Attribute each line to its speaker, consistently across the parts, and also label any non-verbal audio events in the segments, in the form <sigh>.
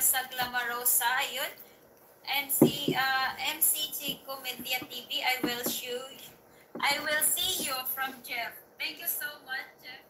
Speaker 1: Saglamarosa, ayun. And si uh, MC Chico Media TV, I will show you. I will see you from Jeff. Thank you so much, Jeff.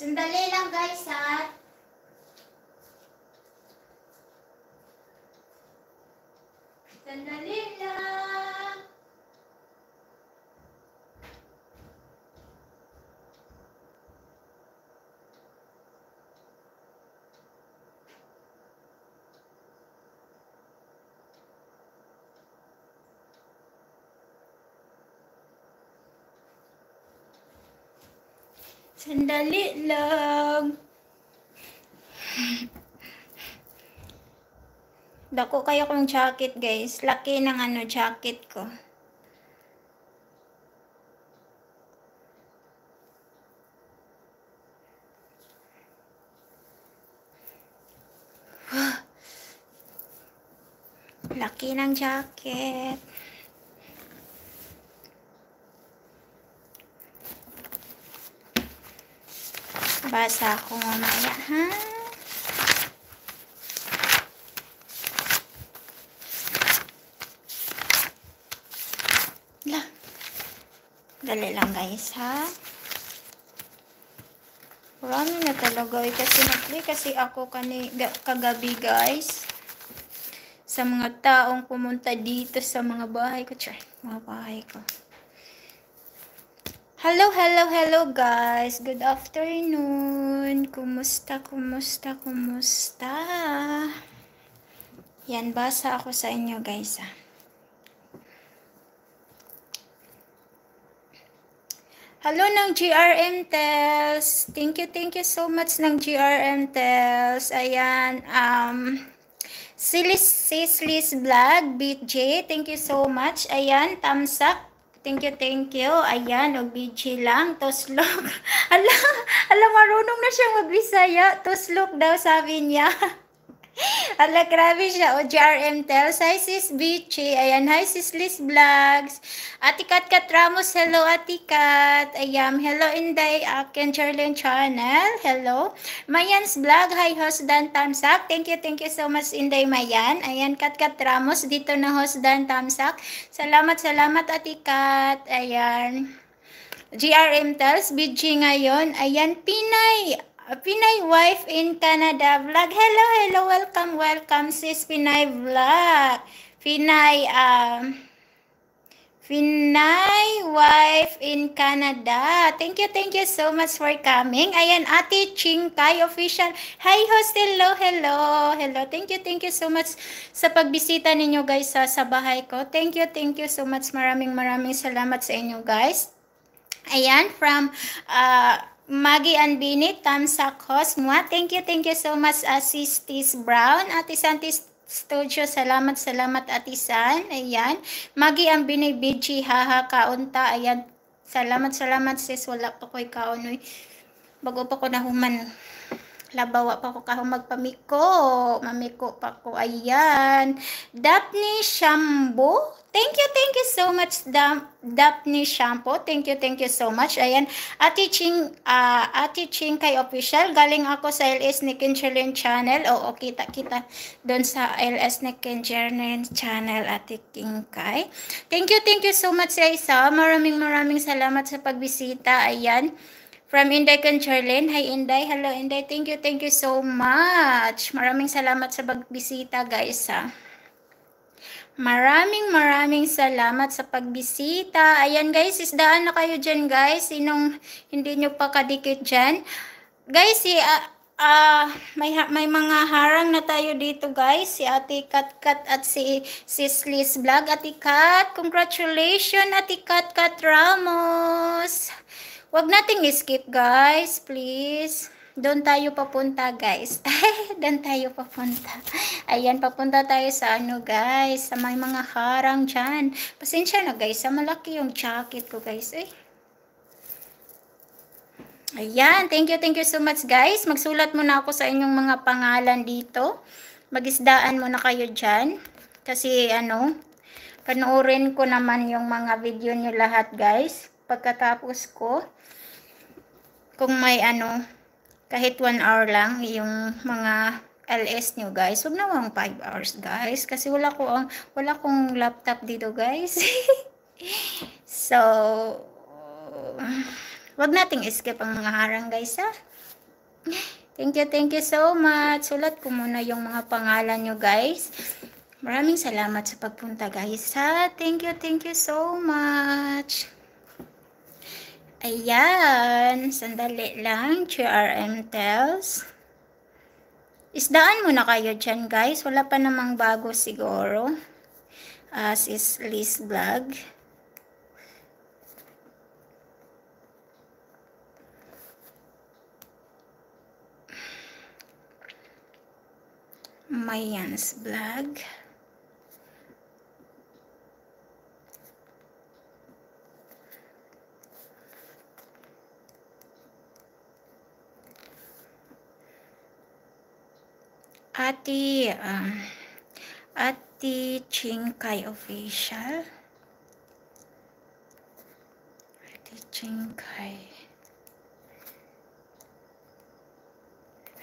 Speaker 1: Sandali lang guys ha. Sandali lang. Dako kaya kong jacket, guys. Laki ng ano jacket ko. <gasps> Laki ng jacket. Basa ako mamaya, ha? La. Dali lang guys, ha? Marami na talaga eh. Kasi nagli kasi ako kani, kagabi guys. Sa mga taong pumunta dito sa mga bahay ko. Tsar, mga bahay ko. Hello, hello, hello guys. Good afternoon. Kumusta, kumusta, kumusta? Yan, basa ako sa inyo guys. Ha? Ah. Hello ng GRM Tels. Thank you, thank you so much ng GRM Tels. Ayan, um, Silis Sislis Vlog, BJ, thank you so much. Ayan, thumbs up Thank you, thank you. Ayan, ogbiji lang. Toslok. <laughs> Ala, ala marunong na siyang magbisaya. Toslok daw sabi niya. <laughs> Ala, grabe siya. O, GRM tells, hi sis Bichi. Ayan, hi sis Liz Vlogs. Ati Kat Kat Ramos, hello Ati Kat. Ayam, hello Inday, Aken Charlene Channel, hello. Mayan's Vlog, hi host Dan Tamsak. Thank you, thank you so much Inday Mayan. Ayan, Kat Kat Ramos, dito na host Dan Tamsak. Salamat, salamat Ati Kat. Ayan. GRM tells, Bichi ngayon. Ayan, Pinay. Uh, Pinay Wife in Canada Vlog. Hello, hello. Welcome, welcome sis Pinay Vlog. Pinay, um, Pinay Wife in Canada. Thank you, thank you so much for coming. Ayan, Ate Chingkay Official. Hi, host. Hello, hello. Hello. Thank you, thank you so much sa pagbisita ninyo guys sa, sa bahay ko. Thank you, thank you so much. Maraming maraming salamat sa inyo guys. Ayan, from, uh, Maggie Anbini, Tamsak Host. Mua, thank you, thank you so much, Asistis Brown. Ate Santis Studio, salamat, salamat, Ate San. Ayan. Maggie Anbini, BG, haha, kaunta. Ayan. Salamat, salamat, sis. Wala pa ko'y kaunoy. Bago pa ko nahuman. Labawa pa ko kahong magpamiko. Mamiko pa ko. Ayan. Daphne Shambo. Thank you, thank you so much, Dam Daphne Shambo Thank you, thank you so much. Ayan, Ate Ching, uh, Ate Ching kay official. Galing ako sa LS ni Kincherlin Channel. Oo, kita-kita don sa LS ni Kincherlin Channel, Ate King Kai. Thank you, thank you so much sa isa. Maraming maraming salamat sa pagbisita. Ayan. From Inday Concharlin. Hi, Inday. Hello, Inday. Thank you, thank you so much. Maraming salamat sa pagbisita, guys. Ha? Maraming maraming salamat sa pagbisita. Ayan, guys. Isdaan na kayo dyan, guys. Sinong hindi nyo pa kadikit dyan. Guys, si... Uh, uh, may may mga harang na tayo dito guys si Ate Katkat at si si Slis Vlog Ate Kat congratulations Ate Katkat Ramos Huwag nating skip, guys. Please. Doon tayo papunta, guys. <laughs> Doon tayo papunta. Ayan, papunta tayo sa ano, guys. Sa may mga harang dyan. Pasensya na, guys. Sa malaki yung jacket ko, guys. Eh. Ayan. Thank you, thank you so much, guys. Magsulat muna ako sa inyong mga pangalan dito. Magisdaan muna kayo dyan. Kasi, ano, panoorin ko naman yung mga video nyo lahat, guys. Pagkatapos ko, kung may ano, kahit 1 hour lang yung mga LS nyo guys. Huwag na 5 hours guys. Kasi wala ko ang, wala kong laptop dito guys. <laughs> so, wag nating escape ang mga harang guys ha. Thank you, thank you so much. Sulat ko muna yung mga pangalan nyo guys. Maraming salamat sa pagpunta guys ha. Thank you, thank you so much. Ayan, sandali lang, GRM Tells. Isdaan muna kayo dyan guys, wala pa namang bago siguro. As is list vlog. Mayans vlog. Ate, uh, um, Ate Ching Kai Official. Ate Ching Kai.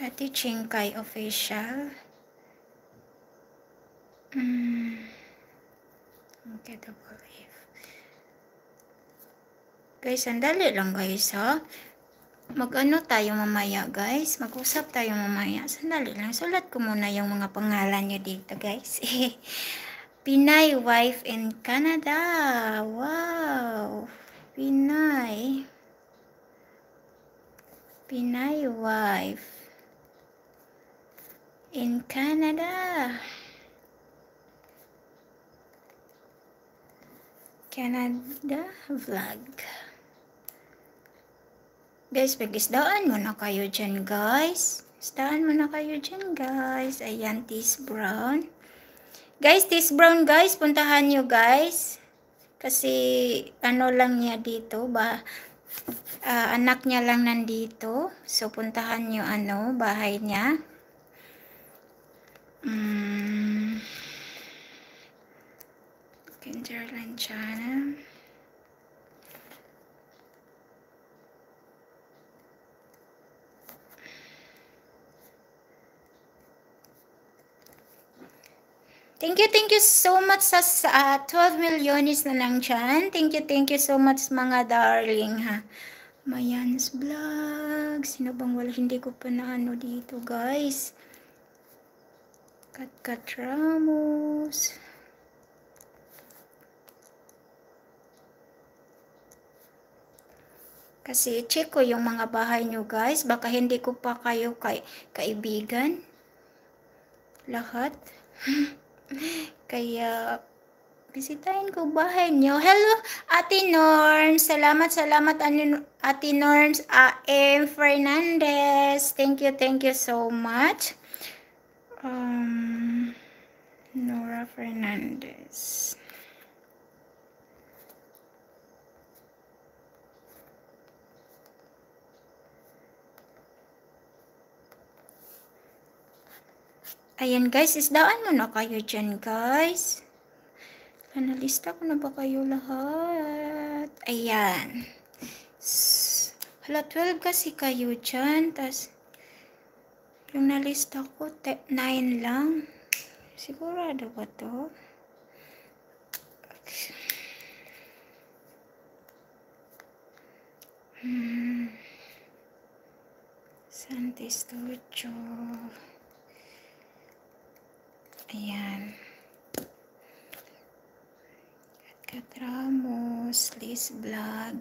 Speaker 1: Ate Ching Kai Official. Mm. Okay, Incredible if. Guys, sandali lang guys ha. Mag-ano tayo mamaya, guys? Mag-usap tayo mamaya. Sandali lang. Sulat ko muna yung mga pangalan nyo dito, guys. <laughs> Pinay wife in Canada. Wow! Pinay. Pinay wife in Canada. Canada vlog. Guys, pag-isdaan mo na kayo dyan, guys. Isdaan mo na kayo dyan, guys. Ayan, this Brown. Guys, this Brown, guys. Puntahan nyo, guys. Kasi, ano lang niya dito, ba? Uh, anak niya lang nandito. So, puntahan nyo, ano, bahay niya. Mm. Channel. Thank you, thank you so much sa uh, ah, 12 milyones na lang dyan. Thank you, thank you so much mga darling ha. Mayan's Vlog. Sino bang wala? Hindi ko pa na ano dito guys. Katkat Ramos. Kasi check ko yung mga bahay nyo guys. Baka hindi ko pa kayo kay kaibigan. Lahat. <laughs> Kaya, bisitahin ko bahay niyo. Hello, Ate Norms. Salamat, salamat, Ate Norms. A.M. Fernandez. Thank you, thank you so much. Um, Nora Fernandez. Ayan guys, isdaan mo na kayo dyan guys. Analista ko na ba kayo lahat? Ayan. Hala, 12 kasi kayo dyan. Tapos, yung nalista ko, 9 lang. Sigurado ba to? Hmm. Santis Tucho. Ayan. Katramos, Ramos, Liz Vlog.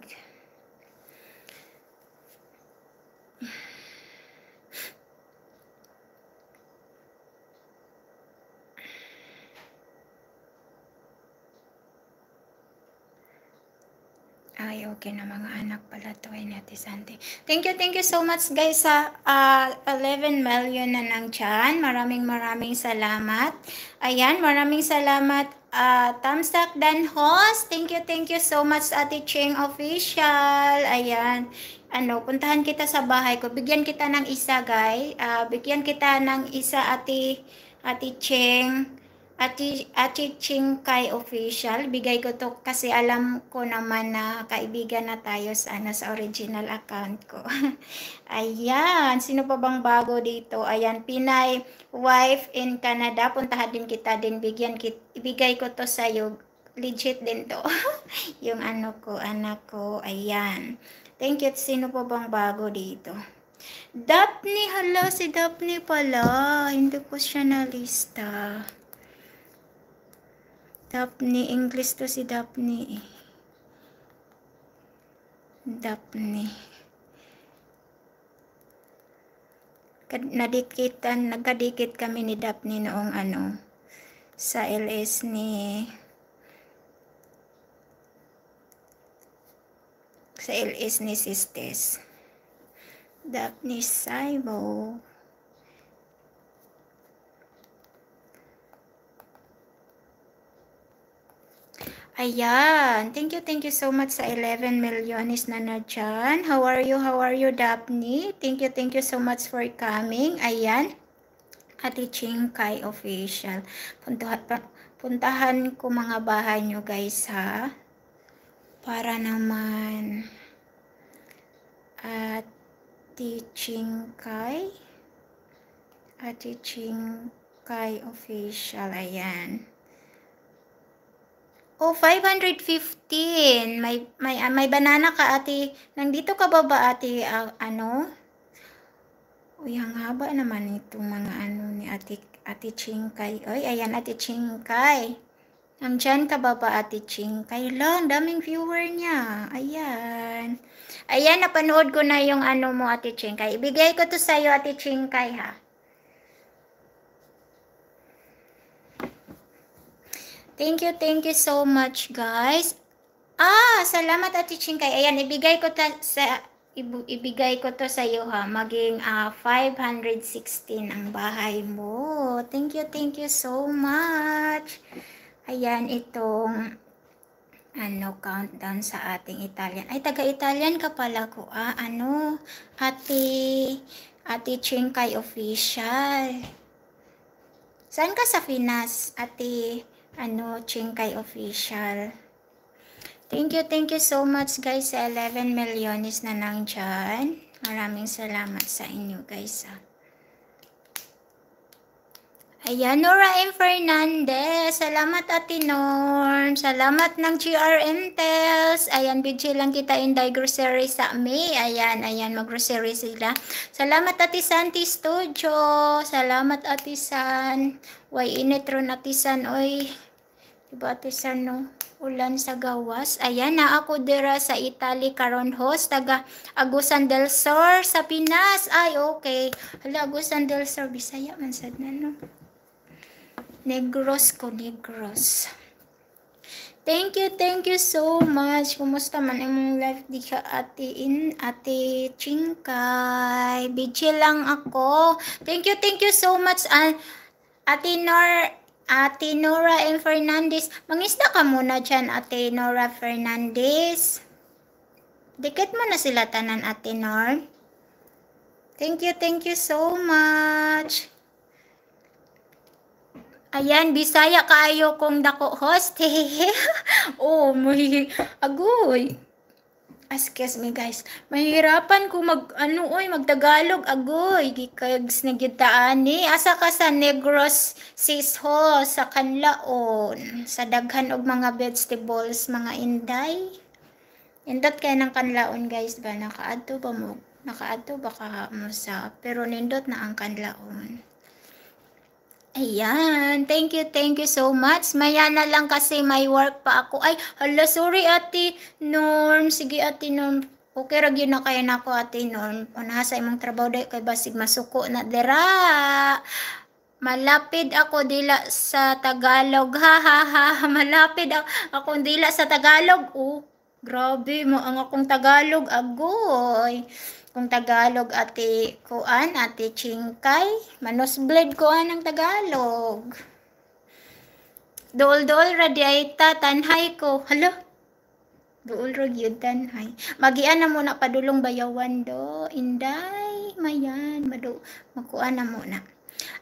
Speaker 1: Ay, okay na mga anak pala to ay eh, Nati Santi. Thank you, thank you so much guys sa uh, ah, 11 million na nang chan. Maraming maraming salamat. Ayan, maraming salamat uh, ah, Tamsak Dan Host. Thank you, thank you so much Ate Ching Official. Ayan. Ano, puntahan kita sa bahay ko. Bigyan kita ng isa, guys. Uh, ah, bigyan kita ng isa, Ate, Ate Ching ati, ati Kai official. Bigay ko to kasi alam ko naman na kaibigan na tayo sa, ano, sa original account ko. <laughs> Ayan. Sino pa bang bago dito? Ayan. Pinay wife in Canada. Puntahan din kita din. Bigyan kit, bigay ko to sa'yo. Legit din to. <laughs> Yung ano ko, anak ko. Ayan. Thank you. Sino pa bang bago dito? Daphne, hello, si Daphne pala. Hindi ko siya nalista. Daphne. English to si Daphne. Eh. Daphne. Nadikitan, nagkadikit kami ni Daphne noong ano, sa LS ni sa LS ni Sistes. Daphne Saibo. Ayan. Thank you, thank you so much sa 11 millones na na dyan. How are you? How are you, Daphne? Thank you, thank you so much for coming. Ayan. Ate Chingkay Official. Puntahan, puntahan ko mga bahay nyo guys ha. Para naman Ate Chingkay Ate Chingkay Official. Ayan. Oh, 515. May may ah, may banana ka ate. Nandito ka ba ba ate uh, ano? Uy, ang haba naman itong mga ano ni ate Ate Chingkay. Oy, ayan Ate Chingkay. Nandiyan ka ba ba Ate Chingkay? Lang, daming viewer niya. Ayan. Ayan, napanood ko na yung ano mo Ate Chingkay. Ibigay ko to sa'yo Ate Chingkay ha. Thank you, thank you so much, guys. Ah, salamat Ate Chinkay. Ayan, ibigay ko ta sa ibigay ko to sa iyo ha. Maging uh, ah, 516 ang bahay mo. Thank you, thank you so much. Ayan itong ano countdown sa ating Italian. Ay taga Italian ka pala ko ah. Ano? Ate Ate Chinkay official. Saan ka sa Finas, Ate ano, Chinkay Official. Thank you, thank you so much guys sa 11 is na lang dyan. Maraming salamat sa inyo guys. Ah. Ayan, Nora M. Fernandez. Salamat, Ate Norm. Salamat ng GRM Tales. Ayan, bigchi lang kita in Inday Grocery sa May. Ayan, ayan, mag-grocery sila. Salamat, Ati Santi Studio. Salamat, Ate San. Way, init ron, San. Oy, Ibatisan no ulan sa gawas. Ayan na ako dira sa Italy karon host taga Agusan del Sur sa Pinas. Ay okay. Hala Agusan del Sur Bisaya man sad na no. Negros ko Negros. Thank you, thank you so much. Kumusta man imong life di ka ate in, ate Chingkay. Bitchy lang ako. Thank you, thank you so much. Uh, ate Nor, Ate Nora M. Fernandez. Mangisda ka muna dyan, Ate Nora Fernandez. Dikit mo na sila tanan, Ate Nor. Thank you, thank you so much. Ayan, Bisaya kaayo kong dako host. <laughs> oh, muy agoy. Excuse me guys, mahirapan ko mag ano oy magtagalog agoy gikags nagyutaan ni asa ka sa Negros sisho sa kanlaon sa daghan og mga vegetables mga inday. Indot kay ng kanlaon guys ba nakaadto ba mo? Nakaadto baka ka mo sa pero nindot na ang kanlaon. Ayan, thank you, thank you so much. Maya na lang kasi may work pa ako. Ay, hala, sorry ate Norm. Sige ate Norm. Okay, rag yun na kayo na ako ate Norm. Unaha sa imong trabaho dahil kay basig masuko na dira. Malapid ako dila sa Tagalog. Ha ha ha, malapid ako, ako dila sa Tagalog. Oh, grabe mo ang akong Tagalog. Agoy kung Tagalog ate kuan ate Chingkay manusblade kuan ang Tagalog Dol-dol radiata tanhay ko. Hello? Duol rog yun tanhay. Magian na muna padulong bayawan do. Inday, mayan. Madu, makuan na muna.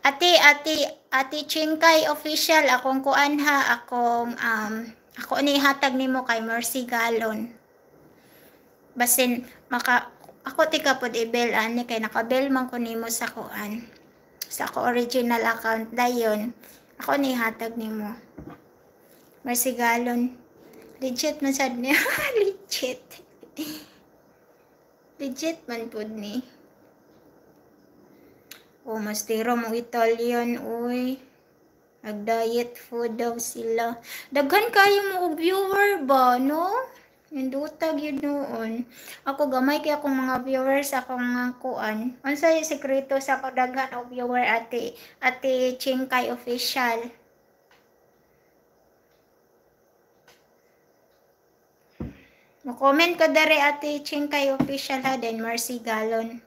Speaker 1: Ate, ate, ate Chingkay official. Akong kuan ha. Akong, um, ako ni hatag nimo kay Mercy Galon. Basin, maka, ako ti kapod i-bell ani kay nakabel man ko nimo sa kuan. Sa ako original account dayon. Ako ni hatag nimo. Mercy galon. Legit man sad niya. <laughs> Legit. Legit man pud ni. O, mas tira mo Italian, uy. Nag-diet food daw sila. Daghan kayo mo viewer ba, no? Indutag yun noon. Ako gamay kaya akong mga viewers akong mga kuan. Unsa yung sekreto sa pagdaghan og viewer ate ate Chingkay official? Mo-comment ka dere ate Chingkay official ha din Mercy Galon.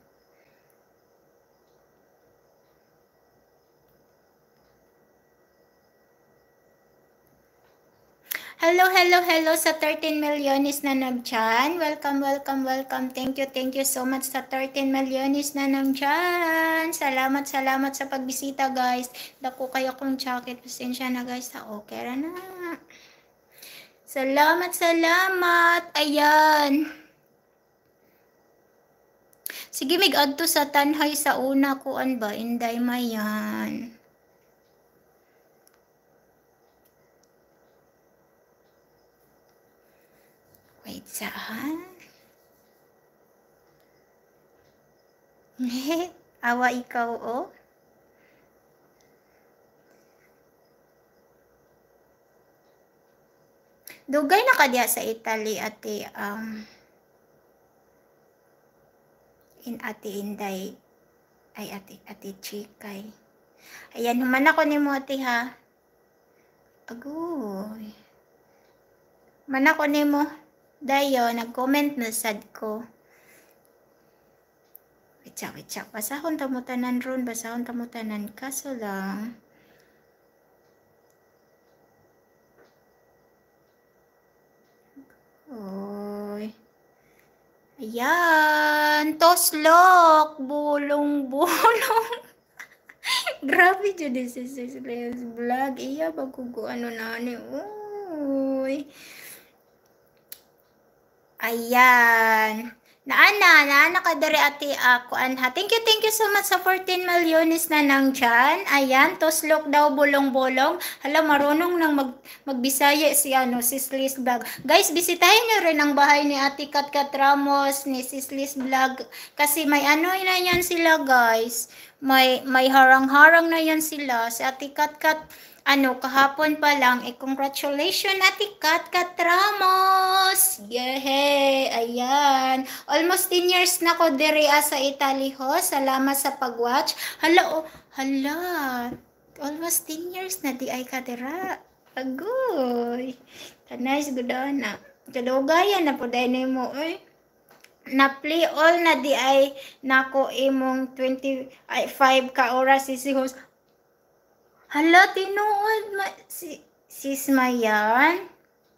Speaker 1: Hello, hello, hello sa 13 millionis na nagchan. Welcome, welcome, welcome. Thank you, thank you so much sa 13 millionis na nagchan. Salamat, salamat sa pagbisita, guys. Dako kayo kung jacket. Pasensya na, guys. Sa okay ra na. Salamat, salamat. Ayan. Sige, mig-add to sa tanhay sa una kuan ba? Inday mayan. Wait saan? <laughs> Awa ikaw oh. Dugay na ka sa Italy ate um in ate Inday ay ate ate Chikay. Ayan human ako ni Moti ha. Agoy. Manako ni mo. Dayo, nag-comment na sad ko. Witsa, witsa. Basahon tamutanan ron. Basahon tamutanan. Kaso lang. Oy. Ayan. Toslok. Bulong-bulong. <laughs> Grabe dyan. This is Leo's vlog. Iya, bago ko ano na. Oy. Oy. Ayan. Naana, naana ka dari ati ako anha. Thank you, thank you so much sa 14 milyones na nang dyan. Ayan, toslok daw bulong-bulong. Hala, marunong nang mag, magbisaya si ano, sis Slis Vlog. Guys, bisitahin nyo rin ang bahay ni Ate Katkat Ramos, ni sis Slis Vlog. Kasi may ano na yan sila guys. May, may harang-harang na yan sila. Si Ate Katkat ano, kahapon pa lang, eh, congratulations, Ate Kat Kat Ramos! Yehey! Ayan! Almost 10 years na ko diri ah, sa Italy ho. Salamat sa pag-watch. Hala, oh, hala. Almost 10 years na di ay kadira. Agoy! Kanais, good on na. Kadugayan na po dahil mo, eh na play all na di ay nako imong 25 ka oras si si host Hala, tinuod ma si sis Mayan.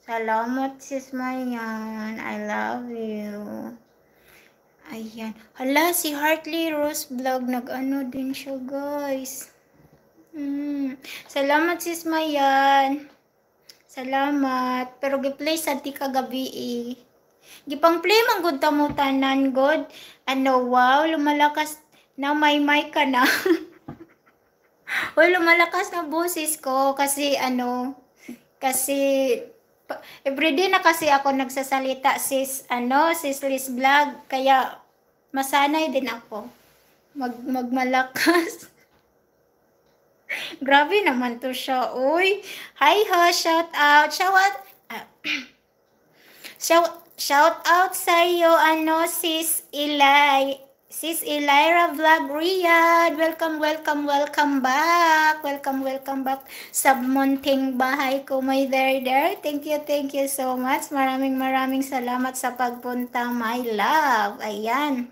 Speaker 1: Salamat sis Mayan. I love you. Ayan. Hala, si Hartley Rose Vlog. Nag-ano din siya, guys. Mm. Salamat sis Mayan. Salamat. Pero giplay sa di kagabi eh. Gipang play man good mo tanan god. Ano wow, lumalakas na may mic ka na. <laughs> Hoy, lumalakas na boses ko kasi ano, kasi everyday na kasi ako nagsasalita sis ano, sis Liz Vlog, kaya masanay din ako mag magmalakas. <laughs> Grabe naman to siya, uy. Hi ho, shout out. Shout out. Uh, <clears throat> shout, shout out sa iyo ano sis Ilay Sis Elira Vlog Riyadh, welcome, welcome, welcome back. Welcome, welcome back sa munting bahay ko, my there, there. Thank you, thank you so much. Maraming maraming salamat sa pagpunta, my love. Ayan.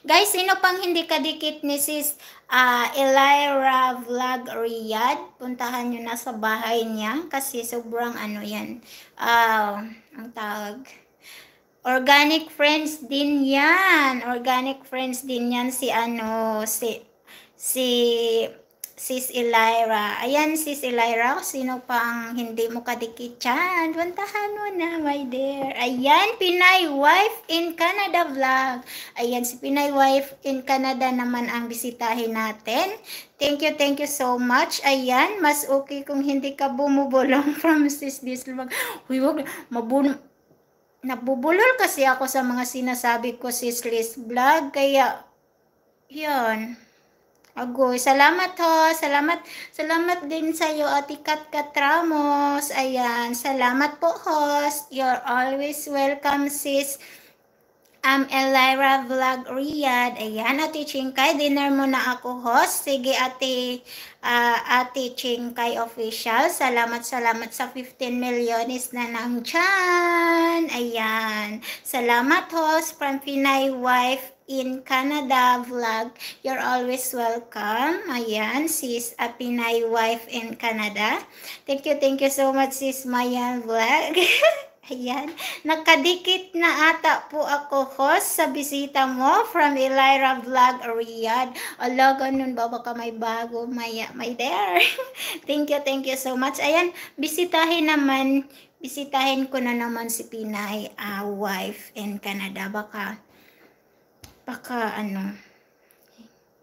Speaker 1: Guys, sino pang hindi kadikit ni sis uh, ah, Elira Vlog Riyadh? Puntahan nyo na sa bahay niya kasi sobrang ano yan. Uh, ang tawag Organic friends din yan. Organic friends din yan si ano, si, si, Sis Elira. Ayan, Sis Elira, oh, sino pa ang hindi mo kadikit dyan? Bantahan mo na, my dear. Ayan, Pinay Wife in Canada vlog. Ayan, si Pinay Wife in Canada naman ang bisitahin natin. Thank you, thank you so much. Ayan, mas okay kung hindi ka bumubulong <laughs> from Sis Dislog. Uy, wag, mabun nabubulol kasi ako sa mga sinasabi ko sis Liz Vlog. Kaya, yun. Agoy, salamat ho. Salamat, salamat din sa iyo, Ate Kat Katramos. Ayan, salamat po, host. You're always welcome, sis. I'm um, Elira Vlog Riyad. Ayan, Ate Chinkay, dinner mo na ako, host. Sige, Ate uh, teaching Chinkay Official. Salamat, salamat sa 15 million is na nang dyan. Ayan. Salamat, host, from Pinay Wife in Canada vlog. You're always welcome. Ayan, sis, a Pinay wife in Canada. Thank you, thank you so much, sis Mayan vlog. <laughs> Ayan. Nakadikit na ata po ako, host, sa bisita mo from Elira Vlog Riyadh. Ala, ganun ba? Baka may bago, may, may there. <laughs> thank you, thank you so much. Ayan, bisitahin naman, bisitahin ko na naman si Pinay, uh, wife in Canada. Baka, baka ano,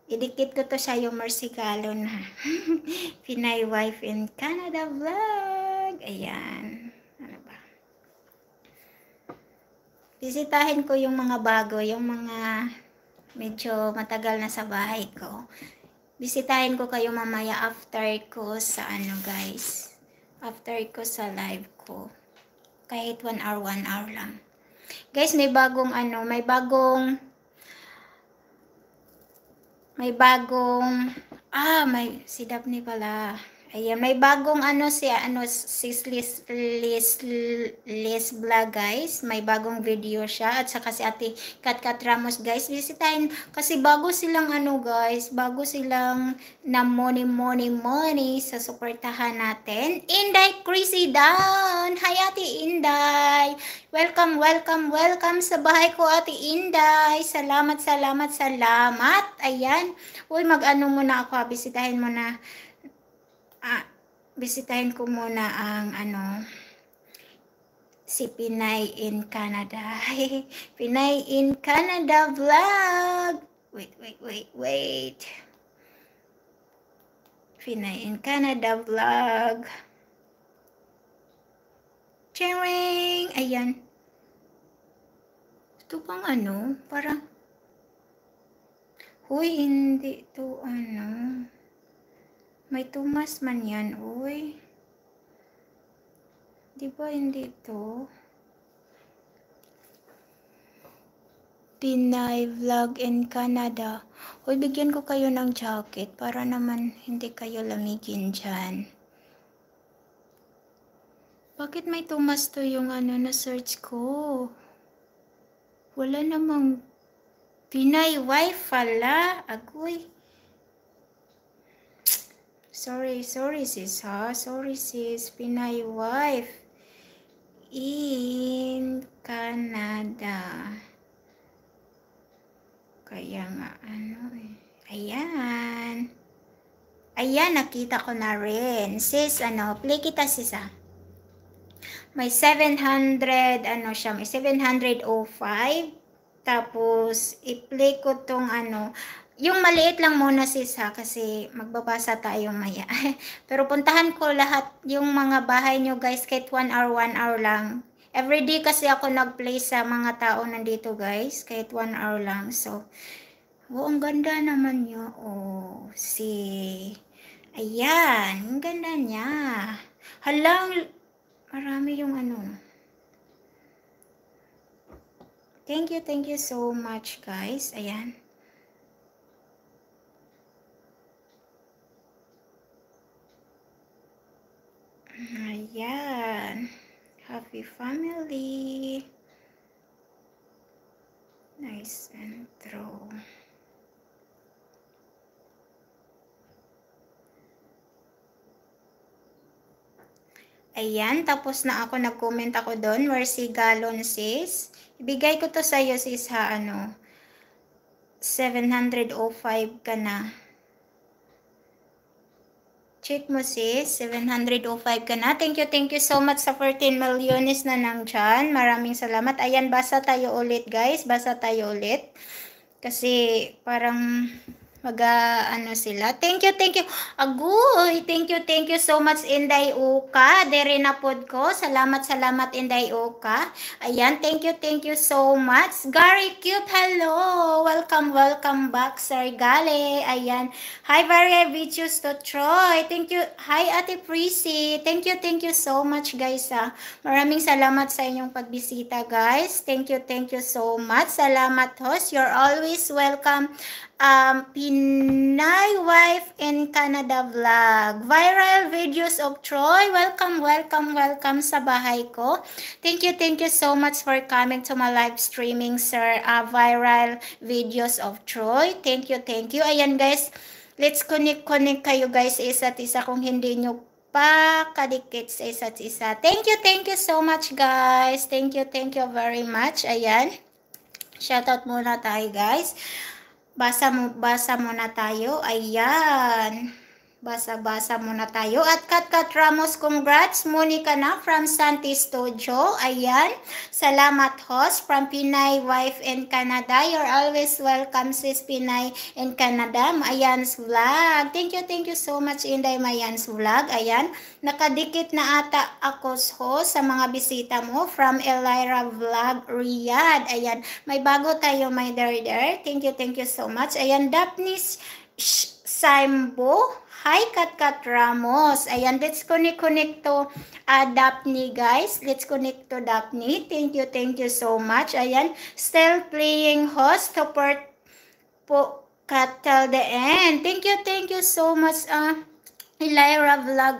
Speaker 1: idikit ko to sa yung Mercy Galon, ha? <laughs> Pinay wife in Canada Vlog. Ayan. bisitahin ko yung mga bago, yung mga medyo matagal na sa bahay ko. Bisitahin ko kayo mamaya after ko sa ano guys. After ko sa live ko. Kahit 1 hour, 1 hour lang. Guys, may bagong ano, may bagong may bagong ah, may si Daphne pala. Ayan, may bagong ano si ano si Liz Liz Liz Bla guys, may bagong video siya at saka si Ate Kat Kat Ramos guys. Bisitahin kasi bago silang ano guys, bago silang na money money money sa suportahan natin. Inday Crazy Down. Hi Ate Inday. Welcome, welcome, welcome sa bahay ko Ate Inday. Salamat, salamat, salamat. Ayan. Uy, mag-ano muna ako, bisitahin muna bisitahin ko muna ang ano si Pinay in Canada. <laughs> Pinay in Canada vlog. Wait, wait, wait, wait. Pinay in Canada vlog. Charing! Ayan. Ito bang ano? Parang Huy, hindi to ano. May tumas man yan, uy. Di ba hindi to? Pinay Vlog in Canada. Uy, bigyan ko kayo ng jacket para naman hindi kayo lamigin dyan. Bakit may tumas to yung ano na search ko? Wala namang Pinay wife pala. Agoy. Sorry, sorry sis ha. Sorry sis, Pinay wife in Canada. Kaya nga ano eh. Ayan. Ayan, nakita ko na rin. Sis, ano, play kita sis ha. May 700, ano siya, may 705. Tapos, i-play ko tong ano, yung maliit lang muna sis ha, kasi magbabasa tayo maya. <laughs> Pero puntahan ko lahat yung mga bahay nyo guys, kahit 1 hour, 1 hour lang. Every day kasi ako nag-play sa mga tao nandito guys, kahit 1 hour lang. So, oh, ang ganda naman niyo Oh, si... Ayan, ang ganda niya. Halang, marami yung ano. Thank you, thank you so much guys. Ayan. Ayan. Happy family. Nice and throw. Ayan, tapos na ako, nag-comment ako doon. Mercy Galon, sis. Ibigay ko to sa'yo, sis, ha, ano. 705 ka na. Check mo sis, 705 ka na. Thank you, thank you so much sa 14 milyones na nang dyan. Maraming salamat. Ayan, basa tayo ulit guys. Basa tayo ulit. Kasi parang mag ano sila. Thank you, thank you. Agoy, thank you, thank you so much Inday Uka. Dere na pod ko. Salamat, salamat Inday Uka. Ayan, thank you, thank you so much. Gary Cute, hello. Welcome, welcome back Sir Gale. Ayan. Hi Varia Vicious to Troy. Thank you. Hi Ate Prissy. Thank you, thank you so much guys. Ah. Maraming salamat sa inyong pagbisita guys. Thank you, thank you so much. Salamat host. You're always welcome um, Pinay Wife in Canada Vlog. Viral videos of Troy. Welcome, welcome, welcome sa bahay ko. Thank you, thank you so much for coming to my live streaming, sir. Uh, viral videos of Troy. Thank you, thank you. Ayan, guys. Let's connect-connect kayo, guys, isa't isa kung hindi nyo pa kadikit sa isa't isa. Thank you, thank you so much, guys. Thank you, thank you very much. Ayan. Shoutout muna tayo, guys. Basa mo, basa mo na tayo. Ayan. Basa-basa muna tayo. At Kat Kat Ramos, congrats. Monica na from Santi Studio. Ayan. Salamat, host. From Pinay Wife in Canada. You're always welcome, sis Pinay in Canada. Mayan's vlog. Thank you, thank you so much, Inday Mayan's vlog. Ayan. Nakadikit na ata ako, host, sa mga bisita mo from Elira Vlog Riyadh. Ayan. May bago tayo, my dear, dear. Thank you, thank you so much. Ayan, Daphne Simbo. Hi, Katkat Ramos. Ayan, let's connect, connect to uh, Daphne, guys. Let's connect to Daphne. Thank you, thank you so much. Ayan, still playing host to part po, cut the end. Thank you, thank you so much. Uh, Hi Lyra Vlog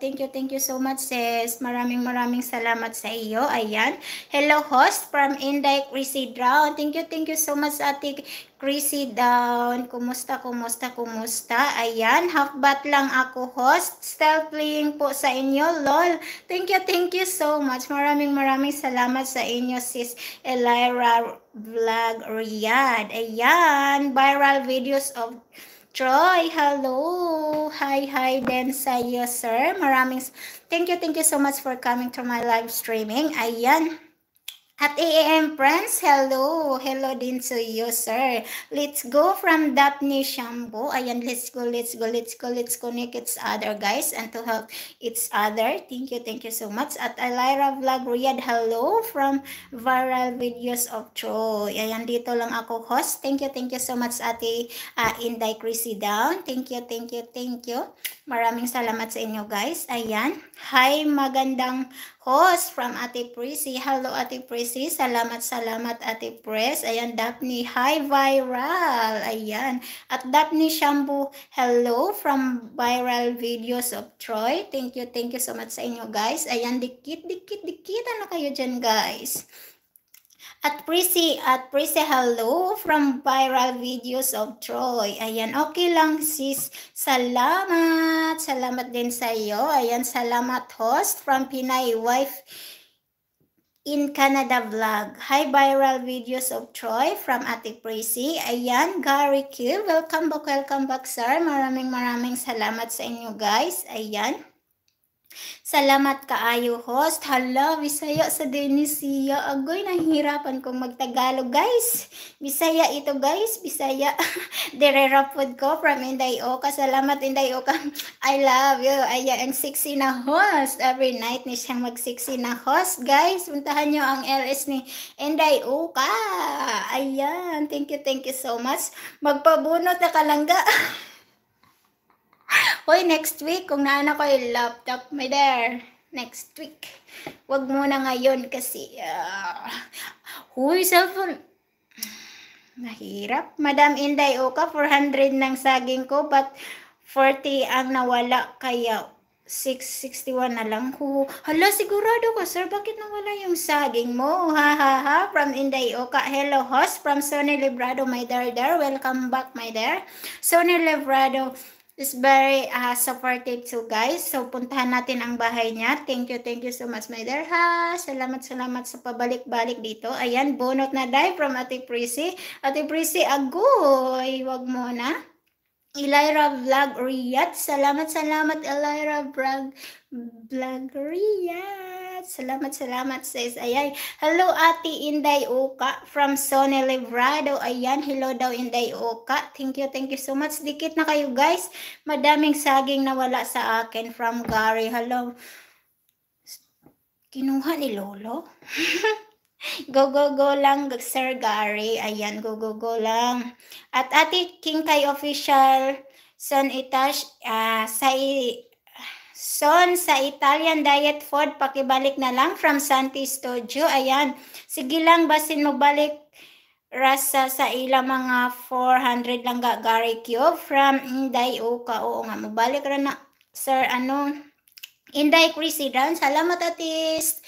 Speaker 1: Thank you, thank you so much sis. Maraming maraming salamat sa iyo. Ayan. Hello host from Inday Chrissy Drown. Thank you, thank you so much ate Chrissy Down. Kumusta, kumusta, kumusta. Ayan, half bat lang ako host. Still playing po sa inyo. Lol. Thank you, thank you so much. Maraming maraming salamat sa inyo sis Elira Vlogria. Riyad. Ayan, viral videos of Troy, hello. Hi, hi din sa iyo, sir. Maraming thank you, thank you so much for coming to my live streaming. Ayan. At AAM friends, hello. Hello din to you, sir. Let's go from Daphne Shambo. Ayan, let's go, let's go, let's go, let's connect each other, guys, and to help each other. Thank you, thank you so much. At Alira Vlog Riyadh, hello from Viral Videos of Troy. Ayan, dito lang ako, host. Thank you, thank you so much, ate uh, Inday Chrissy Down. Thank you, thank you, thank you. Maraming salamat sa inyo, guys. Ayan. Hi, magandang host from Ate Prissy. Hello Ate Prissy. Salamat, salamat Ate Press. Ayan, Daphne. Hi, Viral. Ayan. At Daphne Shambu, hello from Viral Videos of Troy. Thank you, thank you so much sa inyo guys. Ayan, dikit, dikit, dikit. Ano kayo dyan guys? At Prissy, at Prissy, hello from viral videos of Troy. Ayan, okay lang sis. Salamat. Salamat din sa iyo. Ayan, salamat host from Pinay Wife in Canada vlog. Hi, viral videos of Troy from Ate Prissy. Ayan, Gary Q. Welcome back, welcome back sir. Maraming maraming salamat sa inyo guys. Ayan. Salamat kaayo host. Hala, Bisaya sa Denisia. Agoy, nahihirapan kong magtagalog guys. Bisaya ito guys. Bisaya. <laughs> Derera food ko from Inday Oka. Salamat Inday Oka. I love you. Ayan, ang sexy na host. Every night ni siyang mag-sexy na host guys. Puntahan nyo ang LS ni Inday Oka. Ayan, thank you, thank you so much. Magpabunot na kalangga. <laughs> Hoy, next week, kung naana ko yung laptop, may there. Next week. Huwag muna ngayon kasi, uh, ah, huy, cellphone. Mahirap. Madam Inday Oka, 400 ng saging ko, but 40 ang nawala, kaya 661 na lang ko. Hala, sigurado ko, sir, bakit nawala yung saging mo? Ha, ha, ha. From Inday Oka. Hello, host. From Sony Librado, my dear, dear. Welcome back, my dear. Sony Librado is very uh, supportive too, guys. So, puntahan natin ang bahay niya. Thank you, thank you so much, my dear ha. Salamat, salamat sa pabalik-balik dito. Ayan, bunot na dai from Ate Prissy. Ate Prissy, agoy! Huwag mo na. Elira Vlog Riyad. Salamat, salamat, Elira Vlog, Vlog Riyad. Salamat, salamat says Ayay. Hello Ate Inday Oka from Sonny Librado. Ayan, hello daw Inday Oka. Thank you, thank you so much. Dikit na kayo guys. Madaming saging nawala sa akin from Gary. Hello. Kinuha ni Lolo? go, go, go lang, Sir Gary. Ayan, go, go, go lang. At Ate King Kai Official, Son Itash, uh, ah, sa Son, sa Italian diet food, pakibalik na lang from Santi Studio. Ayan, sige lang, basin mo balik rasa sa ila mga 400 lang ga Gary Q from Inday Oka. Oo nga, mabalik ra na. Sir, ano? Inday Chrissy Down. Salamat atis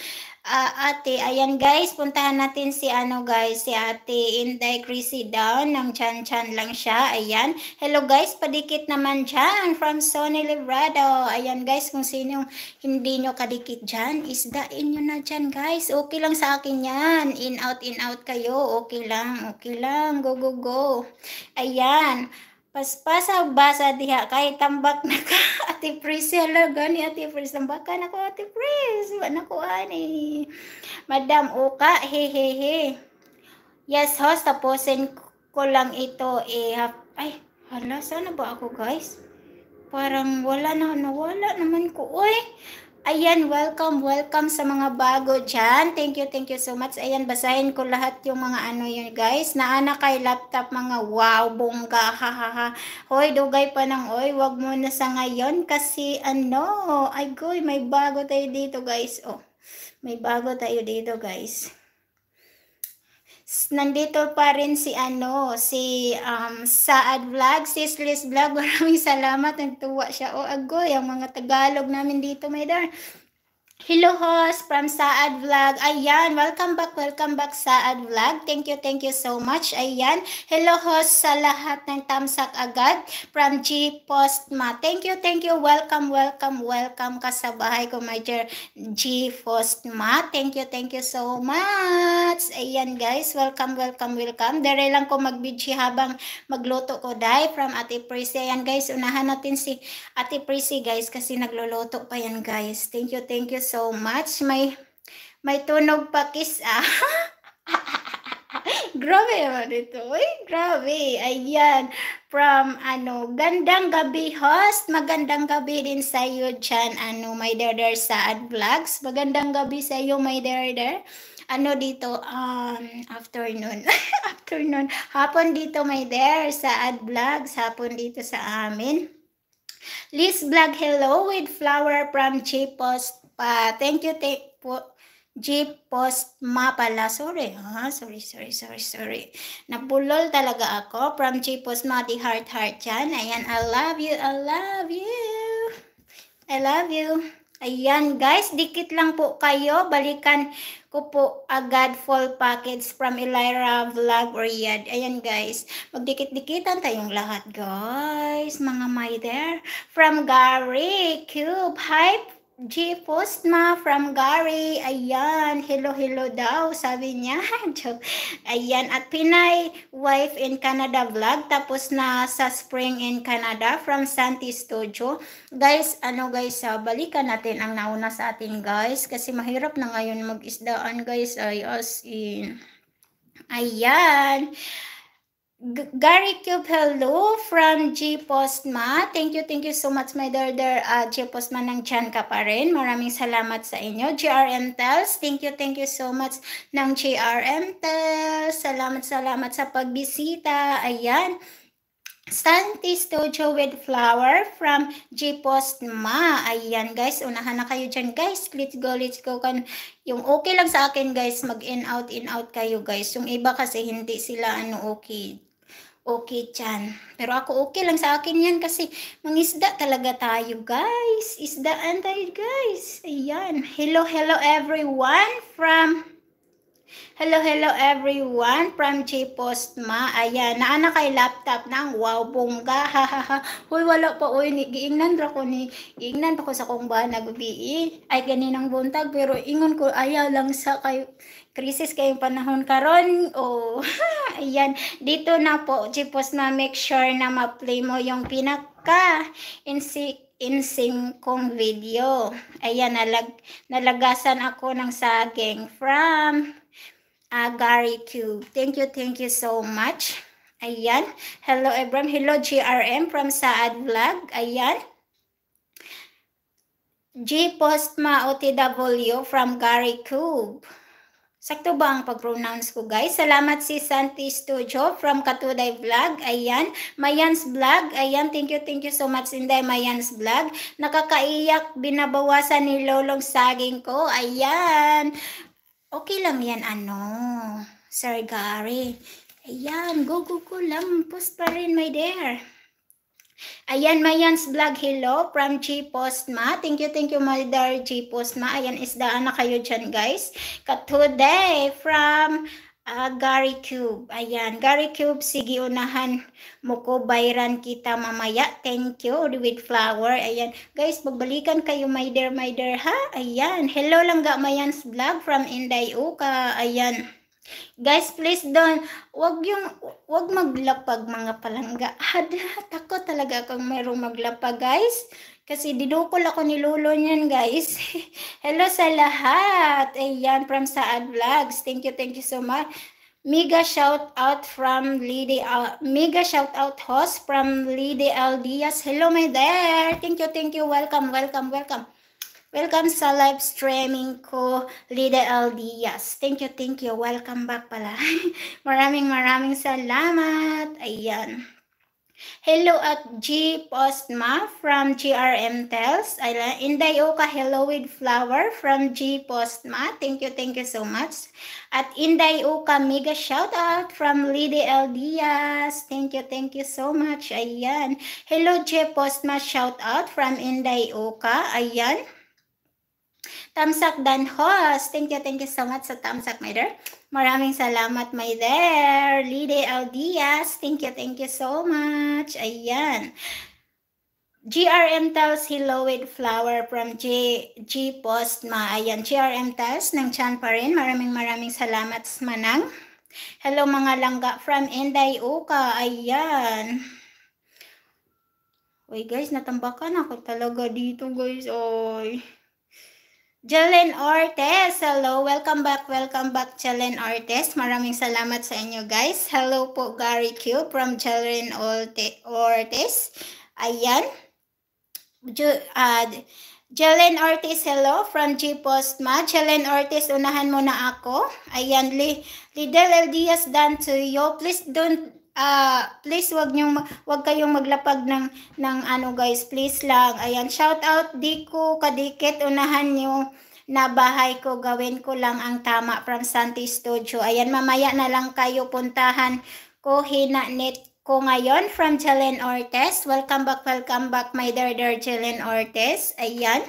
Speaker 1: uh, ate. Ayan guys, puntahan natin si ano guys, si ate Inday Chrissy down. Nang chan-chan lang siya. Ayan. Hello guys, padikit naman dyan from Sony Librado. Ayan guys, kung sino hindi nyo kadikit dyan, isdain nyo na dyan guys. Okay lang sa akin yan. In out, in out kayo. Okay lang, okay lang. Go, go, go. Ayan paspasa og basa diha kay tambak na ka <laughs> ati Priscilla gani ati Pris tambak na ko ati Pris wa na ko ani Madam Uka hehehe Yes host taposin ko lang ito eh ay hala sana ba ako guys parang wala na nawala naman ko oy Ayan, welcome, welcome sa mga bago dyan. Thank you, thank you so much. Ayan, basahin ko lahat yung mga ano yun, guys. Naana kay laptop, mga wow, bongga, ha, ha, ha. Hoy, dugay pa ng oy, wag mo na sa ngayon kasi ano, ay goy, may bago tayo dito, guys. Oh, may bago tayo dito, guys nandito pa rin si ano, si um, Saad Vlog, sis Liz Vlog. <laughs> Maraming salamat. Nagtuwa siya. O agoy, ang mga Tagalog namin dito, may dar. Hello host from Saad Vlog. Ayan, welcome back, welcome back Saad Vlog. Thank you, thank you so much. Ayan, hello host sa lahat ng tamsak agad from G Postma. Thank you, thank you. Welcome, welcome, welcome ka sa bahay ko, my dear G Postma. Thank you, thank you so much. Ayan guys, welcome, welcome, welcome. Dere lang ko magbidji habang magluto ko dai from Ate Prissy. Ayan guys, unahan natin si Ate Prissy guys kasi nagluluto pa yan guys. Thank you, thank you so much. May, may tunog pa kiss ah. <laughs> grabe naman ito. Uy, grabe. Ayan. From, ano, gandang gabi host. Magandang gabi din sa iyo dyan, ano, my derder sa ad vlogs. Magandang gabi sa iyo, my derder. Ano dito, um, afternoon. <laughs> afternoon. Hapon dito, my der, sa ad vlogs. Hapon dito sa amin. Liz Vlog, hello with flower from Chipos Uh, thank you, thank po. Jeep post ma pala. Sorry, ha? Huh? Sorry, sorry, sorry, sorry. Napulol talaga ako from Jeep post ma di heart heart dyan. Ayan, I love you, I love you. I love you. Ayan guys, dikit lang po kayo. Balikan ko po agad full package from Elira Vlog Riyadh. Ayan guys, magdikit-dikitan tayong lahat guys. Mga my there. From Gary Cube. Hi G. Postma from Gary. Ayan, hello-hello daw, sabi niya. <laughs> Joke. Ayan, at Pinay wife in Canada vlog. Tapos na sa spring in Canada from Santi Studio. Guys, ano guys, uh, balikan natin ang nauna sa atin guys. Kasi mahirap na ngayon mag-isdaan guys. Ay, as in. Ayan. Ayan. Gary Cube, hello from G Postma. Thank you, thank you so much, my dear, dear uh, G Postma ng Chan ka pa rin. Maraming salamat sa inyo. GRM Tells, thank you, thank you so much ng GRM Tells. Salamat, salamat sa pagbisita. Ayan. Santi Studio with Flower from G Postma. Ayan guys, unahan na kayo dyan guys. Let's go, let's go. Kan yung okay lang sa akin guys, mag in out, in out kayo guys. Yung iba kasi hindi sila ano okay okay chan. Pero ako okay lang sa akin yan kasi mangisda talaga tayo guys. Isdaan tayo guys. Ayan. Hello, hello everyone from Hello, hello everyone from J Postma. Ayan, naa na kay laptop na wow bongga. <laughs> Hoy wala pa oy ni giingnan ra ko ni giingnan pa ko sa kung ba nagbii. E. Ay ganinang buntag pero ingon ko ayaw lang sa kay crisis kayong panahon karon. Oh, <laughs> ayan. Dito na po J Postma make sure na ma-play mo yung pinaka insik insing kong video. Ayan, nalag, nalagasan ako ng saging from uh, Gary Q. Thank you, thank you so much. Ayan. Hello, Abram. Hello, GRM from Saad Vlog. Ayan. G. Postma OTW from Gary Cube. Sakto ba ang pag-pronounce ko, guys? Salamat si Santi Studio from Katuday Vlog. Ayan. Mayans Vlog. Ayan. Thank you, thank you so much, Inday Mayans Vlog. Nakakaiyak, binabawasan ni Lolong Saging ko. Ayan. Okay lang yan, ano, Sir Gary. Ayan, go, go, go lang. Post pa rin, my dear. Ayan, Mayan's vlog. Hello from G Postma. Thank you, thank you, my dear G Postma. Ayan, isdaan na kayo dyan, guys. Today, from Ah, Gary Cube. Ayan. Gary Cube, sige, unahan mo ko. Bayran kita mamaya. Thank you. With flower. Ayan. Guys, pagbalikan kayo, my dear, my dear, ha? Ayan. Hello lang ga Mayans Vlog from Inday Uka. Ayan. Guys, please don't, wag yung, wag maglapag mga palangga. Had, takot talaga kung mayroong maglapag, guys. Kasi didukol ako ni Lolo niyan, guys. <laughs> Hello sa lahat. Ayan, from Saad Vlogs. Thank you, thank you so much. Mega shout out from Lady Al Mega shout out host from Lady Aldias. Hello my there. Thank you, thank you. Welcome, welcome, welcome. Welcome sa live streaming ko, Lady Aldias. Thank you, thank you. Welcome back pala. <laughs> maraming maraming salamat. Ayan. Hello at G. Postma from GRM Tells. Indayo ka hello with flower from G. Postma. Thank you, thank you so much. At Indayo ka mega shout out from Lady L. Diaz. Thank you, thank you so much. Ayan. Hello G. Postma shout out from Indayo ka. Ayan. Tamsak Dan Host. Thank you, thank you so much sa Tamsak, my dear. Maraming salamat, my there. Lide Aldias, thank you, thank you so much. Ayan. GRM Tells Hello Flower from G, G Post Ma. Ayan, GRM Tells ng Chan pa rin. Maraming maraming salamat, Manang. Hello mga langga from Inday Uka. Ayan. Uy guys, natambakan ako talaga dito guys. Oy. Jelen Ortes, hello. Welcome back, welcome back, Jelen Ortes. Maraming salamat sa inyo, guys. Hello po, Gary Q from Jelen Ortes. Ayan. Uh, ah, Jelen hello from G Postma. Jelen Ortiz, unahan mo na ako. Ayan, Lidel L. Diaz, done to you. Please don't Uh, please wag niyo wag kayong maglapag ng ng ano guys, please lang. Ayan, shout out Diko Kadikit unahan niyo na bahay ko gawin ko lang ang tama from Santi Studio. Ayan, mamaya na lang kayo puntahan ko hinanet ko ngayon from Jelen Ortiz. Welcome back, welcome back my dear dear Jelen Ortiz. Ayan.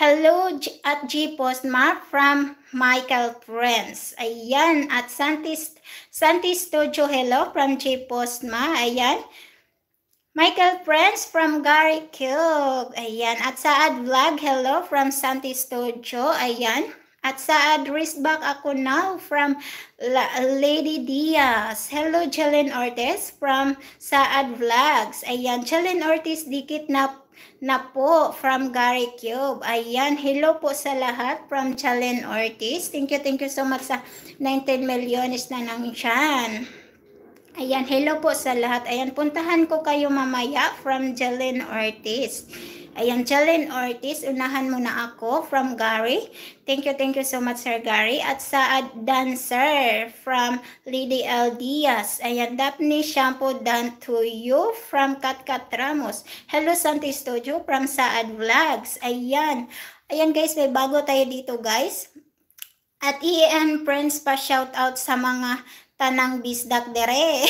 Speaker 1: Hello at G-Post Mark from Michael Prince. Ayan, at Santis, Santis Studio, hello from G-Post Ma. Ayan. Michael Prince from Gary Kilg. Ayan. At Saad Vlog, hello from Santi Studio. Ayan. At Saad Wristback ako now from La Lady Diaz. Hello, Jalen Ortiz from Saad Vlogs. Ayan, Jalen Ortiz, dikit na na po from Gary Cube. Ayan, hello po sa lahat from Chalen Ortiz. Thank you, thank you so much sa 19 milyones na nang dyan. Ayan, hello po sa lahat. Ayan, puntahan ko kayo mamaya from Jalen Ortiz. Ayan, Jalen Ortiz, unahan mo na ako from Gary. Thank you, thank you so much, Sir Gary. At sa dancer from Lady L. Diaz. Ayan, Daphne Shampoo done to you from Katkat Ramos. Hello, Santi Studio from Saad Vlogs. Ayan. Ayan, guys, may bago tayo dito, guys. At EN Prince pa shout out sa mga tanang bisdak dere. <laughs>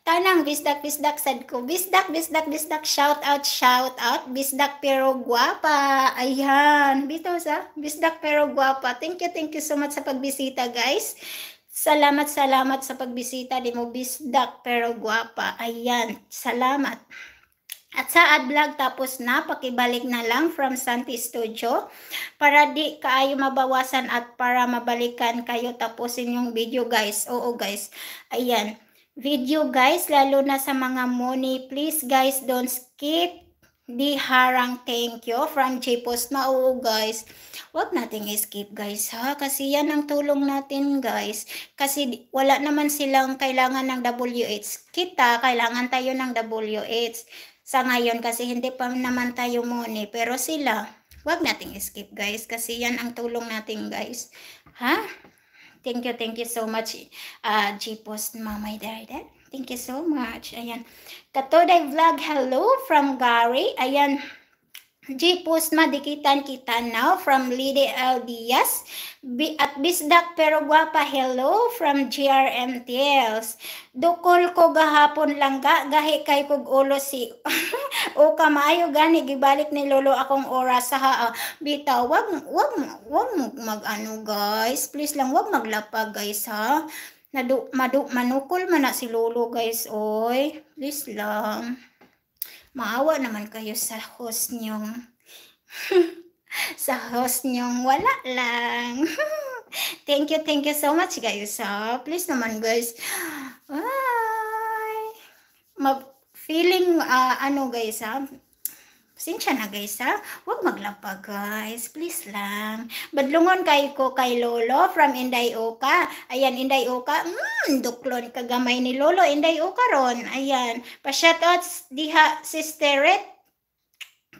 Speaker 1: Kanang bisdak bisdak sad ko. Bisdak bisdak bisdak shout out shout out. Bisdak pero guwapa. Ayan. Bitaw sa bisdak pero guwapa. Thank you thank you so much sa pagbisita guys. Salamat salamat sa pagbisita di mo bisdak pero guwapa. Ayan. Salamat. At sa ad vlog tapos na pakibalik na lang from Santi Studio para di kaayo mabawasan at para mabalikan kayo tapusin yung video guys. Oo guys. Ayan video guys, lalo na sa mga money. Please guys, don't skip di harang thank you from j mau Oo guys, wag nating skip guys ha. Kasi yan ang tulong natin guys. Kasi wala naman silang kailangan ng WH. Kita, kailangan tayo ng WH. Sa ngayon kasi hindi pa naman tayo money. Pero sila, wag nating skip guys. Kasi yan ang tulong natin guys. Ha? Thank you, thank you so much, uh, G-Post, Mamay Darida. Thank you so much. Ayan. Katoday Vlog, hello from Gary. Ayan. J. Pusma Dikitan kita now from Lide L. Diaz. B at Bisdak Pero Guapa, hello from GRMTLs. Dukol ko gahapon lang ga, gahi kay kog ulo si o <laughs> kamayo gani gibalik ni lolo akong oras sa haa. Ah. Bitaw, wag, wag, wag mag ano guys, please lang wag maglapag guys ha. Nadu, madu, manukol man na si lolo guys, oy. Please lang maawa naman kayo sa host nyong <laughs> sa host nyong wala lang. <laughs> thank you, thank you so much guys. So, please naman guys. Bye! Ma feeling, uh, ano guys ha, Pasensya na guys ha. Huwag maglapag guys. Please lang. Badlungon kay ko kay Lolo from Inday Oka. Ayan, Inday Oka. Mm, duklon kagamay ni Lolo. Inday Oka ron. Ayan. Pa-shoutouts diha sisteret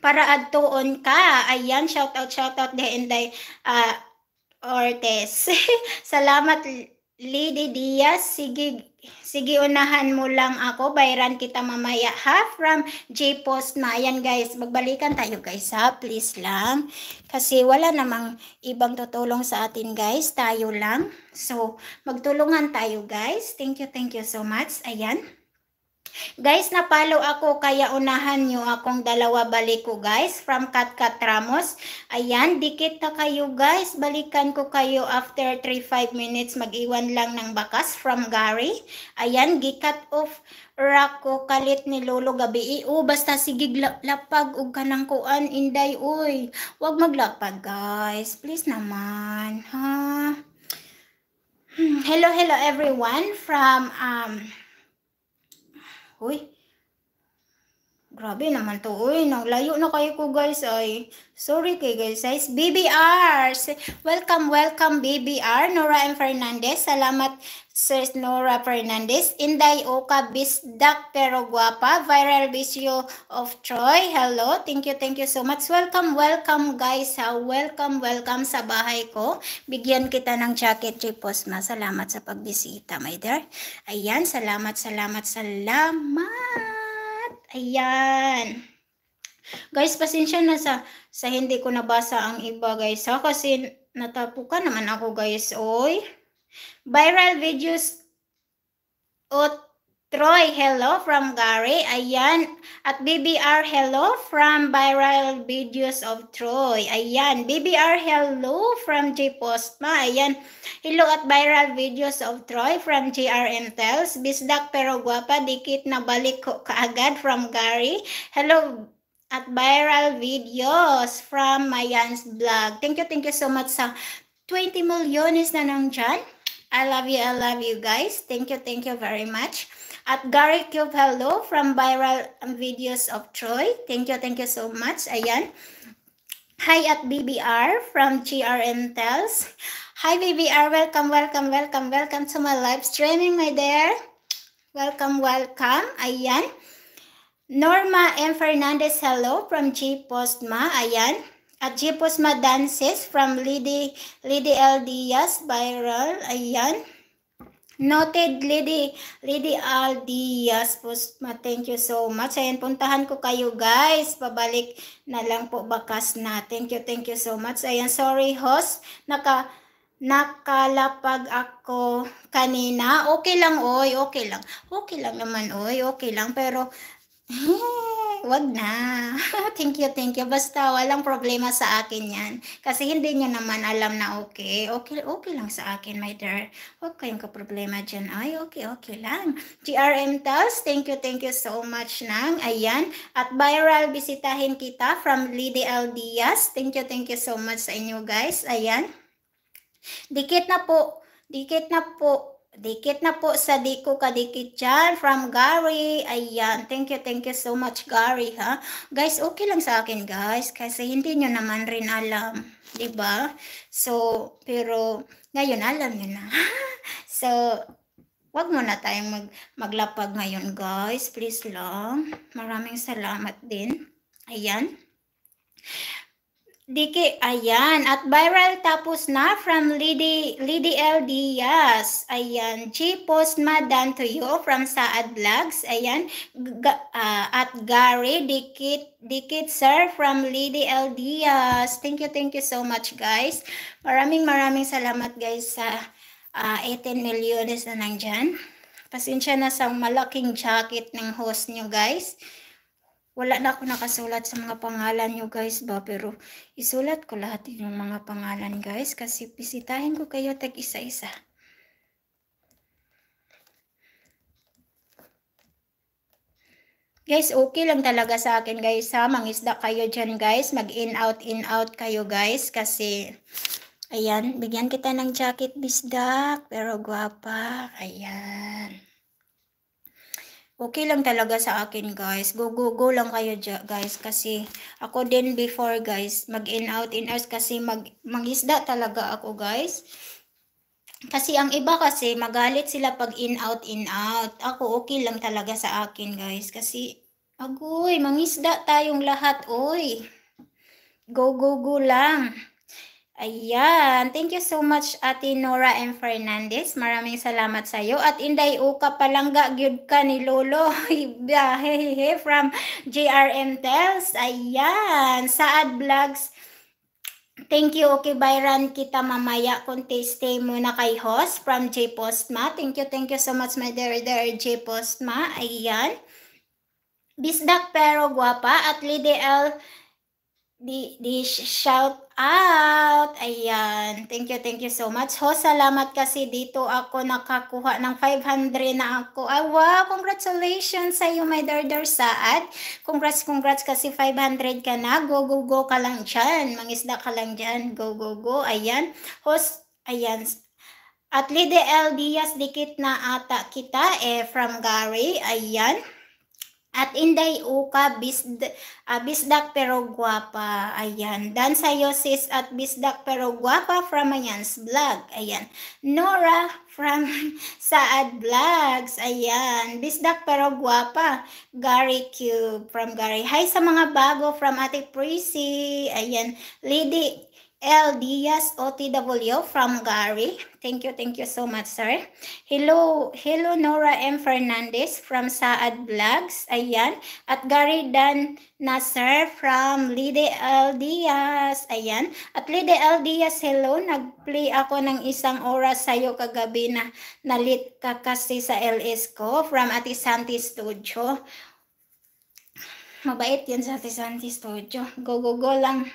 Speaker 1: para adtuon ka. Ayan, shoutout, shoutout de Inday uh, Ortiz. <laughs> Salamat Lady Diaz. Sige, Sige, unahan mo lang ako. Bayaran kita mamaya ha from J-Post na. Ayan guys, magbalikan tayo guys ha. Please lang. Kasi wala namang ibang tutulong sa atin guys. Tayo lang. So, magtulungan tayo guys. Thank you, thank you so much. Ayan. Guys, na-follow ako kaya unahan nyo akong dalawa balik ko guys from Katkat Ramos. Ayan, dikit na kayo guys. Balikan ko kayo after 3-5 minutes. Mag-iwan lang ng bakas from Gary. Ayan, gikat off ko kalit ni Lolo gabi. O, oh, basta sige lapag og kanang kuan inday oy. Huwag maglapag guys. Please naman. Ha? Hmm, hello, hello everyone from um Oi? Grabe naman to. Uy, naglayo na kayo ko guys. Ay, sorry kay guys. Guys, BBR. Welcome, welcome BBR. Nora M. Fernandez. Salamat Sir Nora Fernandez. Inday Oka Bisdak pero guapa. Viral video of Troy. Hello. Thank you, thank you so much. Welcome, welcome guys. Ha. Welcome, welcome sa bahay ko. Bigyan kita ng jacket repost. Salamat sa pagbisita, my dear. Ayan, salamat, salamat, salamat. Ayan. Guys, pasensya na sa, sa hindi ko nabasa ang iba guys. Ha? Kasi natapukan naman ako guys. Oy. Viral videos. Ot Troy, hello from Gary. Ayan. At BBR, hello from viral videos of Troy. Ayan. BBR, hello from J. Postma. Ayan. Hello at viral videos of Troy from JRM Tells. Bisdak pero guapa, dikit na balik ko kaagad from Gary. Hello at viral videos from Mayan's Blog. Thank you, thank you so much sa 20 milyones na nang dyan. I love you, I love you guys. Thank you, thank you very much. At Gary Cube, hello from Viral Videos of Troy. Thank you, thank you so much. Ayan. Hi at BBR from GRN Tells. Hi BBR, welcome, welcome, welcome, welcome to my live streaming, my dear. Welcome, welcome. Ayan. Norma M. Fernandez, hello from G Postma. Ayan. At G Postma Dances from Lady, Lady L. Diaz, viral. Ayan. Noted, Lady, Lady Aldias Thank you so much. Ayan, puntahan ko kayo guys. Pabalik na lang po bakas na. Thank you, thank you so much. Ayan, sorry host. Naka, nakalapag ako kanina. Okay lang, oy. Okay lang. Okay lang naman, oy. Okay lang. Pero <laughs> wag na. <laughs> thank you, thank you. Basta walang problema sa akin yan. Kasi hindi niya naman alam na okay. Okay, okay lang sa akin, my dear. Huwag kayong problema dyan. Ay, okay, okay lang. GRM Tals, thank you, thank you so much nang. Ayan. At viral, bisitahin kita from Lady L. Diaz. Thank you, thank you so much sa inyo guys. Ayan. Dikit na po. Dikit na po Dikit na po sa Diko Kadikit dyan from Gary. Ayan, thank you, thank you so much Gary ha. Guys, okay lang sa akin guys kasi hindi nyo naman rin alam. ba diba? So, pero ngayon alam nyo na. <laughs> so, wag mo na tayong mag, maglapag ngayon guys. Please lang. Maraming salamat din. Ayan. Diki, ayan. At viral tapos na from Lidi, Lidi L. Diaz. Ayan. G. Postma done to you from Saad Vlogs. Ayan. G uh, at Gary Dikit, Dikit Sir from Lidi L. Diaz. Thank you, thank you so much guys. Maraming maraming salamat guys sa uh, ah, 18 million na nandyan. Pasensya na sa malaking jacket ng host nyo guys wala na ako nakasulat sa mga pangalan nyo guys ba pero isulat ko lahat yung mga pangalan guys kasi bisitahin ko kayo tag isa-isa Guys, okay lang talaga sa akin guys ha. Mangisda kayo dyan guys. Mag in out, in out kayo guys. Kasi, ayan, bigyan kita ng jacket bisdak. Pero guwapa. Ayan okay lang talaga sa akin guys. Go, go, go lang kayo guys kasi ako din before guys mag in out in hours kasi mag magisda talaga ako guys. Kasi ang iba kasi magalit sila pag in out in out. Ako okay lang talaga sa akin guys kasi agoy mangisda tayong lahat oy. Go go go lang. Ayan. Thank you so much, Ate Nora M. Fernandez. Maraming salamat sa iyo. At Inday Uka palangga, good ka ni Lolo. <laughs> Hehehe, from JRM Tells. Ayan. Saad Vlogs. Thank you. Okay, Byron, kita mamaya. Kunti stay muna kay host from J Postma. Thank you, thank you so much, my dear, dear J Postma. Ayan. Bisdak pero guapa at Lady L di, di shout out. Ayan. Thank you, thank you so much. Ho, salamat kasi dito ako nakakuha ng 500 na ako. Ah, wow, congratulations sa iyo, my darder Saad. Congrats, congrats kasi 500 ka na. Go, go, go ka lang dyan. Mangisda ka lang dyan. Go, go, go. Ayan. Host, ayan. At Lide L. Diaz, dikit na ata kita eh, from Gary. Ayan. At Inday Uka, Bisd, uh, Bisdak Pero Guapa. Ayan. Dan sa'yo sis at Bisdak Pero Guapa from Ayan's Vlog. Ayan. Nora from <laughs> Saad Vlogs. Ayan. Bisdak Pero Guapa. Gary Cube from Gary. Hi sa mga bago from Ate Prissy. Ayan. Lady L. Diaz OTW from Gary. Thank you, thank you so much, sir. Hello, hello Nora M. Fernandez from Saad Vlogs. Ayan. At Gary Dan Nasser from Lide L. Diaz. Ayan. At Lide L. Diaz, hello. Nag-play ako ng isang oras sa'yo kagabi na nalit ka kasi sa LS ko from Ati Santi Studio. Mabait yan sa Ati Santi Studio. Go, go, go lang.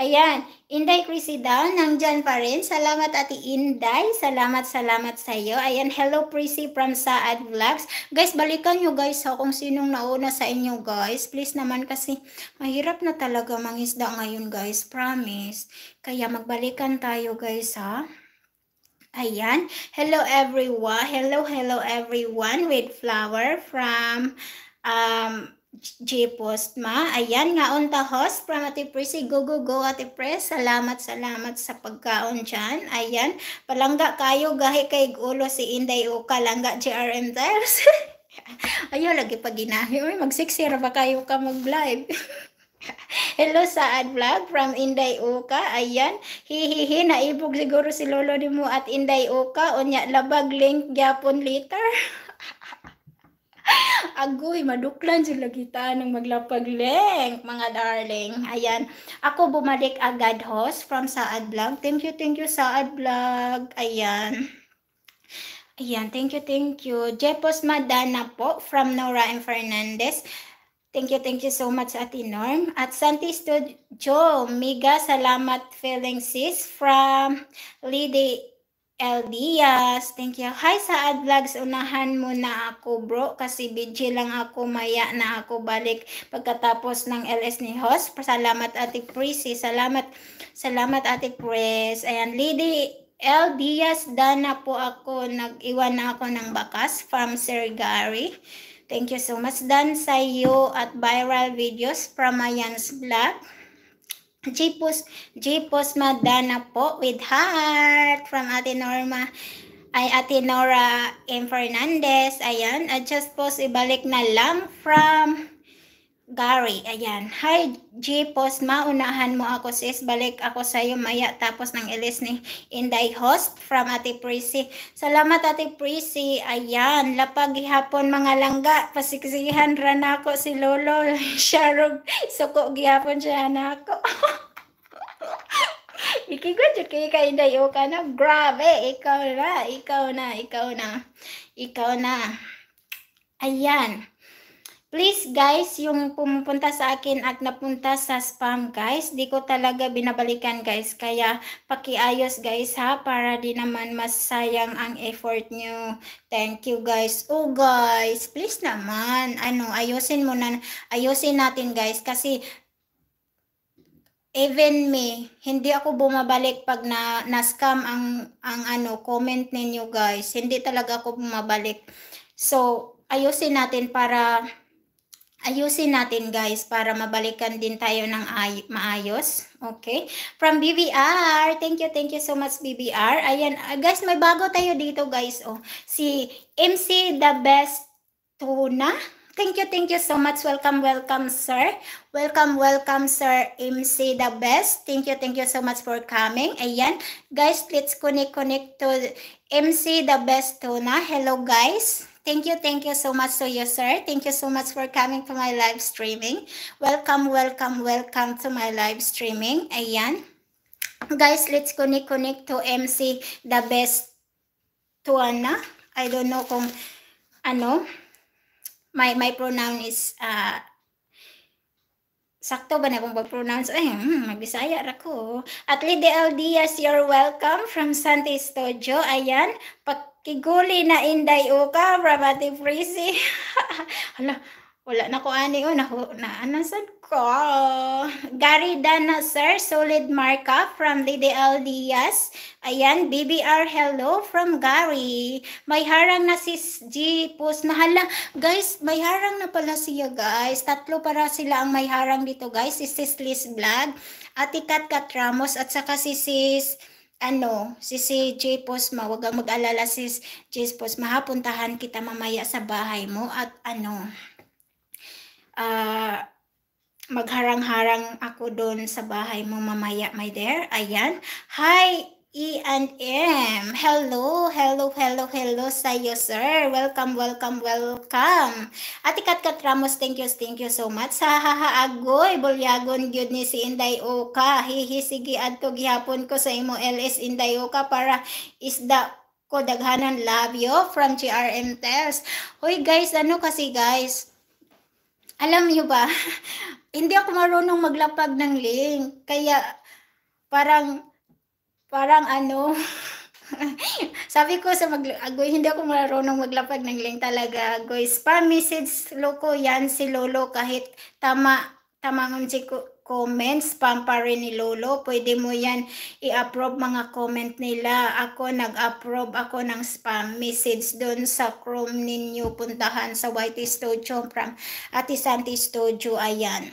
Speaker 1: Ayan, Inday Prisidown, nandyan pa rin. Salamat Ate Inday, salamat, salamat sa iyo. Ayan, hello Prissy from Saad Vlogs. Guys, balikan nyo guys ha kung sinong nauna sa inyo guys. Please naman kasi mahirap na talaga mangisda ngayon guys, promise. Kaya magbalikan tayo guys ha. Ayan, hello everyone, hello, hello everyone with flower from um, J post ma. Ayan nga on the host from Ate Presi. Go, go, go Ate Pres. Salamat, salamat sa pagkaon dyan. Ayan. Palangga kayo gahi kay ulo si Inday o kalangga JRM Tires. <laughs> Ayaw lagi pag ginahi. Uy, magsiksira ba kayo ka mag-live? <laughs> Hello sa ad vlog from Inday Uka. Ayan, hihihi, naibog siguro si Lolo ni mo at Inday Uka. Unya, labag link, gyapon liter. <laughs> Agoy, maduklan sila kita ng maglapagling, mga darling. Ayan. Ako bumalik agad, host, from Saad Vlog. Thank you, thank you, Saad Vlog. Ayan. Ayan, thank you, thank you. Jepos Madana po from Nora and Fernandez. Thank you, thank you so much, Ate Norm. At Santi Studio, Miga, salamat feeling sis from Lady El Diaz, thank you. Hi sa Vlogs. unahan mo na ako bro kasi BG lang ako, maya na ako balik pagkatapos ng LS ni host. Salamat Ate Prissy, salamat, salamat Ate Pris. Ayan, Lady El Diaz, dana po ako, nag-iwan na ako ng bakas from Sir Gary. Thank you so much. Dan sa iyo at viral videos from Mayan's Black. Jipos, Jipos Madana po with heart from Ate Norma. Ay, Ate Nora M. Fernandez. Ayan. just post, ibalik na lang from Gary, ayan. Hi, G. Post, maunahan mo ako sis. Balik ako sa iyo maya tapos ng ilis ni Inday Host from Ate Prissy. Salamat Ate Prissy. Ayan, lapag gihapon mga langga. Pasiksihan ran ako si Lolo. <laughs> Sharog, suko gihapon siya na ako. Ikigod yung kay kay Inday o ka na. Grabe, ikaw na, ikaw na, ikaw na. Ikaw na. Ayan. Please guys, yung pumupunta sa akin at napunta sa spam guys, di ko talaga binabalikan guys. Kaya pakiayos guys ha, para di naman mas sayang ang effort nyo. Thank you guys. Oh guys, please naman, ano, ayusin muna, ayusin natin guys. Kasi even me, hindi ako bumabalik pag na, na-scam ang, ang ano, comment ninyo guys. Hindi talaga ako bumabalik. So, ayusin natin para ayusin natin guys para mabalikan din tayo ng ay maayos. Okay? From BBR. Thank you, thank you so much BBR. Ayan, uh, guys, may bago tayo dito guys. Oh, si MC The Best Tuna. Thank you, thank you so much. Welcome, welcome, sir. Welcome, welcome, sir. MC the best. Thank you, thank you so much for coming. Ayan. Guys, let's connect, connect to MC the best tuna. Hello, guys. Thank you, thank you so much to you, sir. Thank you so much for coming to my live streaming. Welcome, welcome, welcome to my live streaming. Ayan. Guys, let's connect-connect to MC the best Tuana. I don't know kung ano. My my pronoun is uh, sakto ba na kung pronounce Ay, hmm, magbisaya ra ko. At Lidia Aldias, you're welcome from Santi Studio. Ayan, pag Kiguli na inday o ka, brabati prisi. <laughs> Hala, wala na ko ani o, oh, na, na anasad ko. Garida na sir, solid marka from DDL Diaz. Ayan, BBR hello from Gary. May harang na si G. Pus. Nahala, guys, may harang na pala siya guys. Tatlo para sila ang may harang dito guys. Si Sis Liz Vlog, Ati Kat Kat Ramos, at saka si Sis ano, si CJ Posma, wag kang mag-alala sis CJ Posma, hapuntahan kita mamaya sa bahay mo at ano, ah, uh, magharang-harang ako doon sa bahay mo mamaya, my dear. Ayan. Hi, E and M. Hello, hello, hello, hello sa iyo, sir. Welcome, welcome, welcome. Ate Katkat Ramos, thank you, thank you so much. Sa hahaagoy, bulyagon gyud ni si Inday Oka. Hihi sige adto gihapon ko sa imo LS Inday Oka para isda ko daghanan love you from GRM Tells. Hoy guys, ano kasi guys? Alam niyo ba? <laughs> hindi ako marunong maglapag ng link. Kaya parang parang ano, <laughs> sabi ko sa mag agoy, hindi ako marunong maglapag ng link talaga, agoy. Spam message loko yan si Lolo kahit tama tama ang ko comments spam pa rin ni Lolo. Pwede mo yan i-approve mga comment nila. Ako nag-approve ako ng spam message doon sa Chrome ninyo puntahan sa YT Studio from Ate Santi Studio. Ayan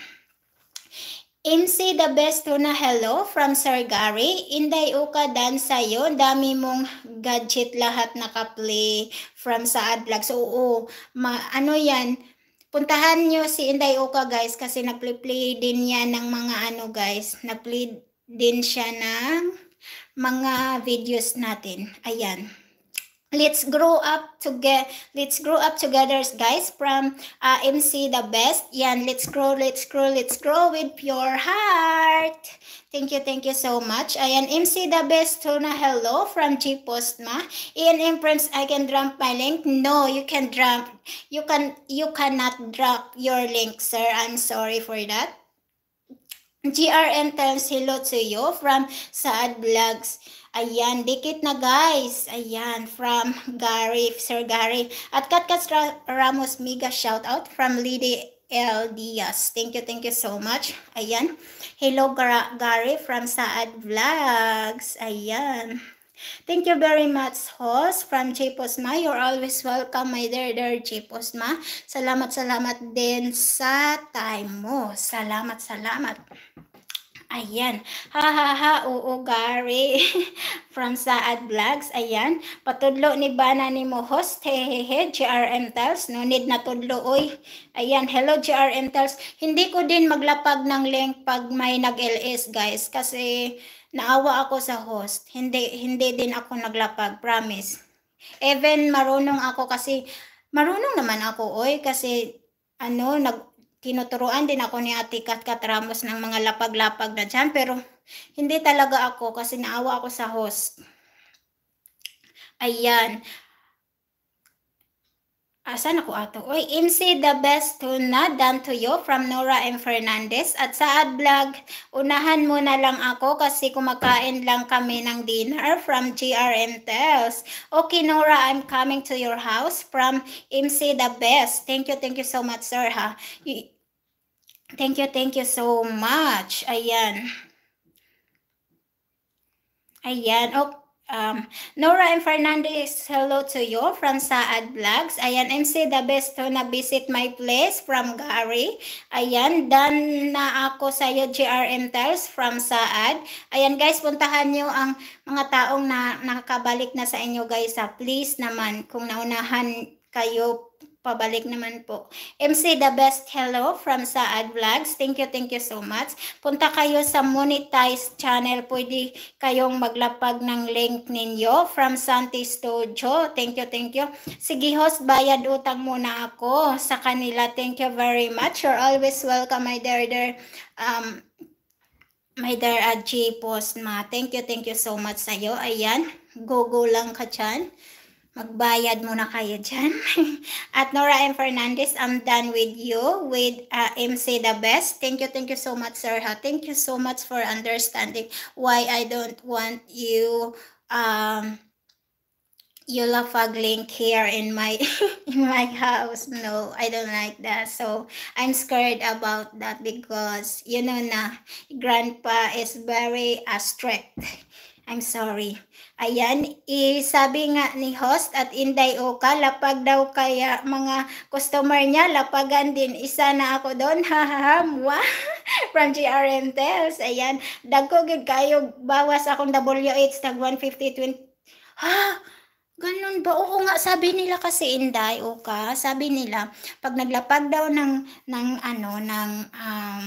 Speaker 1: say The Best to na Hello from Sir Gary. Inday Uka Dan sa'yo. Dami mong gadget lahat nakaplay from sa So, Oo, ma ano yan? Puntahan nyo si Inday Uka guys kasi nagplay-play din yan ng mga ano guys. Nagplay din siya ng mga videos natin. Ayan let's grow up together let's grow up together guys from uh, MC the best Yeah, let's grow let's grow let's grow with pure heart thank you thank you so much ayan MC the best tuna hello from G Postma in imprints I can drop my link no you can drop you can you cannot drop your link sir I'm sorry for that GRN tells hello to you from Sad Vlogs Ayan, dikit na guys. Ayan, from Gary, Sir Gary. At Katkat Ramos, mega shout out from Lady L. Diaz. Thank you, thank you so much. Ayan. Hello, Gary from Saad Vlogs. Ayan. Thank you very much, host. From Chipos Ma, you're always welcome, my dear, dear Chipos Ma. Salamat, salamat din sa time mo. Salamat, salamat. Ayan. Ha ha ha. Oo, Gary. <laughs> From Saad Vlogs. Ayan. Patudlo ni Bana ni mo host. Hehehe. GRM Tells. No need na tudlo. Oy. Ayan. Hello, GRM Tells. Hindi ko din maglapag ng link pag may nag-LS, guys. Kasi naawa ako sa host. Hindi, hindi din ako naglapag. Promise. Even marunong ako kasi marunong naman ako, oy. Kasi ano, nag tinuturuan din ako ni Ate Kat Kat Ramos ng mga lapag-lapag na dyan. Pero hindi talaga ako kasi naawa ako sa host. Ayan. Asan ako ato? Oy, MC the best to na done to you from Nora M. Fernandez. At sa ad vlog, unahan mo na lang ako kasi kumakain lang kami ng dinner from GRM Tales. Okay, Nora, I'm coming to your house from MC the best. Thank you, thank you so much, sir, ha? Thank you, thank you so much. Ayan. Ayan. Okay. Oh, Um, Nora M. Fernandez, hello to you from Saad Vlogs. Ayan, MC the best to na visit my place from Gary. Ayan, dan na ako sa iyo, GRM Tiles from Saad. Ayan guys, puntahan nyo ang mga taong na nakakabalik na sa inyo guys. Ha. Please naman, kung naunahan kayo pabalik naman po. MC The Best Hello from Saad Vlogs. Thank you, thank you so much. Punta kayo sa monetized channel. Pwede kayong maglapag ng link ninyo from Santi Studio. Thank you, thank you. Sige host, bayad utang muna ako sa kanila. Thank you very much. You're always welcome, my dear, dear um, my dear uh, J. Postma. Thank you, thank you so much sa'yo. Ayan, go-go lang ka dyan. Magbayad muna kayo dyan. <laughs> At Nora M. Fernandez, I'm done with you. With uh, MC The Best. Thank you, thank you so much, sir. Ha. Thank you so much for understanding why I don't want you um, Yula fog link here in my <laughs> in my house. No, I don't like that. So I'm scared about that because you know na grandpa is very uh, strict. I'm sorry. Ayan, sabi nga ni host at Inday Oka, lapag daw kaya mga customer niya, lapagan din. Isa na ako doon, <laughs> ha ha ha, mwa. <laughs> From GRM Tales, ayan. Dagko gid kayo, bawas akong WH, tag 150, 20. Ha? Ganun ba? Oo nga, sabi nila kasi Inday Oka, sabi nila, pag naglapag daw ng, ng ano, ng, um,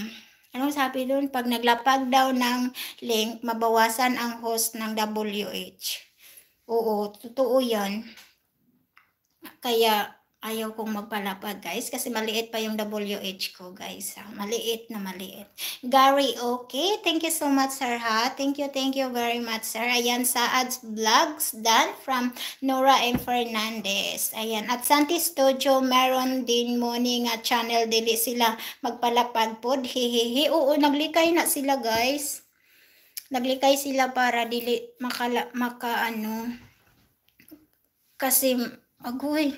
Speaker 1: Anong sabi doon? Pag naglapag daw ng link, mabawasan ang host ng WH. Oo, totoo yan. Kaya, ayaw kong magpalapag guys kasi maliit pa yung WH ko guys ha? maliit na maliit Gary okay thank you so much sir ha thank you thank you very much sir ayan sa ads Vlogs done from Nora M. Fernandez ayan at Santi Studio meron din morning at channel dili sila magpalapag pod hihihi oo naglikay na sila guys naglikay sila para dili makala maka ano kasi agoy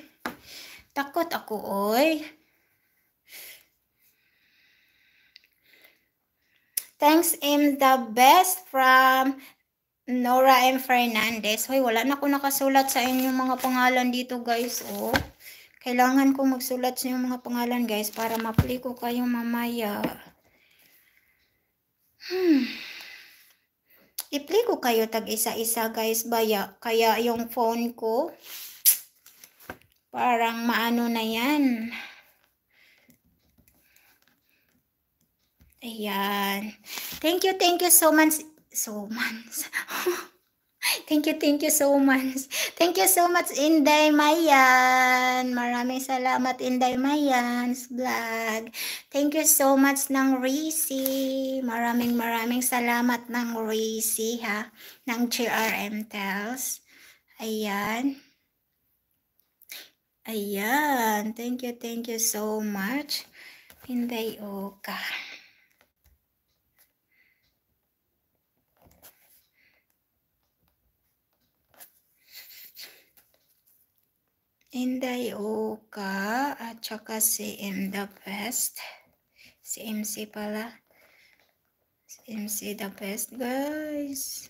Speaker 1: Takot ako, oy. Thanks, M. The best from Nora M. Fernandez. Hoy, wala na ako nakasulat sa inyong mga pangalan dito, guys, oh. Kailangan ko magsulat sa inyong mga pangalan, guys, para ma mapli ko kayo mamaya. Hmm. Ipli ko kayo tag isa-isa, guys, baya. Kaya yung phone ko, Parang maano na yan. Ayan. Thank you, thank you so much. So much. <laughs> thank you, thank you so much. Thank you so much, Inday Mayan. Maraming salamat, Inday Mayan's vlog. Thank you so much ng Reese. Maraming maraming salamat ng Reese, ha? Ng GRM Tells. Ayan. Ayan. Thank you, thank you so much. Pinday Oka. Inday Oka at saka si M the Best. Si MC pala. Si MC the Best, guys.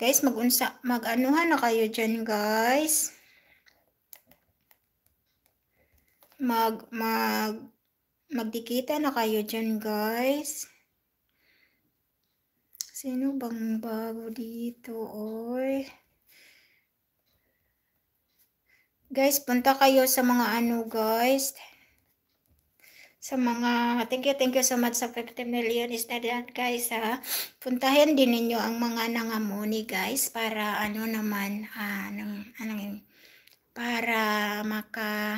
Speaker 1: Guys, mag-unsa, mag-anuhan na kayo dyan, guys. Mag, mag, magdikita na kayo dyan, guys. Sino bang bago dito, oy? Guys, punta kayo sa mga ano, guys. Guys sa mga thank you thank you so much sa 50 million is na dyan guys ha puntahin din ninyo ang mga nangamuni guys para ano naman ha ah, anong, anong, para maka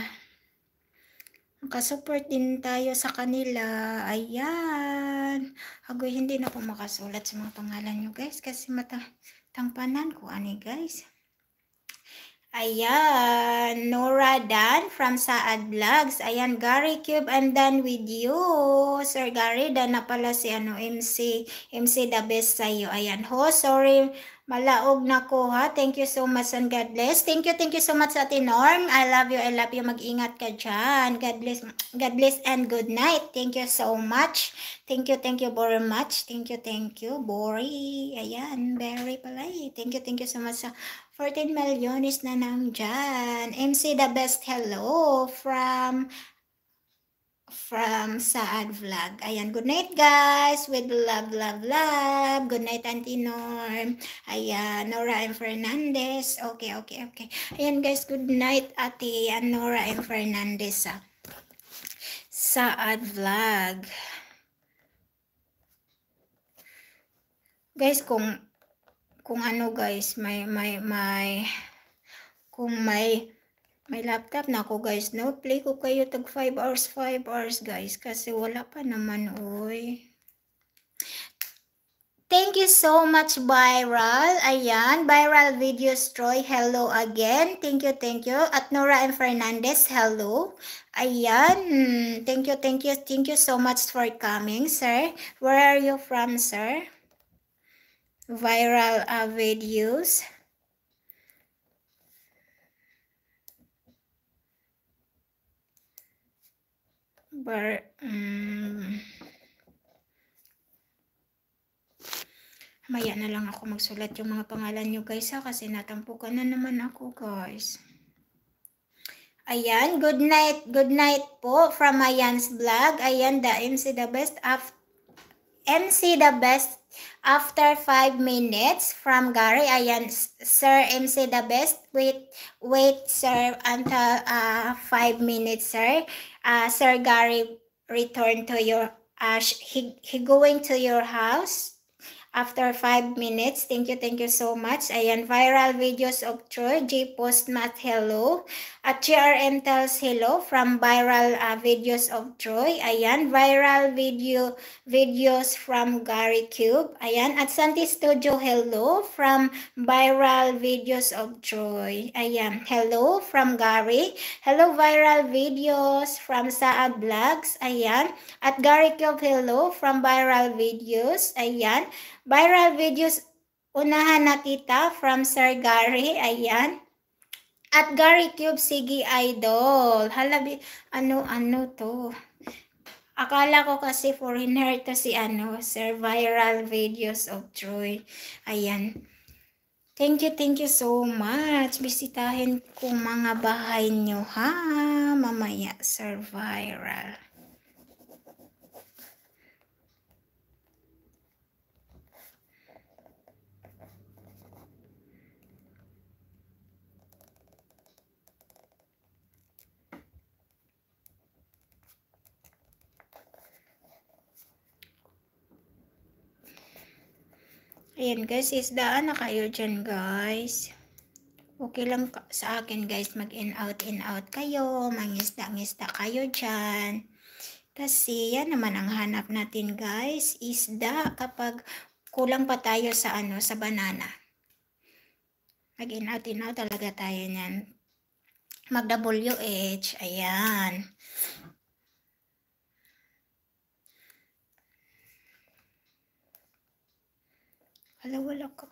Speaker 1: makasupport din tayo sa kanila ayan ako hindi na po makasulat sa mga pangalan nyo guys kasi matangpanan ko ani guys Ayan, Nora Dan from Saad Vlogs. Ayan, Gary Cube, I'm done with you. Sir Gary, dan na pala si ano, MC. MC the best sa'yo. Ayan, ho, sorry, malaog na ko ha. Thank you so much and God bless. Thank you, thank you so much sa Norm. I love you, I love you. Mag-ingat ka dyan. God bless, God bless and good night. Thank you so much. Thank you, thank you very much. Thank you, thank you, Bori. Ayan, very pala eh. Thank you, thank you so much sa 14 Meliones na nang nandyan. MC The Best Hello from from Saad Vlog. Ayan, good night guys. With love, love, love. Good night Auntie Norm. Ayan, Nora and Fernandez. Okay, okay, okay. Ayan guys, good night Ate Nora and Fernandez. Ah. Saad Vlog. Guys, kung kung ano guys, may, may, may, kung may, may laptop na ako guys, no? Play ko kayo tag 5 hours, 5 hours guys, kasi wala pa naman, oy. Thank you so much, Viral. Ayan, Viral Videos Troy, hello again. Thank you, thank you. At Nora and Fernandez, hello. Ayan, hmm, thank you, thank you, thank you so much for coming, sir. Where are you from, sir? viral uh, videos. But, um, mm. maya na lang ako magsulat yung mga pangalan nyo guys ha, kasi natampukan na naman ako guys. Ayan, good night, good night po from Ayan's vlog. Ayan, the MC the best of MC the best after 5 minutes from Gary. Ayan, Sir MC the best. Wait, wait sir, until uh, 5 minutes, sir. Uh, sir Gary, return to your, uh, he, he going to your house after 5 minutes. Thank you, thank you so much. Ayan, viral videos of Troy, J Post Math Hello, at GRM tells hello from viral uh, videos of Troy. Ayan, viral video videos from Gary Cube. Ayan, at Santi Studio hello from viral videos of Troy. Ayan, hello from Gary. Hello viral videos from Saad Vlogs. Ayan, at Gary Cube hello from viral videos. Ayan, Viral videos unahan nakita from Sir Gary. Ayan. At Gary Cube, sige idol. Halabi, ano, ano to? Akala ko kasi foreigner to si ano, Sir Viral Videos of Troy. Ayan. Thank you, thank you so much. Bisitahin ko mga bahay nyo ha, mamaya, Sir Viral. Ayan guys, isdaan na kayo dyan guys. Okay lang sa akin guys, mag in out in out kayo, mangisda-ngisda kayo dyan. Kasi yan naman ang hanap natin guys, isda kapag kulang pa tayo sa ano, sa banana. Mag in out in out talaga tayo niyan. Mag WH, ayan. Ala, wala ka.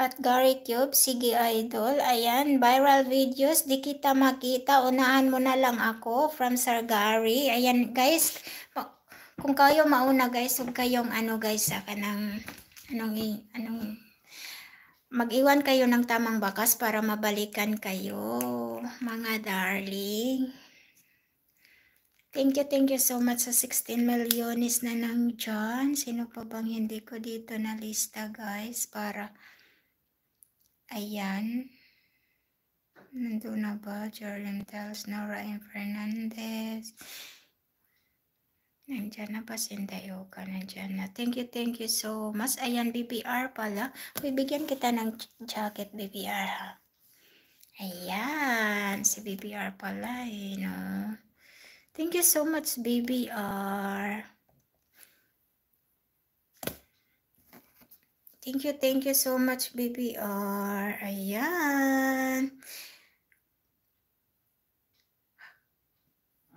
Speaker 1: At Gary Cube, sige idol. Ayan, viral videos, di kita makita. Unaan mo na lang ako from Sir Gary. Ayan guys, kung kayo mauna guys, huwag kayong ano guys sa kanang Anong, anong, mag-iwan kayo ng tamang bakas para mabalikan kayo, mga darling. Thank you, thank you so much sa 16 milyones na nang dyan. Sino pa bang hindi ko dito na lista, guys, para, ayan. Nandun na ba? Jordan Tells, Nora M. Fernandez. Nandiyan na ba Sindayoka? Nandiyan na. Thank you, thank you so much. Ayan, BBR pala. Bibigyan kita ng jacket, BBR ha. Ayan, si BBR pala eh, no? Thank you so much, BBR. Thank you, thank you so much, BBR. Ayan.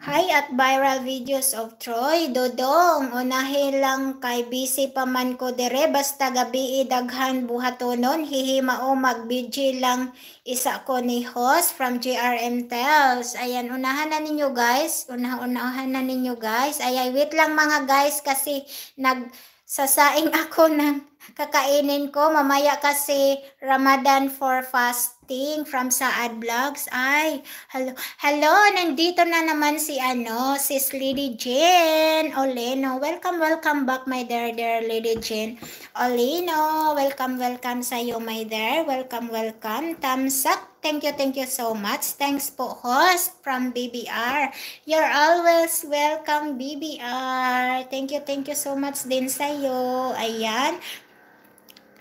Speaker 1: Hi at viral videos of Troy, Dodong, unahin lang kay busy pa man ko dere, basta gabi idaghan buhatonon, hihimao magbidji lang isa ko ni host from GRM Tells. Ayan, unahan na ninyo guys, unah-unahan na ninyo guys. Ay, wait lang mga guys kasi nag sasaing <laughs> ako ng kakainin ko. Mamaya kasi Ramadan for fast Ting from Saad Vlogs. Ay, hello. Hello, nandito na naman si ano, sis Lady Jane Oleno. Welcome, welcome back my dear, dear Lady Jane Oleno. Welcome, welcome sa iyo my dear. Welcome, welcome. Thumbs up. Thank you, thank you so much. Thanks po, host from BBR. You're always welcome, BBR. Thank you, thank you so much din sa'yo. Ayan.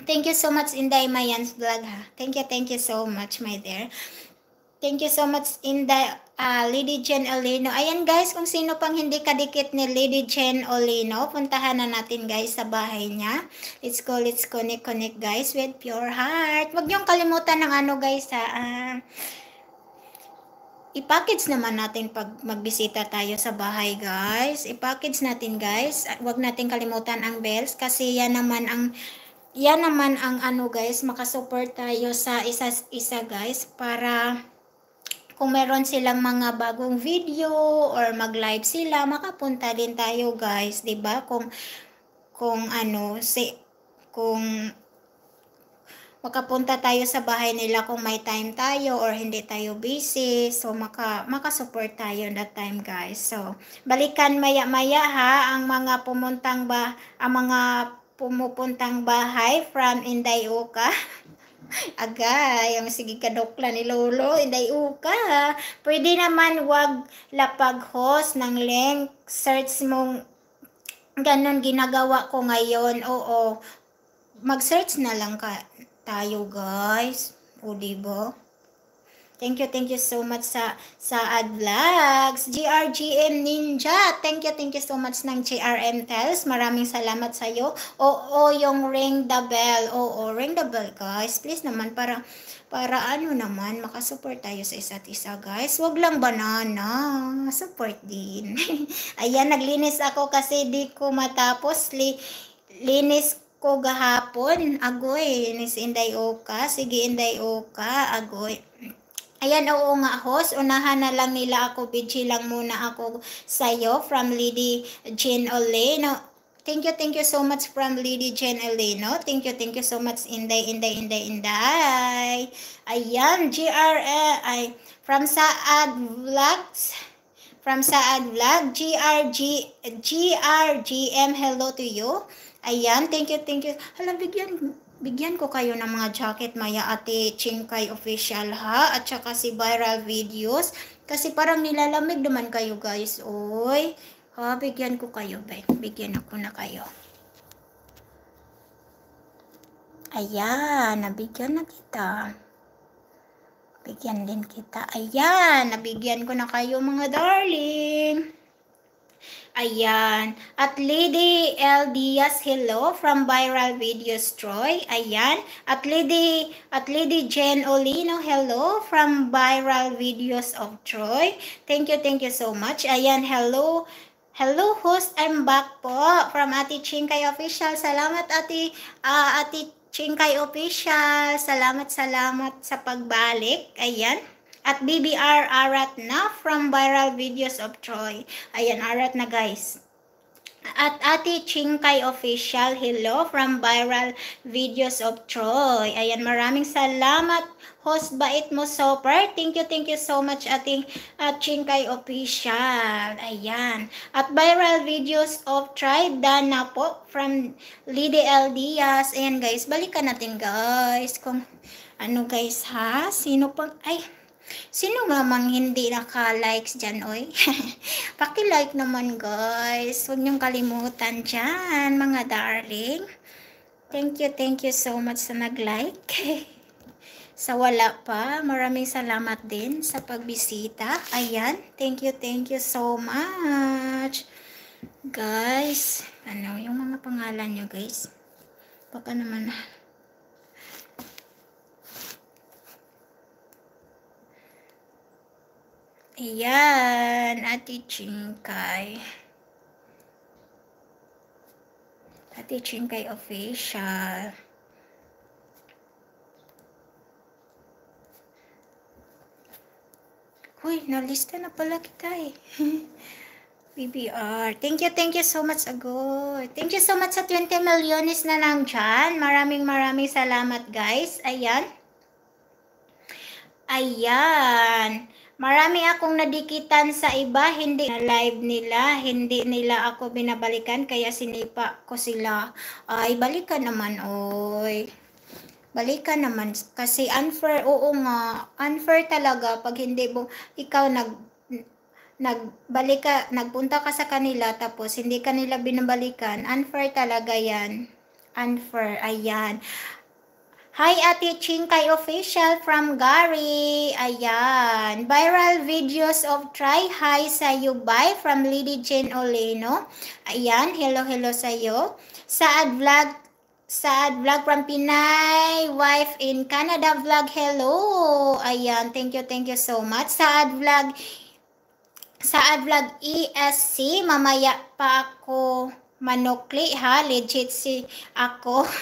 Speaker 1: Thank you so much, Inday Mayan's vlog, ha? Thank you, thank you so much, my dear. Thank you so much, Inday, uh, Lady Jen Olino. Ayan, guys, kung sino pang hindi kadikit ni Lady Jen Olino, puntahan na natin, guys, sa bahay niya. Let's go, let's connect, connect, guys, with pure heart. Huwag niyong kalimutan ng ano, guys, ha? Uh, i-package naman natin pag magbisita tayo sa bahay, guys. I-package natin, guys. Huwag natin kalimutan ang bells kasi yan naman ang yan naman ang ano guys, makasupport tayo sa isa-isa guys para kung meron silang mga bagong video or mag-live sila, makapunta din tayo guys, 'di ba? Kung kung ano si kung makapunta tayo sa bahay nila kung may time tayo or hindi tayo busy. So maka maka-support tayo that time guys. So balikan maya-maya ha ang mga pumuntang ba ang mga pumupuntang bahay from Indayuka. <laughs> Agay, ang sige kadokla ni Lolo, inday uka. Pwede naman wag lapag host ng link. Search mong ganun ginagawa ko ngayon. Oo, mag-search na lang ka tayo guys. O, diba? Thank you, thank you so much sa Saad Vlogs. GRGM Ninja. Thank you, thank you so much ng JRM Tells. Maraming salamat sa iyo. o yung ring the bell. O o ring the bell, guys. Please naman para para ano naman makasupport tayo sa isa't isa, guys. Wag lang banana. Support din. <laughs> Ayan, naglinis ako kasi di ko matapos li linis ko gahapon. Agoy, linis Inday Oka. Sige, Inday Oka. Agoy. Ayan, oo nga host. Unahan na lang nila ako. Pichi lang muna ako sa'yo from Lady Jane Oleno. Thank you, thank you so much from Lady Jane Oleno. Thank you, thank you so much. Inday, inday, inday, inday. Ayan, GRL. Ay, from Saad Vlogs. From Saad Vlog. GRG, GRGM, hello to you. Ayan, thank you, thank you. Hala, bigyan Bigyan ko kayo ng mga jacket maya ate Chinkay official ha at saka si viral videos kasi parang nilalamig naman kayo guys oy ha bigyan ko kayo ba bigyan ako na kayo Ayan, nabigyan na kita. Bigyan din kita. Ayan, nabigyan ko na kayo mga darling. Ayan. At Lady L. Diaz, hello from Viral Videos Troy. Ayan. At Lady, at Lady Jen Olino, hello from Viral Videos of Troy. Thank you, thank you so much. Ayan, hello. Hello host, I'm back po from Ate Chinkay Official. Salamat Ate, uh, Ate Chinkay Official. Salamat, salamat sa pagbalik. Ayan at BBR Arat na from viral videos of Troy. Ayan, Arat na guys. At Ate Chingkay Official, hello from viral videos of Troy. Ayan, maraming salamat. Host, bait mo super. Thank you, thank you so much Ate at Chingkay Official. Ayan. At viral videos of Troy, Dana po from Lide L. Diaz. Ayan guys, balikan natin guys kung ano guys ha. Sino pang, ay, Sino ba mang hindi naka-likes dyan, oy? <laughs> Paki-like naman, guys. Huwag niyong kalimutan dyan, mga darling. Thank you, thank you so much sa nag-like. <laughs> sa wala pa, maraming salamat din sa pagbisita. Ayan, thank you, thank you so much. Guys, ano yung mga pangalan nyo, guys? Baka naman Ayan, Ate Chinkay. Ate Chinkay official. Uy, nalista na pala kita eh. <laughs> BBR. Thank you, thank you so much, Agod. Thank you so much sa 20 milyones na nang dyan. Maraming maraming salamat, guys. Ayan. Ayan. Marami akong nadikitan sa iba, hindi na live nila, hindi nila ako binabalikan, kaya sinipa ko sila. Ay, balikan naman, oy. Balikan naman, kasi unfair, oo nga, unfair talaga pag hindi mo, ikaw nag, nagbalik ka, nagpunta ka sa kanila, tapos hindi kanila binabalikan, unfair talaga yan. Unfair, ayan. Hi, Ate Chinkay Official from Gary. Ayan. Viral videos of Try high sa Yubay from Lady Jane Oleno. Ayan. Hello, hello sa'yo. Saad Vlog Saad Vlog from Pinay, wife in Canada Vlog, hello. Ayan, thank you, thank you so much. Saad Vlog, Saad Vlog ESC, mamaya pa ako manukli ha, legit si ako. <laughs>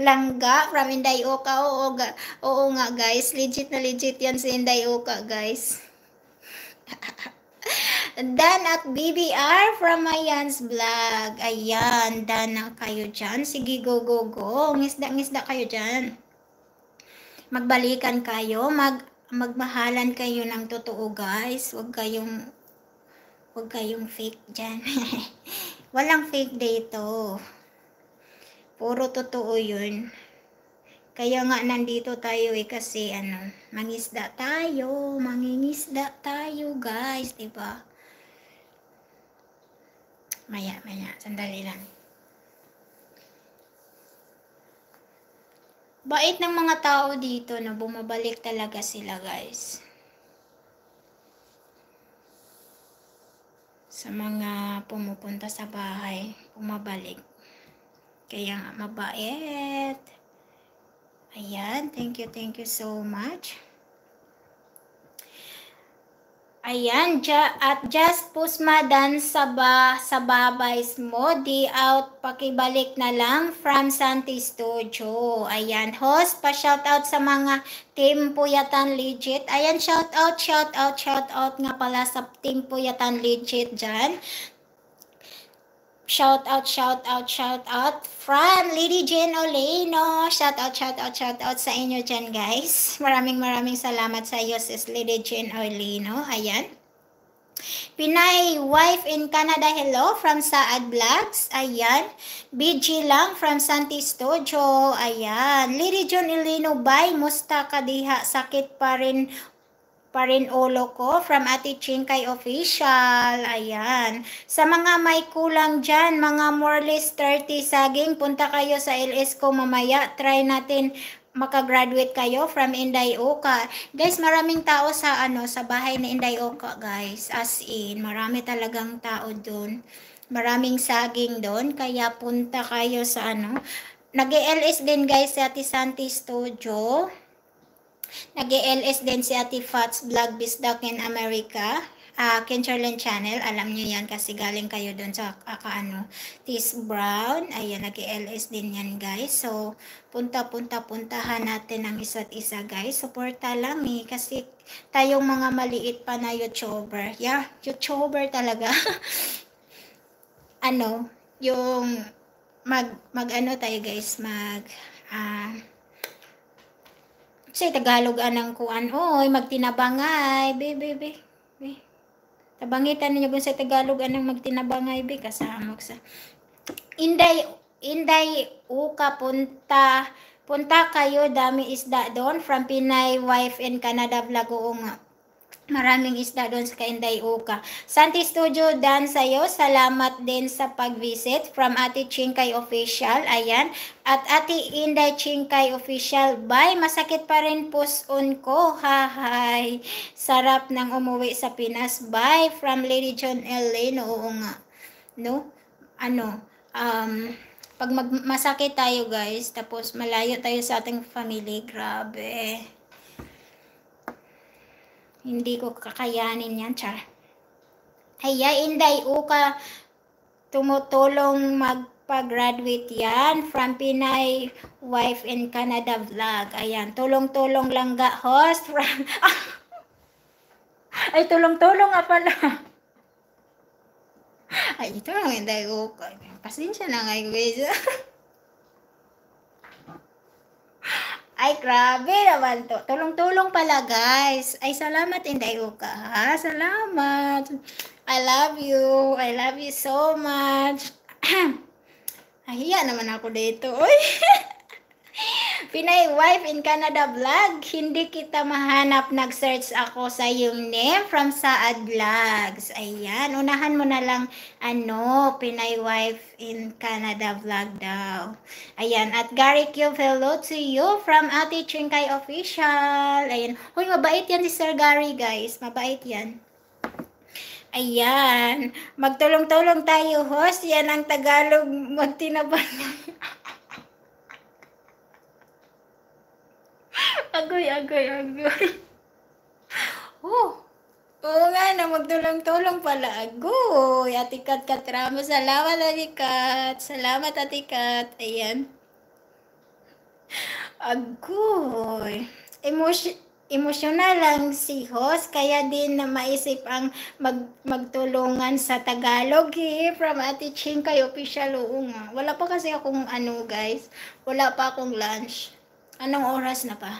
Speaker 1: langga from Inday Oka. Oo, ga, oo nga guys, legit na legit yan si Inday Oka guys. <laughs> Dan at BBR from Mayan's Vlog. Ayan, Dan na kayo dyan. Sige, go, go, go. Ngisda, ngisda kayo dyan. Magbalikan kayo. Mag, magmahalan kayo ng totoo, guys. Huwag kayong, huwag kayong fake dyan. <laughs> Walang fake dito. Puro totoo yun. Kaya nga nandito tayo eh kasi ano, mangisda tayo, mangingisda tayo guys, di ba? Maya, maya, sandali lang. Bait ng mga tao dito na bumabalik talaga sila guys. Sa mga pumupunta sa bahay, bumabalik. Kaya nga, mabait. Ayan, thank you, thank you so much. Ayan, ja, at just pusmadan sa, ba, sa babays mo, di out, pakibalik na lang from Santi Studio. Ayan, host, pa-shoutout sa mga Team Puyatan Legit. Ayan, shoutout, shoutout, shoutout nga pala sa Team Puyatan Legit dyan. Shout out, shout out, shout out. from Lady Jane Oleno. Shout out, shout out, shout out sa inyo dyan, guys. Maraming maraming salamat sa iyo, sis Lady Jane Oleno. Ayan. Pinay wife in Canada, hello, from Saad Vlogs, ayan. BG lang from Santi Studio, ayan. Lady Jane Oleno, bye, musta ka diha, sakit pa rin pa rin ulo ko from Ate Chinkay Official. Ayan. Sa mga may kulang dyan, mga more less 30 saging, punta kayo sa LS ko mamaya. Try natin makagraduate kayo from Inday Oka. Guys, maraming tao sa ano sa bahay na Inday Oka, guys. As in, marami talagang tao doon. Maraming saging doon, kaya punta kayo sa ano. Nag-LS din guys sa Ate Santi Studio. Nag-ELS din si Ate Fats Vlog Bisdoc in America. Uh, Ken Charlene Channel, alam nyo yan kasi galing kayo doon sa ano, Tis Brown. Ayan, nag-ELS din yan guys. So, punta-punta-puntahan natin ang isa't isa guys. Suporta lang eh kasi tayong mga maliit pa na YouTuber. Yeah, YouTuber talaga. <laughs> ano, yung mag, mag ano tayo guys, mag... Uh, kasi Tagalog anang kuan. Oy, magtinabangay. Be, be, be. be. Tabangitan niyo sa Tagalog anang magtinabangay. Be, kasamok sa. Inday, inday, uka punta. Punta kayo, dami isda doon. From Pinay, wife in Canada, vlog. nga. Maraming isda doon sa Kainday Oka. Santi Studio, Dan sa'yo. Salamat din sa pag-visit from Ate Chinkay Official. Ayan. At Ate Inday Chinkay Official. Bye. Masakit pa rin puson ko. Hahay. Sarap ng umuwi sa Pinas. Bye. From Lady John L. Lane. Oo nga. No? Ano? Um, pag mag masakit tayo guys, tapos malayo tayo sa ating family. Grabe. Hindi ko kakayanin yan, char. Ay, inday uka tumutulong magpa-graduate yan from Pinay Wife in Canada Vlog. Ayan, tulong-tulong lang ga host from... <laughs> Ay, tulong-tulong nga pala. Ay, tulong lang, inday uka. Pasensya na nga, guys. <laughs> Ay, grabe naman to. Tulong-tulong pala, guys. Ay, salamat, Indayo ka, ha? Salamat. I love you. I love you so much. <clears throat> Ahiya naman ako dito. Uy! <laughs> Pinay Wife in Canada Vlog. Hindi kita mahanap. Nag-search ako sa yung name from Saad Vlogs. Ayan. Unahan mo na lang, ano, Pinay Wife in Canada Vlog daw. Ayan. At Gary Q, hello to you from Ate Chinkay Official. Ayan. Hoy, mabait yan si Sir Gary, guys. Mabait yan. Ayan. Magtulong-tulong tayo, host. Yan ang Tagalog magtinaban. <laughs> agoy, agoy, agoy. <laughs> Oh. Oo nga, na magtulong-tulong pala. Agoy, Ate Kat Katramo. Salamat, Ate Kat. Salamat, Ate Kat. Ayan. Agoy. Emotion, emosyonal lang si host, kaya din na maisip ang mag, magtulungan sa Tagalog. Hey, eh. from Ate Ching kay official, oo nga. Wala pa kasi akong ano, guys. Wala pa akong lunch. Anong oras na pa?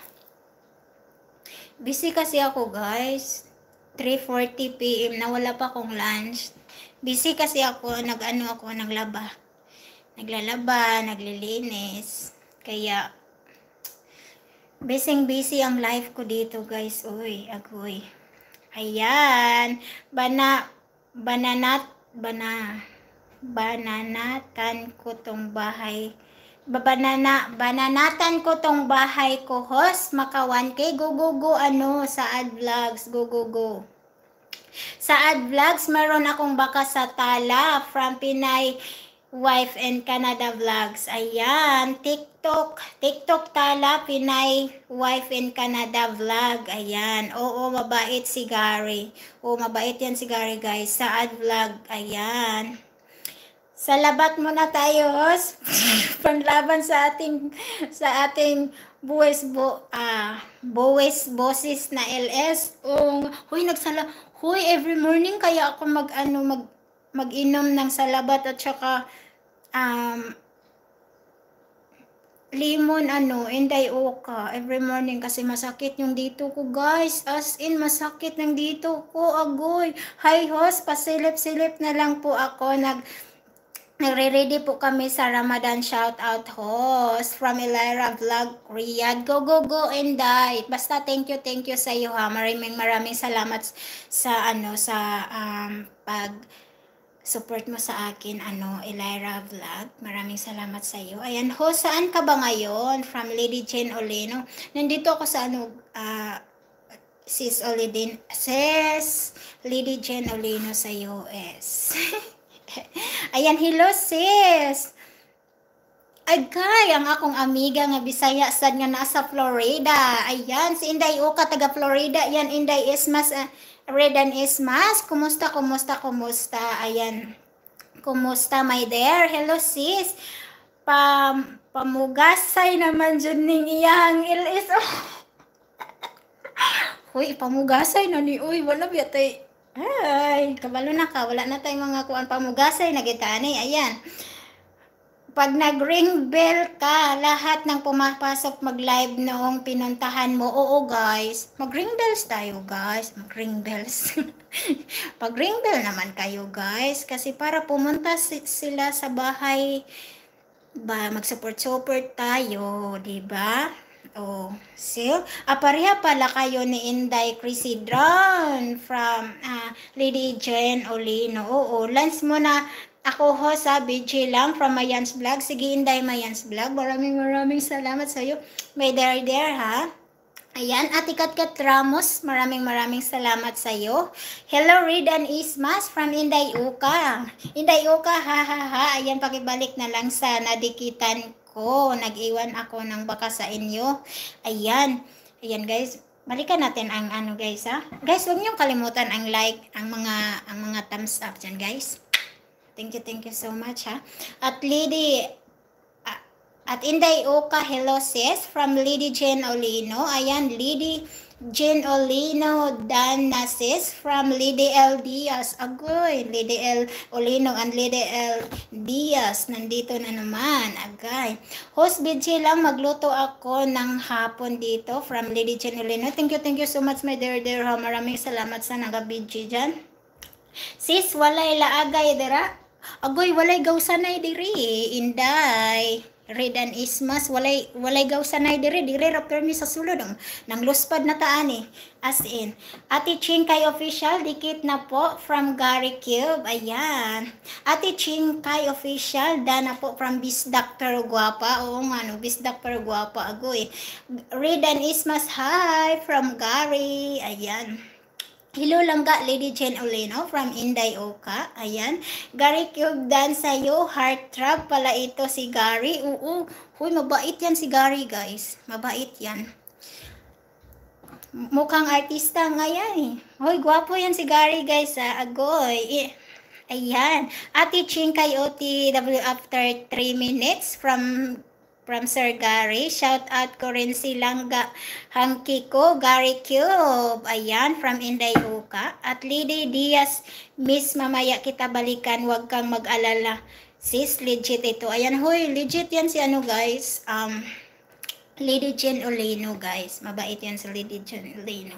Speaker 1: Busy kasi ako guys. 3.40 p.m. na wala pa akong lunch. Busy kasi ako, nag-ano ako, naglaba. Naglalaba, naglilinis. Kaya, busy busy ang life ko dito guys. Uy, agoy. Ayan. Bana, bananat, bana, bananatan ko tong bahay babanana, bananatan ko tong bahay ko, host, maka 1K, go, go, go, ano, sa ad vlogs, go, go, go. Sa ad vlogs, meron akong baka sa tala from Pinay Wife and Canada Vlogs. Ayan, TikTok, TikTok tala, Pinay Wife and Canada Vlog. Ayan, oo, mabait si Gary. Oo, mabait yan si Gary, guys, sa ad vlog. Ayan. Salabat muna tayo, Os. <laughs> Panglaban sa ating sa ating buwes bo ah uh, buwes boses na LS. Ong huy nagsala huy every morning kaya ako mag ano mag mag-inom ng salabat at saka um lemon ano inday oka every morning kasi masakit yung dito ko guys as in masakit ng dito ko agoy hi host pasilip-silip na lang po ako nag Nagre-ready po kami sa Ramadan shoutout host from Elira Vlog Riyadh. Go, go, go and die. Basta thank you, thank you sa iyo ha. Maraming maraming salamat sa ano sa um, pag support mo sa akin, ano, Elira Vlog. Maraming salamat sa iyo. Ayan, ho, saan ka ba ngayon? From Lady Jane Oleno. Nandito ako sa ano, uh, sis Olidin, sis Lady Jane Oleno sa US. <laughs> <laughs> Ayan, hello sis. Agay, ang akong amiga nga Bisaya sad nga nasa Florida. Ayan, si Inday Uka taga Florida. Yan Inday Ismas uh, ah, Redan Ismas. Kumusta, kumusta, kumusta? Ayan. Kumusta my dear? Hello sis. Pa pamugasay naman jud ning iyang LSO. <laughs> Uy, pamugasay na ni uy, wala biya tay ay, kabalo na ka. Wala na tayong mga kuan pamugasay. Nagitaanay. Ayan. Pag nag-ring bell ka, lahat ng pumapasok mag-live noong pinuntahan mo, oo guys, mag-ring bells tayo guys, mag-ring bells. <laughs> Pag-ring bell naman kayo guys, kasi para pumunta sila sa bahay, ba, mag-support-support tayo, di ba? Oh, sil. Ah, pareha pala kayo ni Inday Crisidron from uh, Lady Jane Olino. Oo, lens mo na ako ho sa BG lang from Mayan's Vlog. Sige, Inday Mayan's Vlog. Maraming maraming salamat sa iyo. May there there ha. Ayan, Ate Katkat Ramos, maraming maraming salamat sa iyo. Hello, Reed and Ismas from Inday Uka. Inday Uka, ha ha ha. Ayan, pakibalik na lang sa nadikitan ko. Nag-iwan ako ng baka sa inyo. Ayan. Ayan guys. Balikan natin ang ano guys ha. Guys, huwag niyo kalimutan ang like, ang mga ang mga thumbs up diyan guys. Thank you, thank you so much ha. At Lady uh, at Inday Oka, hello sis from Lady Jane Olino. Ayan, Lady Jean Olino Danasis from Lady L. Diaz. Agoy, Lady L. Olino and Lady L. Diaz. Nandito na naman. Agay. Host BG lang, magluto ako ng hapon dito from Lady Jean Olino. Thank you, thank you so much my dear dear ho. Maraming salamat sa naga-BG dyan. Sis, walay laagay dira. Agoy, walay gawsanay diri. Inday read an ismas walay walay gawsanay dire dire raptor mi sa sulod ang nang luspad na taan eh as in Ate Ching official dikit na po from Gary Cube ayan Ate Ching official da na po from Bisdak pero guapa oo nga no Bisdak pero guapa ago eh read an ismas hi from Gary ayan Hello Langga, Lady Jen Oleno from Inday Oka. Ayan. Gary Cube dan Heart trap pala ito si Gary. Oo. Huy, mabait yan si Gary guys. Mabait yan. Mukhang artista nga yan eh. Hoy, gwapo yan si Gary guys ha. Ah. Agoy. Eh, ayan. Ate Chin Coyote W after 3 minutes from from Sir Gary. Shout out ko rin silang Ga Hangkiko, Gary Cube. Ayan, from Inday Uka. At Lady Diaz, Miss, mamaya kita balikan. Huwag kang mag-alala. Sis, legit ito. Ayan, hoy, legit yan si ano guys. Um, Lady Jen Oleno guys. Mabait yan si Lady Jen Oleno.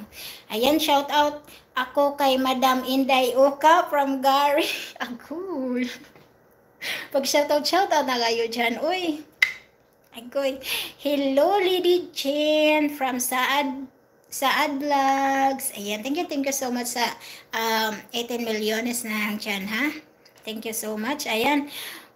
Speaker 1: Ayan, shout out ako kay Madam Inday Uka from Gary. Ang <laughs> Agul. Pag shoutout, shoutout na kayo dyan. Uy, Agoy. Hello, Lady Jen from Saad Saad Vlogs. Ayan, thank you, thank you so much sa um, 18 milyones na ang chan, ha? Thank you so much. Ayan.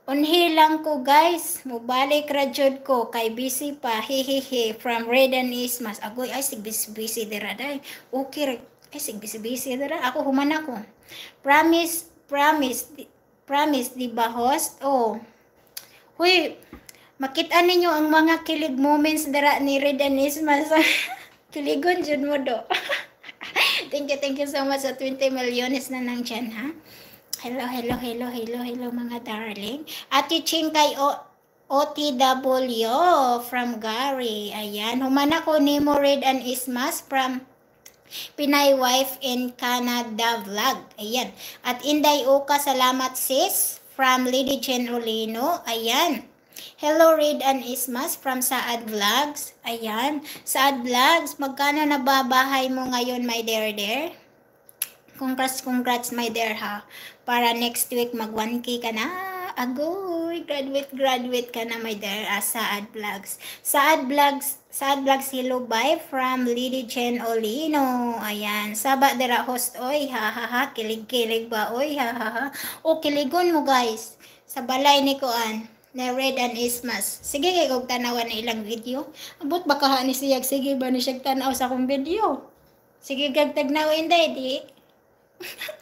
Speaker 1: Unhi lang ko guys, mubalik ra jud ko kay busy pa. Hehehe. from Redan is mas agoy ay sig busy busy dira day. Okay ra. Ay sig busy busy dira. Ako humana ko. Promise, promise, di, promise di ba host? Oh. Huy, makita ninyo ang mga kilig moments dara ni Red Anisma sa <laughs> kiligon jud mo do. <laughs> thank you, thank you so much sa 20 milyones na nang dyan, ha? Hello, hello, hello, hello, hello mga darling. Ate Ching kay o OTW from Gary. Ayan, humana ko ni mo Red and Ismas from Pinay Wife in Canada Vlog. Ayan. At Inday Oka, salamat sis from Lady Jen Olino. Ayan. Hello, Reid and Ismas from Saad Vlogs. Ayan, Saad Vlogs, magkano nababahay mo ngayon, my dear dear? Congrats, congrats, my dear ha. Para next week mag 1K ka na. Agoy, graduate, graduate ka na, my dear, ah, Saad Vlogs. Saad Vlogs, Saad Vlogs Hilubay from Lady Chen Olino. Ayan, saba dera host, oy, ha, ha, ha, kilig, kilig ba, oy, ha, ha, ha. O, oh, kiligon mo, guys. Sa balay ni Kuan na red and ismas. Sige kay kog tanawan na ilang video. Abot baka ni siya sige ba ni siya tanaw sa akong video. Sige kag tagnaw inday di. <laughs>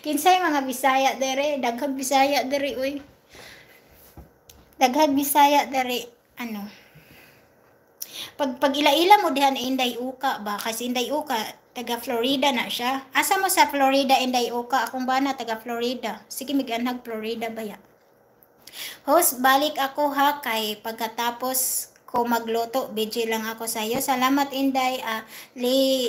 Speaker 1: Kinsay mga Bisaya dere, daghang Bisaya dere uy. Daghang Bisaya dere ano. Pag pag ila-ila mo dihan inday uka ba kasi inday uka taga Florida na siya. Asa mo sa Florida inday uka akong bana taga Florida. Sige miganhag Florida ba ya? Host, balik ako ha kay pagkatapos ko magluto, video lang ako sa iyo. Salamat Inday, uh, li,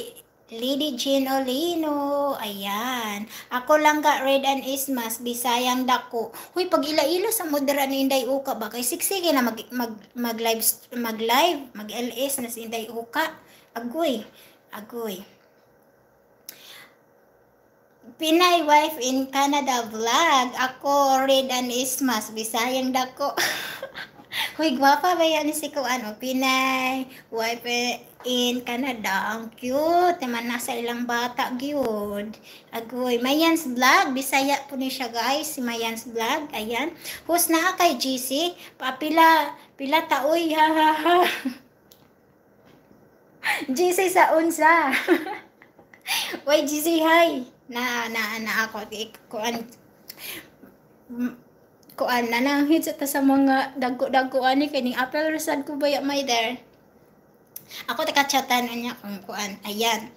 Speaker 1: Lady Jean Olino. Ayan. Ako lang ga red and ismas, bisayang dako. Huy, pag ila-ila sa modera ni Inday Uka ba? Kay sige na mag, mag, mag live, mag live, mag LS na si Inday Uka. Agoy. Agoy. Pinay wife in Canada vlog. Ako, Red and Ismas. Bisayang dako. Hoy, <laughs> gwapa ba yan si ko ano? Pinay wife in Canada. Ang cute. Naman nasa ilang bata. Gyud. Agoy. Mayans vlog. Bisaya po ni siya guys. Si Mayans vlog. Ayan. Host na ka kay GC. Papila. Pila taoy. Ha ha ha. GC <laughs> sa unsa. Wait, <laughs> GC, hi na na na ako kuan kuan na nahit sa sa mga dagko-dagko ani kay ning apel resad ko baya may there ako taka chatan niya kung kuan ayan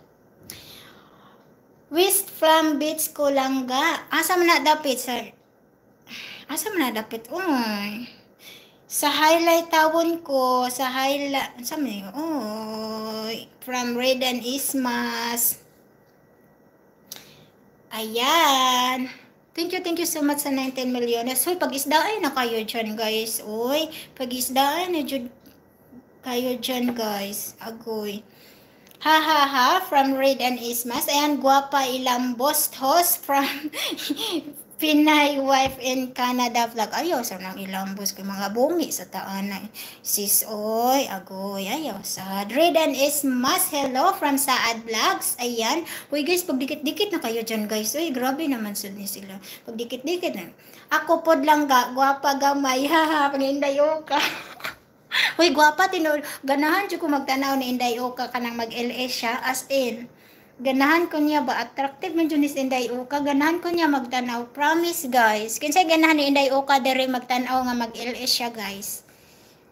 Speaker 1: West from Beach Kulanga. Asa man na dapit, sir? Asa man na dapit? Uy. Sa highlight tawon ko, sa highlight, sa man Uy. From Red and Ismas. Ayan. Thank you, thank you so much sa 19 milyones. Hoy, pag isda ay na kayo dyan, guys. Uy, pag-isdaan na dyan kayo dyan, guys. Agoy. Ha ha ha, from Red and Ismas. Ayan, guapa ilang boss host <laughs> from Pinay wife in Canada vlog. Ayaw sa nang ilambos kay mga bungi sa taan na sis oy agoy ayaw sa Redan is mas hello from Saad Vlogs. Ayan. Uy guys, pagdikit-dikit na kayo diyan guys. Uy, grabe naman sud ni sila. Pagdikit-dikit na. Ako pod lang ga, guwapa gamay. <laughs> Haha, pangindayo ka. <laughs> Uy, guwapa tinod. Ganahan jud ko magtanaw ni Inday Oka kanang mag-LS siya as in ganahan ko niya ba attractive man jud inday uka ganahan ko niya magtanaw promise guys kinsa ganahan ni inday uka dere magtanaw nga mag LS siya guys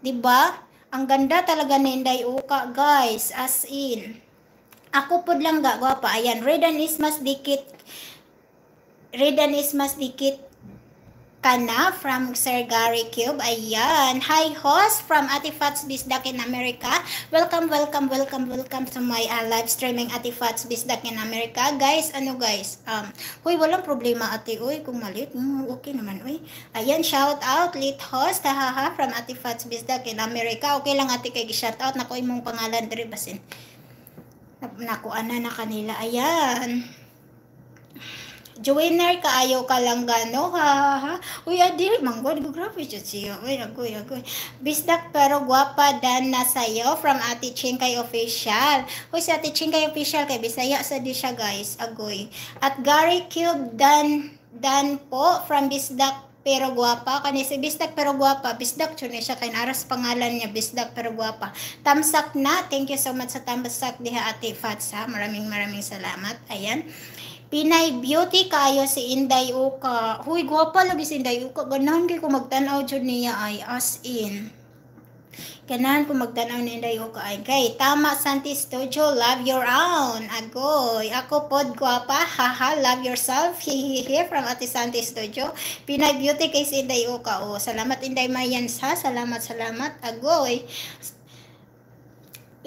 Speaker 1: di ba ang ganda talaga ni inday uka guys as in ako pud lang ga gwapa ayan redan is mas dikit redan is mas dikit Kana from Sir Gary Cube. Ayan. Hi, host from Atifats Bisdak in America. Welcome, welcome, welcome, welcome to my uh, live streaming Atifats Bisdak in America. Guys, ano guys? Um, huy, walang problema ate. Uy, kung malit. Mm, okay naman, uy. Ayan, shout out, late host. Hahaha, from Atifats Bisdak in America. Okay lang ate kay shout out. Nako, imong pangalan, Dre Basin. Nakuan na na kanila. Ayan. Joiner kaayo ka lang gano ha ha. Uy adir ah, manggod grabe jud siya. Uy agoy agoy. Bisdak pero guwapa dan na sayo from Ate Chinkay official. Uy si Ate Chinkay official kay Bisaya sa di siya guys. Agoy. At Gary Cube dan dan po from Bisdak pero guwapa kani si Bisdak pero guwapa Bisdak chun siya kay aras pangalan niya Bisdak pero guwapa tamsak na thank you so much sa tamsak diha ate Fatsa maraming maraming salamat ayan Pinay beauty kayo si Inday Uka. Huy, gwapa lagi si Inday Uka. Ganahan kayo kung magtanaw dyan niya ay as in. Ganahan kung magtanaw ni Inday Uka ay. Kay, tama Santi Studio, love your own. Agoy, ako pod guwapa. Haha, love yourself. <laughs> Hihihi from Ate Santi Studio. Pinay beauty kay si Inday Uka. Oh, salamat Inday Mayans ha. Salamat, salamat. Agoy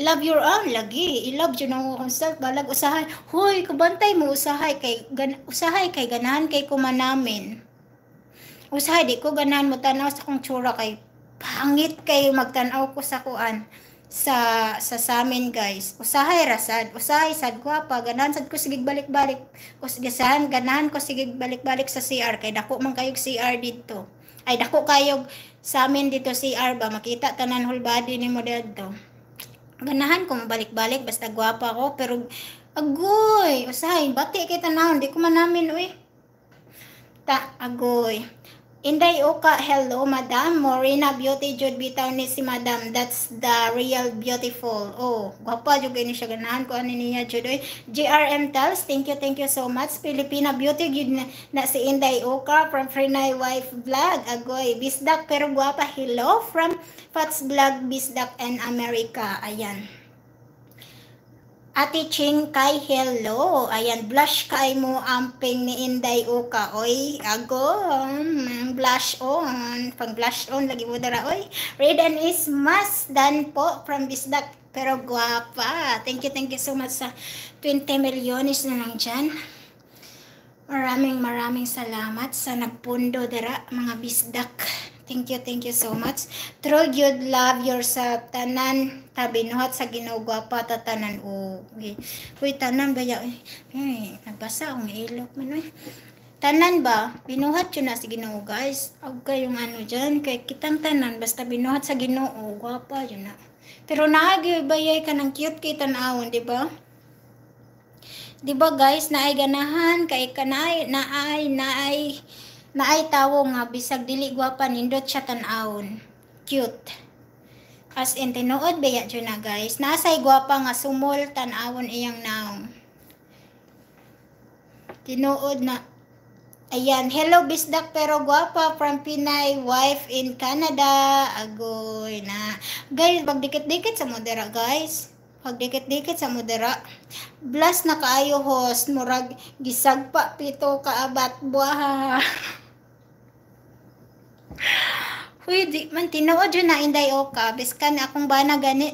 Speaker 1: love your own lagi i-love you ang akong self balag usahay hoy kabantay mo usahay kay gan, usahay kay ganahan kay kumanamin usahay di ko ganahan mo tanaw sa kong tsura kay pangit kay magtanaw ko sa kuan sa sa samin guys usahay rasad usahay sad guwapa ganahan sad ko sige balik-balik usahan ganahan ko sige balik-balik sa CR kay dako man kayog CR dito ay dako kayog sa amin dito CR ba makita tanan whole body ni mo dito ganahan ko mabalik-balik basta gwapa ako pero agoy usahay bati kita naon di ko man namin uy ta agoy Inday Oka, hello madam. Morena Beauty jud bitaw ni si madam. That's the real beautiful. Oh, guwapa jud ni siya ganahan ko ani niya jud oy. JRM Tels, thank you, thank you so much. Filipina Beauty jud na, na si Inday Oka from Frenay Wife Vlog. Agoy, bisdak pero guwapa. Hello from Fats Vlog Bisdak and America. Ayan. Ati Ching Kai, hello. Ayan, blush kay mo amping ni Inday Uka. Oy, agom. Mm, blush on. Pag blush on, lagi mo dara. Oy, Raiden is mas dan po from Bisdak. Pero guwapa. Thank you, thank you so much sa 20 milyones na lang dyan. Maraming maraming salamat sa nagpundo dara mga Bisdak. Thank you, thank you so much. True you'd love yourself. Tanan, tabinuhat sa ginugwa pa, tatanan. Okay. Uy, tanan ba yan? Eh, nagbasa akong ilok. Man, eh. Tanan ba? Binuhat yun na sa ginoo, guys. Huwag kayong ano dyan. Kaya kitang tanan, basta binuhat sa ginoo. Gwapa yun na. Pero naagibayay ka ng cute kay tanawon, di ba? Di ba guys, naay ganahan, kay kanay, naay, naay, naay na ay tawo nga bisag dili gwapa nindot siya tan-awon. Cute. As in tinuod baya jo na guys. Nasay gwapa nga sumol tan-awon iyang naong. Tinuod na. Ayan, hello bisdak pero gwapa from Pinay, wife in Canada. Agoy na. Guys, magdikit dikit sa modera guys. Pagdikit-dikit sa modera. Blast na kaayo host, murag gisagpa pito kaabat buha. <laughs> Uy, di man tinuod yun na inday o oh, ka. Biskan akong na gani.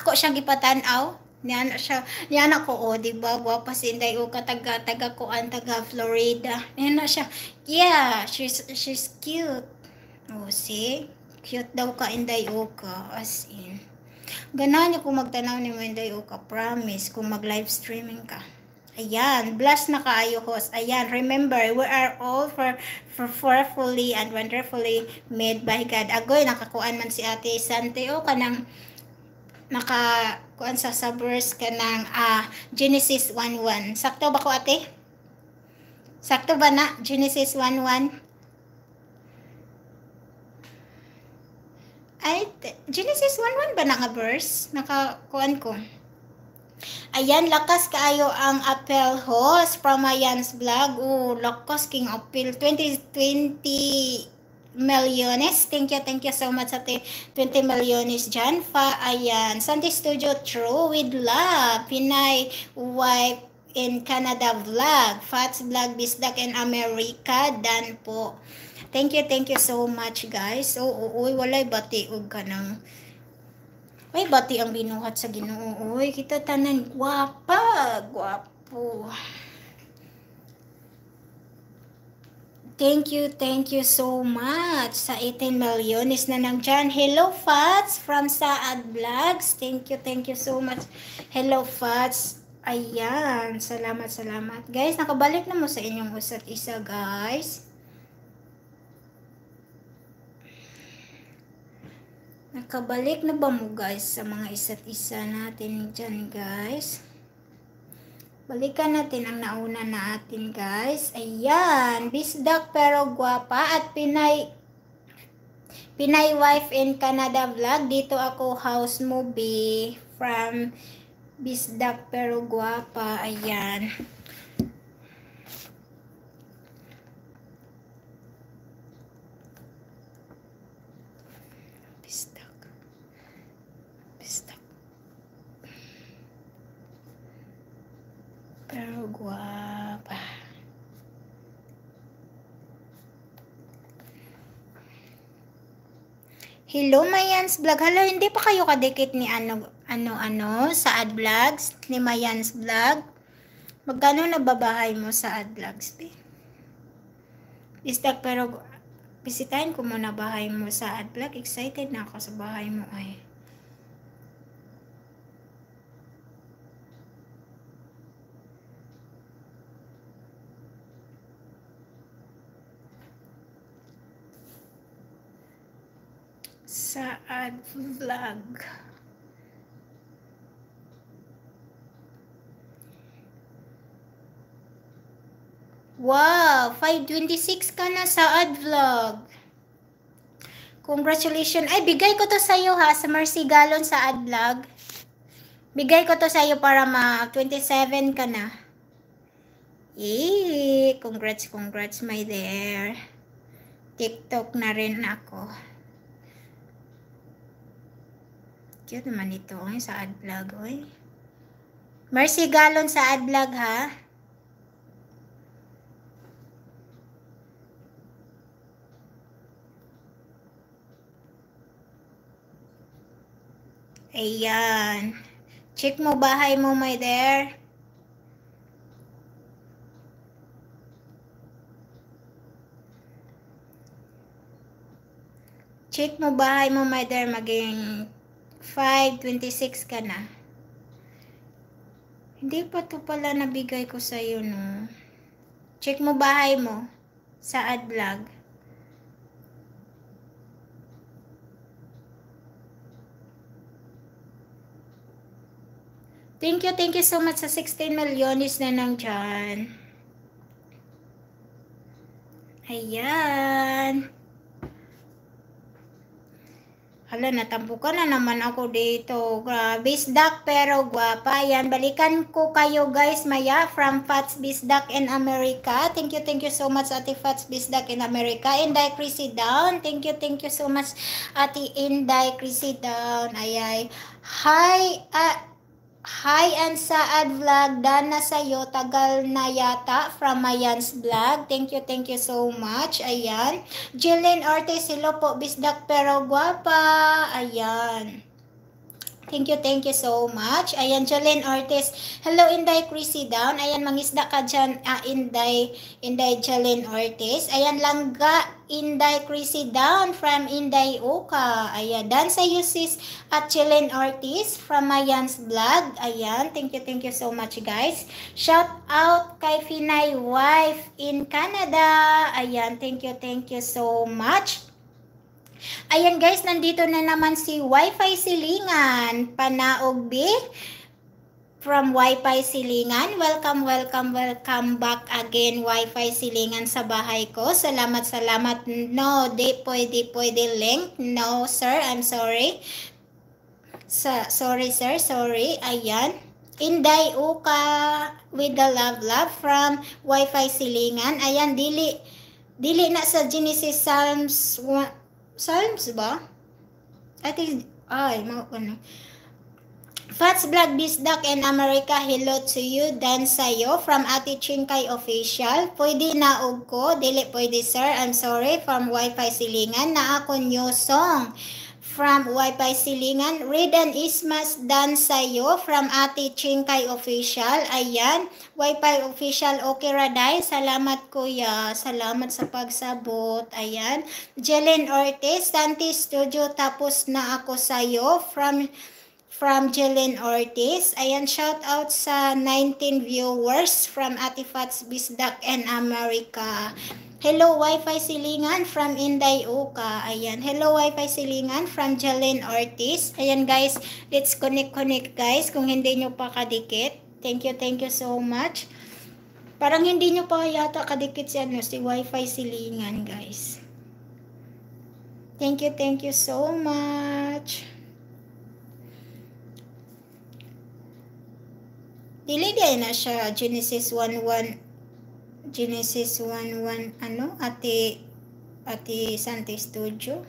Speaker 1: Ako siya gipatanaw. Niyan siya, niyan ako o, oh, di ba? Gwapa si inday o oh, ka, taga, taga kuan, taga Florida. Niyan na siya. Yeah, she's, she's cute. Oh, see? Cute daw ka inday o oh, ka. As in. Ganahan niyo kung magtanaw ni mo inday o ka. Promise, kung mag-live streaming ka. Ayan, blessed na kaayo host. Ayan, remember, we are all for, for fearfully and wonderfully made by God. Agoy, nakakuan man si Ate Sante o kanang naka kuan sa sa verse kanang uh, Genesis 1:1. Sakto ba ko ate? Sakto ba na Genesis 1:1? Ay, Genesis 1:1 ba naka verse? Naka kuan ko. Ayan, lakas kaayo ang apel hauls from Mayan's vlog. Oh, lakas king apel. 2020 Milliones. Thank you, thank you so much sa 20 Milliones dyan. Fa, ayan. Sunday Studio True with Love. Pinay Wife in Canada Vlog. Fats Vlog Bisdak in America. Dan po. Thank you, thank you so much guys. Oo, oh, oh, oh, walay batiog ka ng ay, bati ang binuhat sa ginoo. Uy, kita tanan. Guwapa. Guwapo. Thank you, thank you so much sa 18 milyones na nagdyan. Hello, Fats, from Saad Vlogs. Thank you, thank you so much. Hello, Fats. Ayan, salamat, salamat. Guys, nakabalik na mo sa inyong usat isa, guys. Nakabalik na ba mo guys sa mga isa't isa natin dyan guys? Balikan natin ang nauna natin guys. Ayan, bisdak pero guwapa at Pinay Pinay wife in Canada vlog. Dito ako house movie from bisdak pero guwapa. Ayan. pero guwapa. Hello, Mayans Vlog. Hello, hindi pa kayo kadikit ni ano, ano, ano, sa ad vlogs ni Mayans Vlog. Magkano nababahay mo sa ad vlogs, be? Bistak, pero bisitahin ko muna bahay mo sa ad vlog. Excited na ako sa bahay mo, ay. Saad Vlog. Wow! 526 ka na, Saad Vlog. Congratulations. Ay, bigay ko to sa'yo ha, sa Mercy Galon Saad Vlog. Bigay ko to sa'yo para ma-27 ka na. Eh, congrats, congrats my there. TikTok na rin ako. Cute naman ito. Ay, sa ad vlog. Oy. Mercy Galon sa ad vlog ha. Ayan. Check mo bahay mo, my there. Check mo bahay mo, my dear, maging 5.26 ka na. Hindi pa to pala nabigay ko sa iyo no. Check mo bahay mo sa ad vlog. Thank you, thank you so much sa 16 milyones na nang dyan. Ayan. Hala, natampukan na naman ako dito. Grabe, Bisdak pero guwapa. Yan, balikan ko kayo guys, Maya, from Fats Bisdak in America. Thank you, thank you so much, Ate Fats Bisdak in America. Inday Chrissy Down. Thank you, thank you so much, Ate Inday Chrissy Down. Ayay. Hi, uh, Hi, and Saad Vlog. Dana sa'yo. Tagal na yata from Mayan's Vlog. Thank you, thank you so much. Ayan. Jillian Ortiz, hello po. Bisdak pero guapa. Ayan. Thank you, thank you so much. Ayan, Jolene Ortiz. Hello, Inday Chrissy Down. Ayan, mangisda ka dyan, ah, Inday, Inday Jolene Ortiz. Ayan, langga Inday Chrissy Down from Inday Oka. Ayan. Dan sa Yusis at Chilen Ortiz from Mayan's Vlog. Ayan. Thank you, thank you so much guys. Shout out kay Finay Wife in Canada. Ayan. Thank you, thank you so much. Ayan guys, nandito na naman si Wi-Fi Silingan, Panaog Big from Wi-Fi Silingan. Welcome, welcome, welcome back again Wi-Fi Silingan sa bahay ko. Salamat, salamat. No, di pwede, pwede link. No, sir, I'm sorry. Sa, sorry, sir, sorry. Ayan. Inday Uka with the love love from Wi-Fi Silingan. Ayan, dili, dili na sa Genesis Psalms 1. Salms ba? I think, ay, mga ano. Fats Vlog Bisdak and America, hello to you. Dan sa'yo from Ate Chinkay Official. Pwede na og ko, dili pwede sir. I'm sorry from Wi-Fi Silingan na ako nyo song from Wi-Fi Silingan. Read an ismas dan sa'yo from Ate Chinkay Official. Ayan, Wi-Fi Official okay Raday. Salamat kuya. Salamat sa pagsabot. Ayan, Jelen Ortiz, Santi Studio tapos na ako sa'yo from from Jelen Ortiz. Ayan, shout out sa 19 viewers from Atifats Bisdak and America. Hello, Wi-Fi Silingan from Inday Uka. Ayan. Hello, Wi-Fi Silingan from Jalen Ortiz. Ayan, guys. Let's connect-connect, guys. Kung hindi nyo pa kadikit. Thank you, thank you so much. Parang hindi nyo pa yata kadikit si, ano, si Wi-Fi Silingan, guys. Thank you, thank you so much. Dili na siya, Genesis 111. Genesis 1:1 ano, ate, ate Santi Studio.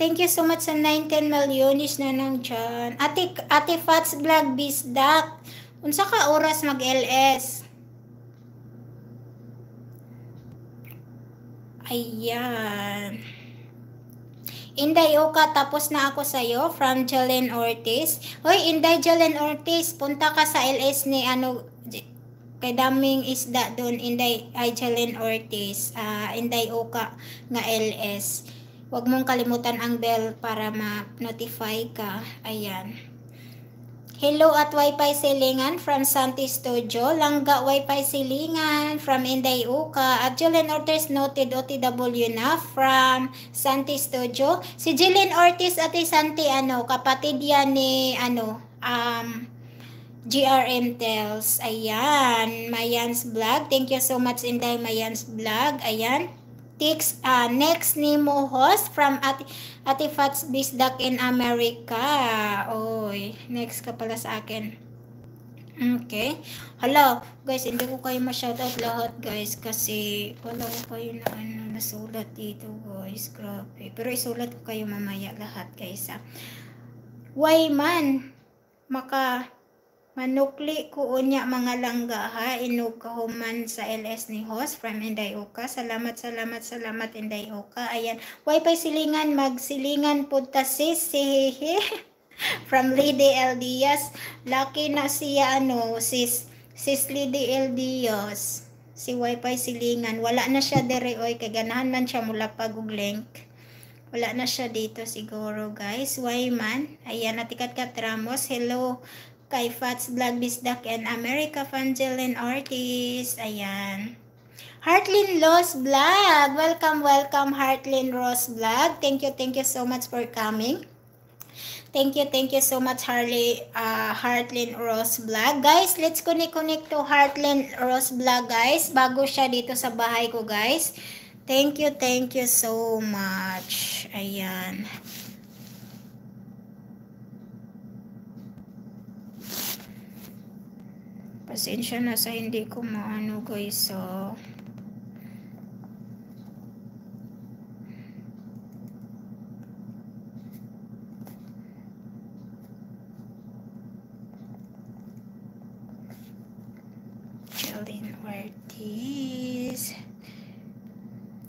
Speaker 1: Thank you so much sa 910 milyonis na nang dyan. Ate, ate Fats Vlog Duck, Unsa ka oras mag-LS? Ayan. Inday Oka, oh, tapos na ako sa'yo from Jalen Ortiz. Hoy, Inday Jalen Ortiz, punta ka sa LS ni ano, kay daming isda doon, Inday ay Jalen Ortiz, uh, Inday Oka oh, nga LS. Huwag mong kalimutan ang bell para ma-notify ka. Ayan. Hello at Wi-Fi Silingan from Santi Studio, Langga Wi-Fi Silingan from Inday Uka, at Julian Ortiz noted OTW na from Santi Studio. Si Julian Ortiz at Santi, ano, kapatid yan ni, ano, um, GRM Tells. Ayan, Mayans Vlog. Thank you so much, Inday Mayans Vlog. Ayan takes uh, next Nemo host from At Atifats Bisdak in America. Oy, next ka pala sa akin. Okay. Hello, guys, hindi ko kayo ma-shoutout lahat, guys, kasi wala ko kayo na ano, nasulat dito, guys. Grabe. Pero isulat ko kayo mamaya lahat, guys, ha. Why man, maka Manukli ko unya mga langgaha inog kahuman sa LS ni host from Inday Oka. Salamat, salamat, salamat Inday Oka. Ayan. wifi silingan magsilingan pud ta sis si <laughs> from Lady El Diaz. Lucky na siya ano sis sis Lady El Diaz. Si wifi silingan. Wala na siya dere oy kay ganahan man siya mula pag link wala na siya dito siguro guys why man ayan natikat kat Ramos hello kay Fats Vlog Bisdak and America Fangelin Ortiz. Ayan. Heartland Rose Vlog. Welcome, welcome Heartland Rose Vlog. Thank you, thank you so much for coming. Thank you, thank you so much Harley uh, Heartland Rose Vlog. Guys, let's connect-connect to Heartland Rose Vlog guys. Bago siya dito sa bahay ko guys. Thank you, thank you so much. Ayan. Pasensya na sa hindi ko maano guys. So, ah. Jolene Ortiz.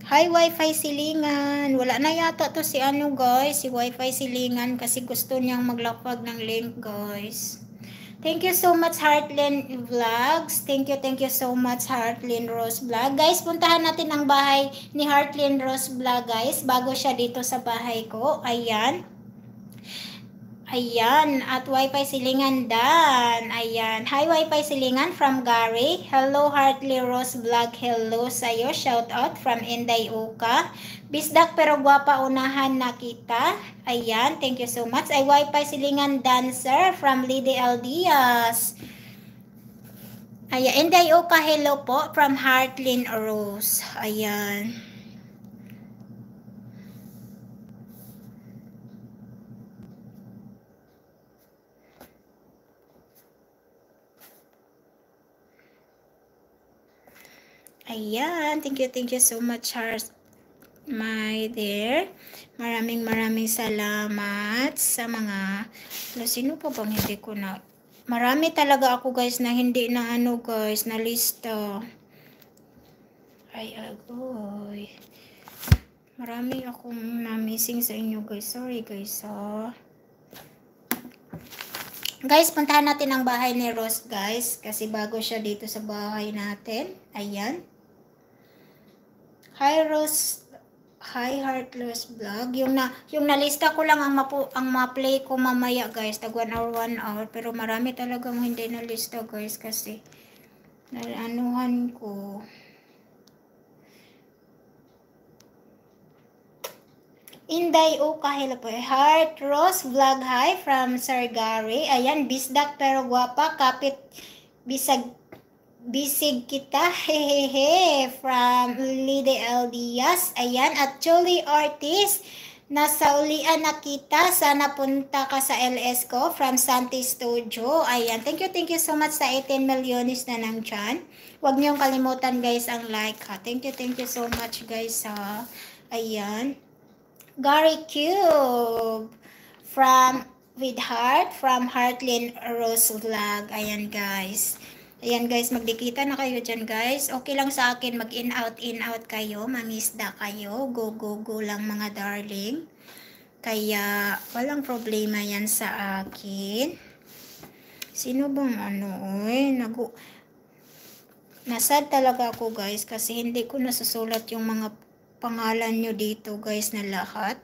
Speaker 1: Hi, Wi-Fi Silingan. Wala na yata to si ano guys, si Wi-Fi Silingan kasi gusto niyang maglapag ng link guys. Thank you so much, Heartland Vlogs. Thank you, thank you so much, Heartland Rose Vlog. Guys, puntahan natin ang bahay ni Heartland Rose Vlog, guys, bago siya dito sa bahay ko. Ayan. Ayan, at Wi-Fi Silingan Dan. Ayan. Hi Wi-Fi Silingan from Gary. Hello Hartley Rose Vlog. Hello sa'yo. Shout out from Inday Uka. Bisdak pero guwapa unahan nakita. Ayan, thank you so much. Ay Wi-Fi Silingan Dancer sir from Lady Diaz. Ayan, Inday Uka, hello po from Hartley Rose. Ayan. Ayan, thank you, thank you so much, Charles. My dear, maraming maraming salamat sa mga, sino pa bang hindi ko na, marami talaga ako guys na hindi na ano guys, na lista. Ay, agoy. Marami akong na-missing sa inyo guys. Sorry guys, ha. Guys, puntahan natin ang bahay ni Rose, guys. Kasi bago siya dito sa bahay natin. Ayan. Hi Rose Hi Heartless Vlog. Yung na yung nalista ko lang ang mapu, ang ma-play ko mamaya guys. Tag 1 hour 1 hour pero marami talaga mo hindi nalista guys kasi nalanuhan ko. Inday o kahila po. Heart Rose Vlog hi from Sir Gary. Ayan, bisdak pero guwapa. Kapit bisag Bisig kita, <laughs> hehehe, from Lide El Diaz. Ayan, at Julie Ortiz, nasa ulian na kita. Sana punta ka sa LS ko from Santi Studio. Ayan, thank you, thank you so much sa 18 millionis na nang dyan. Huwag niyong kalimutan guys ang like ha. Thank you, thank you so much guys ha. Ayan. Gary Cube from with heart from Heartland Rose Vlog. Ayan guys. Ayan guys, magdikita na kayo dyan guys. Okay lang sa akin mag in out, in out kayo. Mangisda kayo. Go, go, go lang mga darling. Kaya walang problema yan sa akin. Sino bang ano? Eh, nagu Nasad talaga ako guys kasi hindi ko nasusulat yung mga pangalan nyo dito guys na lahat.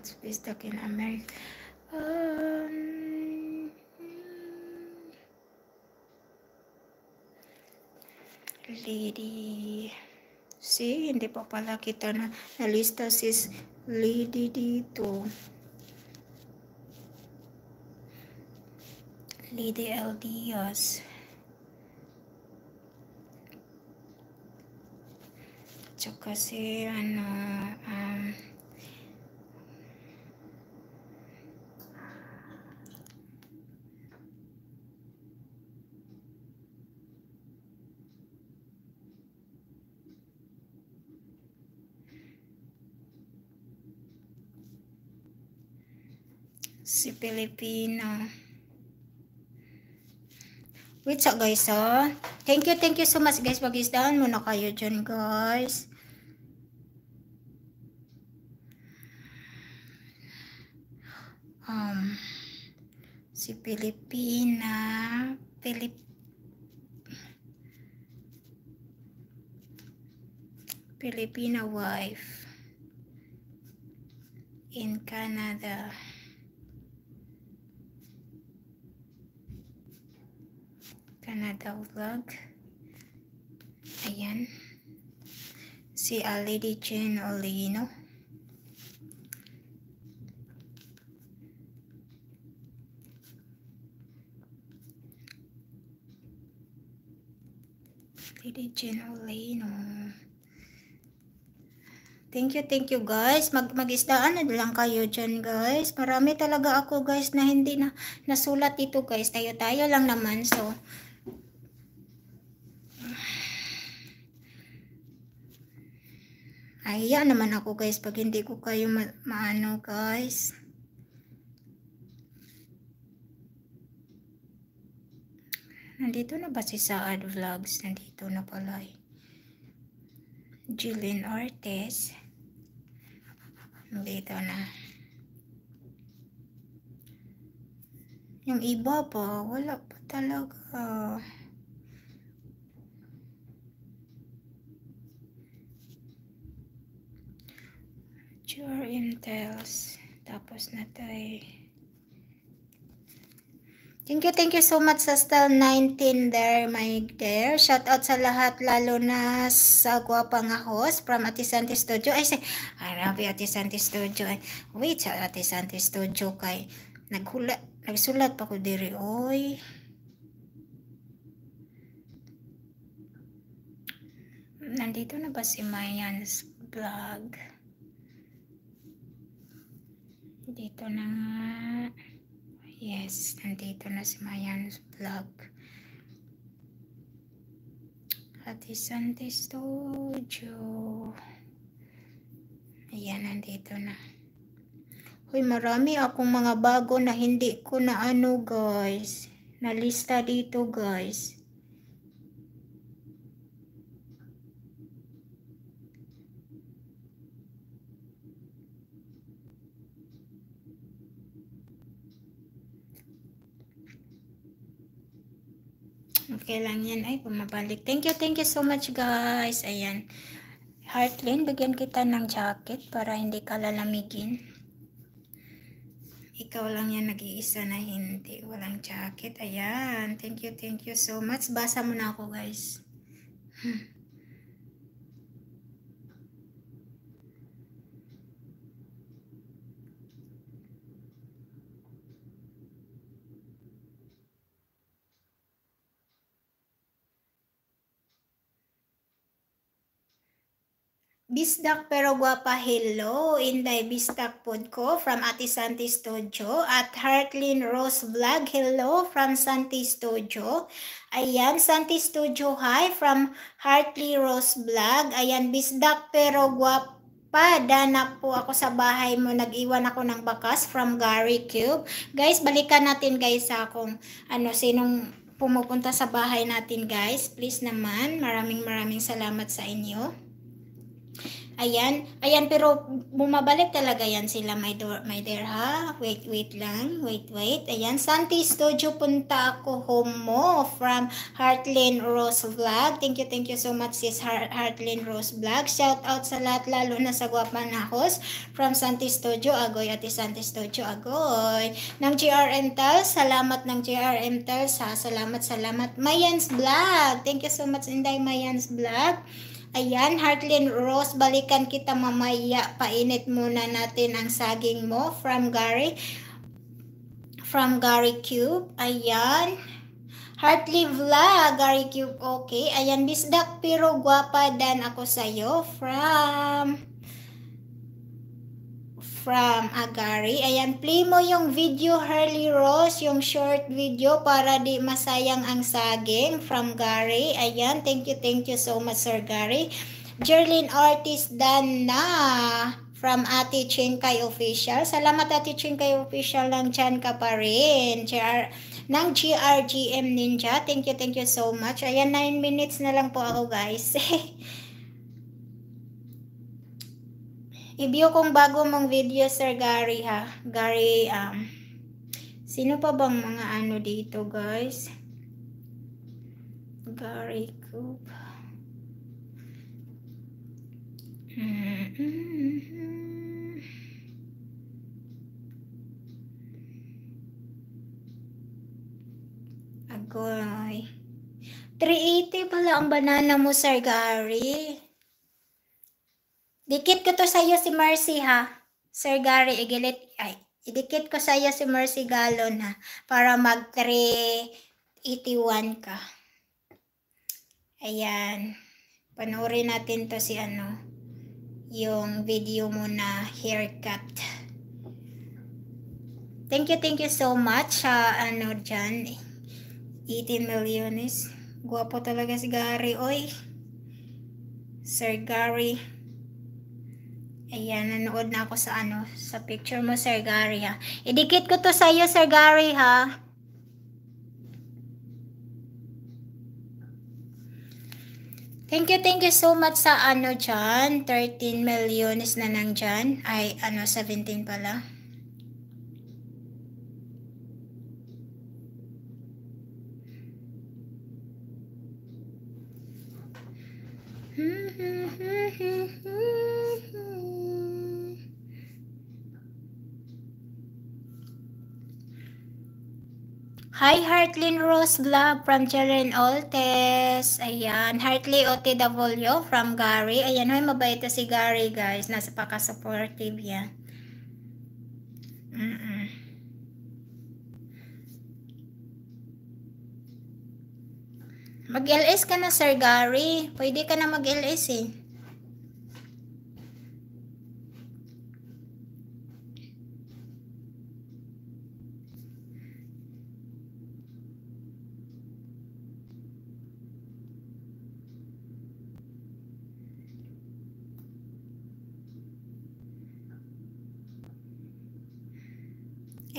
Speaker 1: what's be stuck in America. Um, lady. See, hindi pa pala kita na nalista sis lady dito. Lady L. Diaz. Tsaka si, ano, um, Filipino. Wait sa guys, oh. Thank you, thank you so much guys. Pag-isdaan muna kayo dyan, guys. Um, si Pilipina, Filip. Filipina wife in Canada. Canada vlog. Ayan. Si uh, Lady Jane Olino. Lady Jane Olino. Thank you, thank you guys. Mag magisdaan na lang kayo dyan guys. Marami talaga ako guys na hindi na nasulat ito guys. Tayo-tayo lang naman. So, Ahiya naman ako guys pag hindi ko kayo ma maano guys. Nandito na ba si Saad Vlogs? Nandito na pala eh. Jillian Ortiz. Nandito na. Yung iba pa, wala pa talaga. Pure Intels. Tapos na to eh. Thank you, thank you so much sa Style 19 there, my dear. Shout out sa lahat, lalo na sa guwapa nga host from Santi Studio. Ay, say, arabi Santi Studio. Ay, wait sa Santi Studio kay naghula, nagsulat pa ko diri. Oy. Nandito na ba si Mayan's vlog? Dito na nga. Yes, nandito na si Mayan's vlog. Ati Santi Studio. Ayan, nandito na. Hoy, marami akong mga bago na hindi ko na ano guys. na lista dito guys. Okay lang yan. Ay, pumabalik. Thank you, thank you so much guys. Ayan. Heartland, bigyan kita ng jacket para hindi ka lalamigin. Ikaw lang yan nag-iisa na hindi. Walang jacket. Ayan. Thank you, thank you so much. Basa muna na ako guys. Hmm. Bisdak pero guapa hello Inday Bisdak pod ko from Ate Santi Studio at Heartlyn Rose Vlog hello from Santi Studio ayan Santi Studio hi from Heartlin Rose Vlog ayan Bisdak pero guapa pa, po ako sa bahay mo. Nag-iwan ako ng bakas from Gary Cube. Guys, balikan natin guys sa akong ano, sinong pumupunta sa bahay natin guys. Please naman, maraming maraming salamat sa inyo. Ayan, ayan pero bumabalik talaga yan sila my, door, my dear ha. Wait, wait lang, wait, wait. Ayan, Santi Studio punta ako home mo from Heartland Rose Vlog. Thank you, thank you so much sis Heartland Rose Vlog. Shout out sa lahat lalo na sa guwapa na host from Santi Studio Agoy at Santi Studio Agoy. Ng GRM Tels, salamat ng GRM Tels ha. Salamat, salamat. Mayans Vlog. Thank you so much Inday Mayans Vlog. Ayan, Heartland Rose, balikan kita mamaya. Painit muna natin ang saging mo from Gary. From Gary Cube. Ayan. Heartly Vla, Gary Cube. Okay. Ayan, bisdak pero guwapa dan ako sa'yo. From from Agari. Ayan, play mo yung video Hurley Rose, yung short video para di masayang ang saging from Gary. Ayan, thank you, thank you so much Sir Gary. Jerlyn Ortiz Dana from Ate Chinkay Official. Salamat Ate Chinkay Official lang dyan ka pa rin. GR, ng GRGM Ninja. Thank you, thank you so much. Ayan, 9 minutes na lang po ako guys. <laughs> I-view kong bago mong video, Sir Gary, ha? Gary, um, sino pa bang mga ano dito, guys? Gary Coop. Mm -hmm. Agoy. 380 pala ang banana mo, Sir Gary. Dikit ko to sa iyo si Mercy ha. Sir Gary Igilit. Ay, idikit ko sa iyo si Mercy Galon ha. Para mag 381 ka. Ayan. Panoorin natin to si ano. Yung video mo na haircut. Thank you, thank you so much. Uh, ano dyan. 18 milyones. Guwapo talaga si Gary. Oy. Sir Gary. Ayan, nanood na ako sa ano, sa picture mo, Sir Gary, ha. Idikit ko to sa iyo, Sir Gary, ha. Thank you, thank you so much sa ano dyan. 13 millions na nang dyan. Ay, ano, 17 pala. Mm-hmm. Hi, Heartlin Rose Glove from Jaren Oltes. Ayan. Hartley OTW from Gary. Ayan, hoy, mabait si Gary, guys. Nasa pakasupportive supportive yan. Mm -mm. Mag-LS ka na, Sir Gary. Pwede ka na mag-LS eh.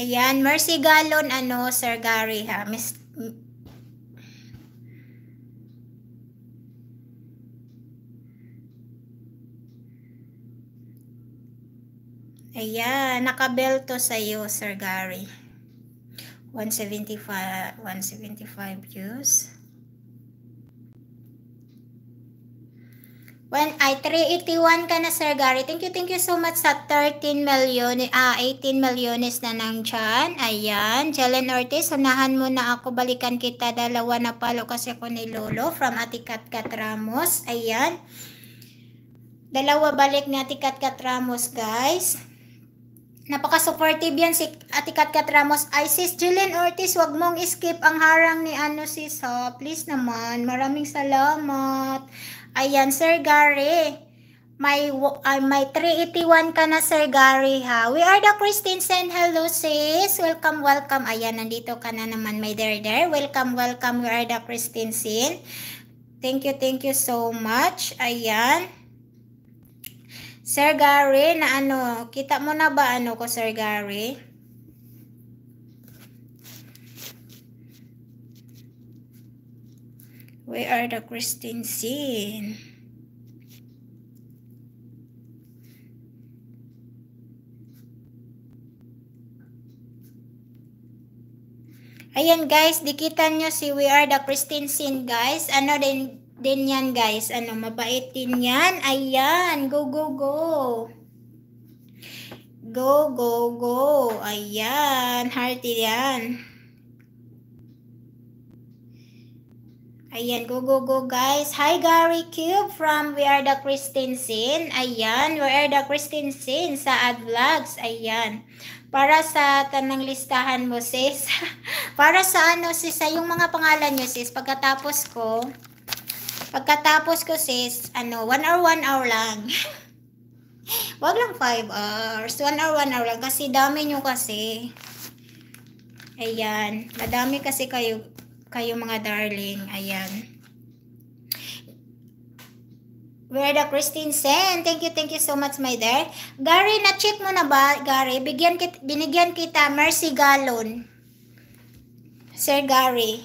Speaker 1: Ayan, Mercy Galon, ano, Sir Gary, ha? Miss, Ayan, nakabelto sa iyo, Sir Gary. 175, 175 views. When I 381 ka na Sir Gary. Thank you, thank you so much sa 13 million, ah 18 milyones na nang chan. Ayan, Jelen Ortiz, sanahan mo na ako balikan kita dalawa na palo kasi ko ni Lolo from Atikat Katramos. Ayan. Dalawa balik ni Atikat Katramos, guys. Napaka-supportive yan si Atikat Katramos. Ay, sis Jelen Ortiz, wag mong skip ang harang ni ano sis ha. Please naman, maraming salamat. Ayan, Sir Gary. May, uh, may 381 ka na, Sir Gary, ha? We are the Christensen. Hello, sis. Welcome, welcome. Ayan, nandito ka na naman, my there, there. Welcome, welcome. We are the Christensen. Thank you, thank you so much. Ayan. Sir Gary, na ano, kita mo na ba ano ko, Sir Gary? We are the Christine scene. Ayan guys, dikitan nyo si We Are The Christine Sin guys. Ano din, din yan guys? Ano, mabait din yan. Ayan, go go go. Go go go. Ayan, hearty yan. Ayan, go, go, go, guys. Hi, Gary Cube from We Are The Christensen. Ayan, We Are The Christensen sa Ad Vlogs. Ayan. Para sa tanang listahan mo, sis. <laughs> Para sa ano, sis, sa yung mga pangalan nyo, sis, pagkatapos ko, pagkatapos ko, sis, ano, one hour, one hour lang. Huwag <laughs> lang 5 hours. 1 hour, 1 hour lang. Kasi dami nyo kasi. Ayan. Madami kasi kayo kayo mga darling. Ayan. Verda Sen. thank you, thank you so much my dear. Gary, na-check mo na ba, Gary? Bigyan kit binigyan kita Mercy Galon. Sir Gary.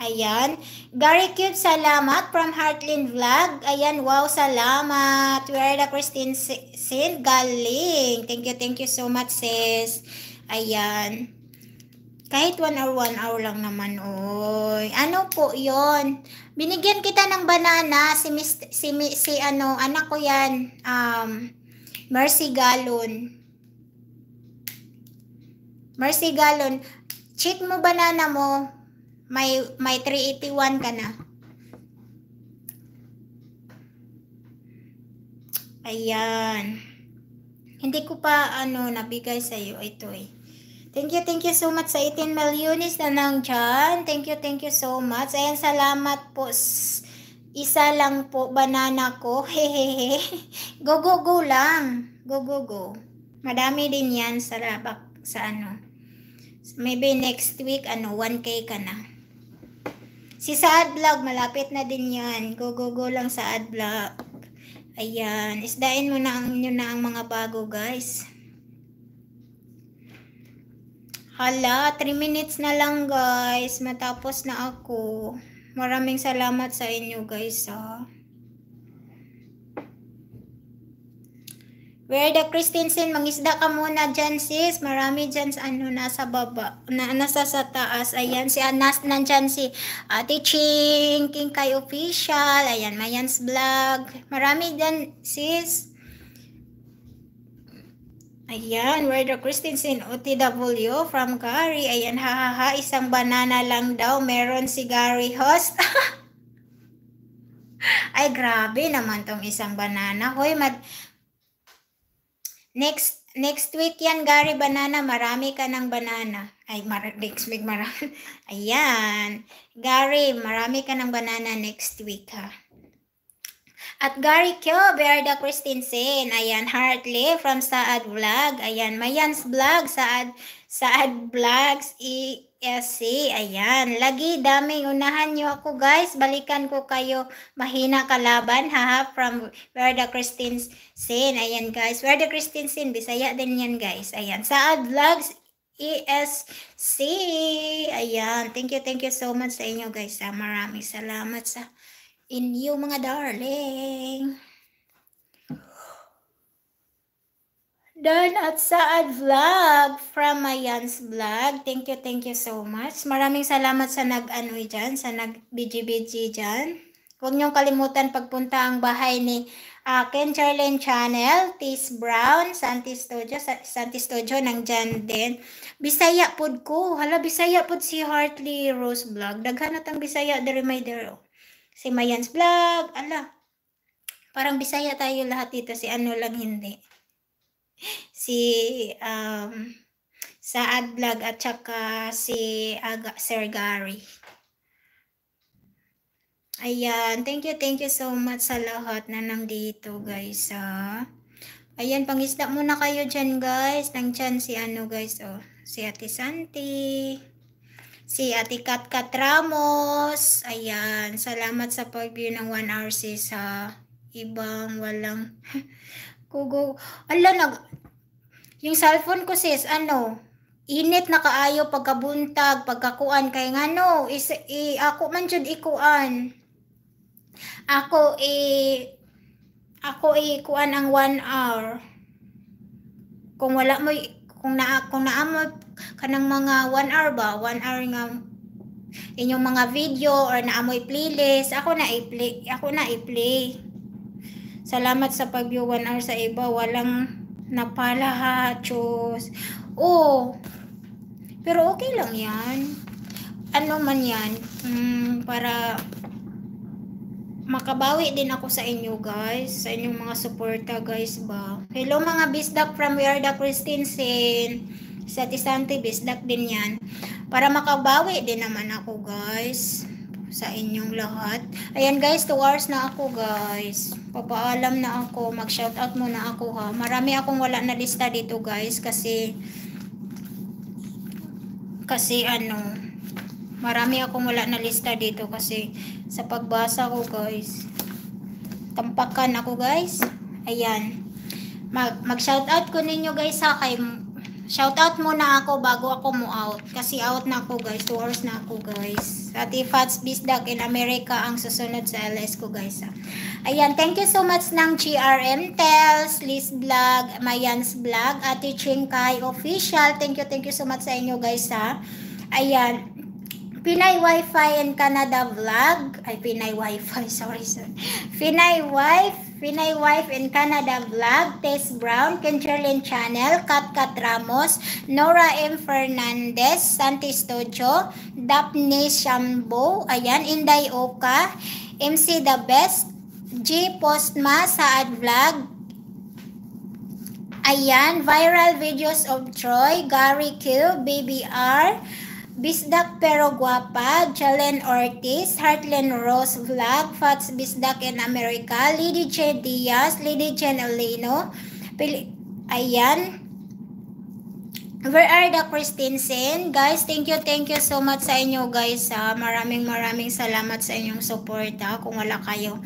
Speaker 1: Ayan. Gary Cube, salamat. From Heartland Vlog. Ayan, wow, salamat. Verda Christensen, galing. Thank you, thank you so much, sis. Ayan. Kahit 1 hour, 1 hour lang naman, oy. Ano po yon? Binigyan kita ng banana, si, mis, si, si ano, anak ko yan, um, Mercy Galon. Mercy Galon, check mo banana mo, may, may 381 ka na. Ayan. Hindi ko pa, ano, nabigay sa'yo. Ito eh. Thank you, thank you so much sa 18 millionis na nang dyan. Thank you, thank you so much. Ayan, salamat po. Isa lang po, banana ko. <laughs> Hehehe. go, go, go lang. Go, go, go. Madami din yan sa labak, sa ano. Maybe next week, ano, 1K ka na. Si Saad Vlog, malapit na din yan. Go, go, go lang Saad Vlog. Ayan, isdain mo na ang, nyo na ang mga bago, guys. Hala, 3 minutes na lang guys. Matapos na ako. Maraming salamat sa inyo guys ha. Where the Christensen, mangisda ka muna dyan sis. Marami dyan sa ano, nasa baba, na, nasa sa taas. Ayan, si Anas, nandyan si Ate Ching, King Kai Official, ayan, Mayans Vlog. Marami dyan sis. Ayan, Werda Christensen, OTW from Gary. Ayan, hahaha, isang banana lang daw. Meron si Gary host. <laughs> Ay, grabe naman tong isang banana. Hoy, mad... Next, next week yan, Gary, banana. Marami ka ng banana. Ay, mar next week marami. <laughs> Ayan. Gary, marami ka ng banana next week, ha? At Gary Kyo, Berda Christensen. Ayan, Hartley from Saad Vlog. Ayan, Mayan's Vlog, Saad, Saad Vlogs, ESC. Ayan, lagi daming Unahan nyo ako guys. Balikan ko kayo. Mahina kalaban, haha, from Berda Christensen. Ayan guys, Berda Christensen. Bisaya din yan guys. Ayan, Saad Vlogs, ESC. Ayan, thank you, thank you so much sa inyo guys. Ha. Maraming salamat sa in you mga darling. Done at Saad Vlog from Mayan's Vlog. Thank you, thank you so much. Maraming salamat sa nag-ano dyan, sa nag-BGBG dyan. Huwag niyong kalimutan pagpunta ang bahay ni uh, Ken Charlene Channel, Tis Brown, Santi Studio, Sa Santi Studio, nandyan din. Bisaya pod ko. Hala, Bisaya pod si Hartley Rose Vlog. Daghanat ang Bisaya, dere may dero. Oh. Si Mayans Vlog, ala. Parang Bisaya tayo lahat dito, si ano lang hindi. Si um, Saad Vlog at saka si Aga, Sir Gary. Ayan, thank you, thank you so much sa lahat na nandito guys. Ah. Ayan, pangisda muna kayo dyan guys. Nang dyan si ano guys, oh. Si Ate Santi si Ate Kat Kat Ramos. Ayan, salamat sa pag-view ng 1 hour sis ha. Ibang walang <laughs> kugo. Ala, nag... Yung cellphone ko sis, ano, init na kaayo pagkabuntag, pagkakuan. Kaya ngano, is, i, ako man dyan ikuan. Ako i... Ako i ikuan ang 1 hour. Kung wala mo, kung na kung naa mo kanang mga 1 hour ba 1 hour nga inyong mga video or naamoy playlist ako na i-play ako na i-play salamat sa pag-view 1 hour sa iba walang napala ha chos oh pero okay lang yan ano man yan mm, para makabawi din ako sa inyo guys sa inyong mga suporta guys ba hello mga bisdak from christine sin sa Tisante Bislak din yan. Para makabawi din naman ako guys sa inyong lahat. Ayan guys, 2 hours na ako guys. Papaalam na ako. Mag-shoutout muna ako ha. Marami akong wala na lista dito guys kasi kasi ano marami akong wala na lista dito kasi sa pagbasa ko guys tampakan ako guys ayan mag, mag shoutout ko ninyo guys ha kay Shout out muna ako bago ako mo out. Kasi out na ako guys. 2 hours na ako guys. Sa Fats Bisdag in America ang susunod sa LS ko guys. Ha. Ah. Ayan. Thank you so much ng GRM Tells, Liz Vlog, Mayans Vlog, Ate Chinkay Official. Thank you, thank you so much sa inyo guys ha. Ah. Ayan. Pinay Wi-Fi in Canada Vlog. Ay, Pinay Wi-Fi. <laughs> Sorry, sir. Pinay Wi-Fi Pinay Wife in Canada Vlog, Tess Brown, Kincherlin Channel, Kat Kat Ramos, Nora M. Fernandez, Santi Stojo, Daphne Shambo, ayan, Inday Oka, MC The Best, G. Postma, Saad Vlog, Ayan, viral videos of Troy, Gary Q, BBR, Bisdak Pero Guapa, Jalen Ortiz, Heartland Rose Vlog, Fats Bisdak in America, Lady Chen Diaz, Lady Chen Oleno, Pili ayan, Where are the Christensen? Guys, thank you, thank you so much sa inyo guys. Ha? Maraming maraming salamat sa inyong support. Ha? Kung wala kayo,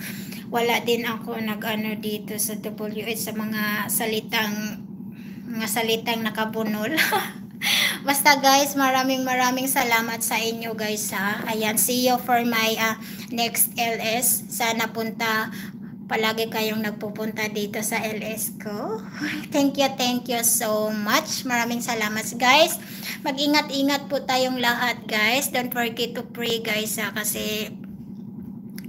Speaker 1: wala din ako nag-ano dito sa WH sa mga salitang mga salitang nakabunol. <laughs> Basta guys, maraming maraming salamat sa inyo guys ha. Ayan, see you for my uh, next LS. Sana punta palagi kayong nagpupunta dito sa LS ko. <laughs> Thank you, thank you so much. Maraming salamat guys. Mag-ingat-ingat po tayong lahat guys. Don't forget to pray guys ha, kasi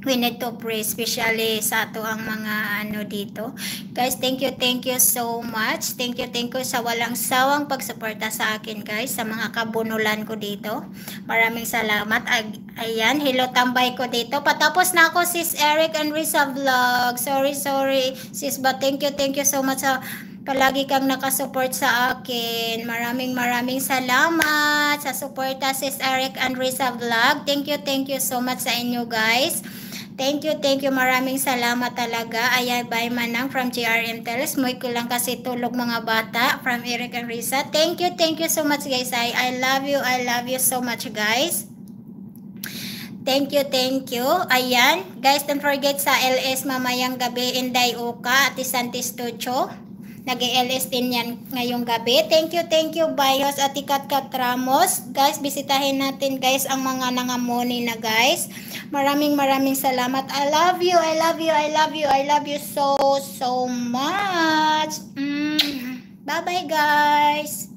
Speaker 1: we need to pray especially sa ato ang mga ano dito guys thank you thank you so much thank you thank you sa walang sawang pagsuporta sa akin guys sa mga kabunulan ko dito maraming salamat Ag ayan hello tambay ko dito patapos na ako sis Eric and Risa vlog sorry sorry sis but thank you thank you so much sa palagi kang nakasupport sa akin maraming maraming salamat sa suporta sis Eric and Risa vlog thank you thank you so much sa inyo guys Thank you, thank you. Maraming salamat talaga. Ayan, bye manang from GRM Teles. Muy ko lang kasi tulog mga bata from Eric and Risa. Thank you, thank you so much guys. I, I love you, I love you so much guys. Thank you, thank you. Ayan. Guys, don't forget sa LS mamayang gabi, Inday Uka, Atisanti Studio. Nag-LS din yan ngayong gabi. Thank you, thank you, Bios at Ikatkat Ramos. Guys, bisitahin natin guys ang mga nangamoni na guys. Maraming maraming salamat. I love you, I love you, I love you, I love you so, so much. Mm. Bye-bye guys.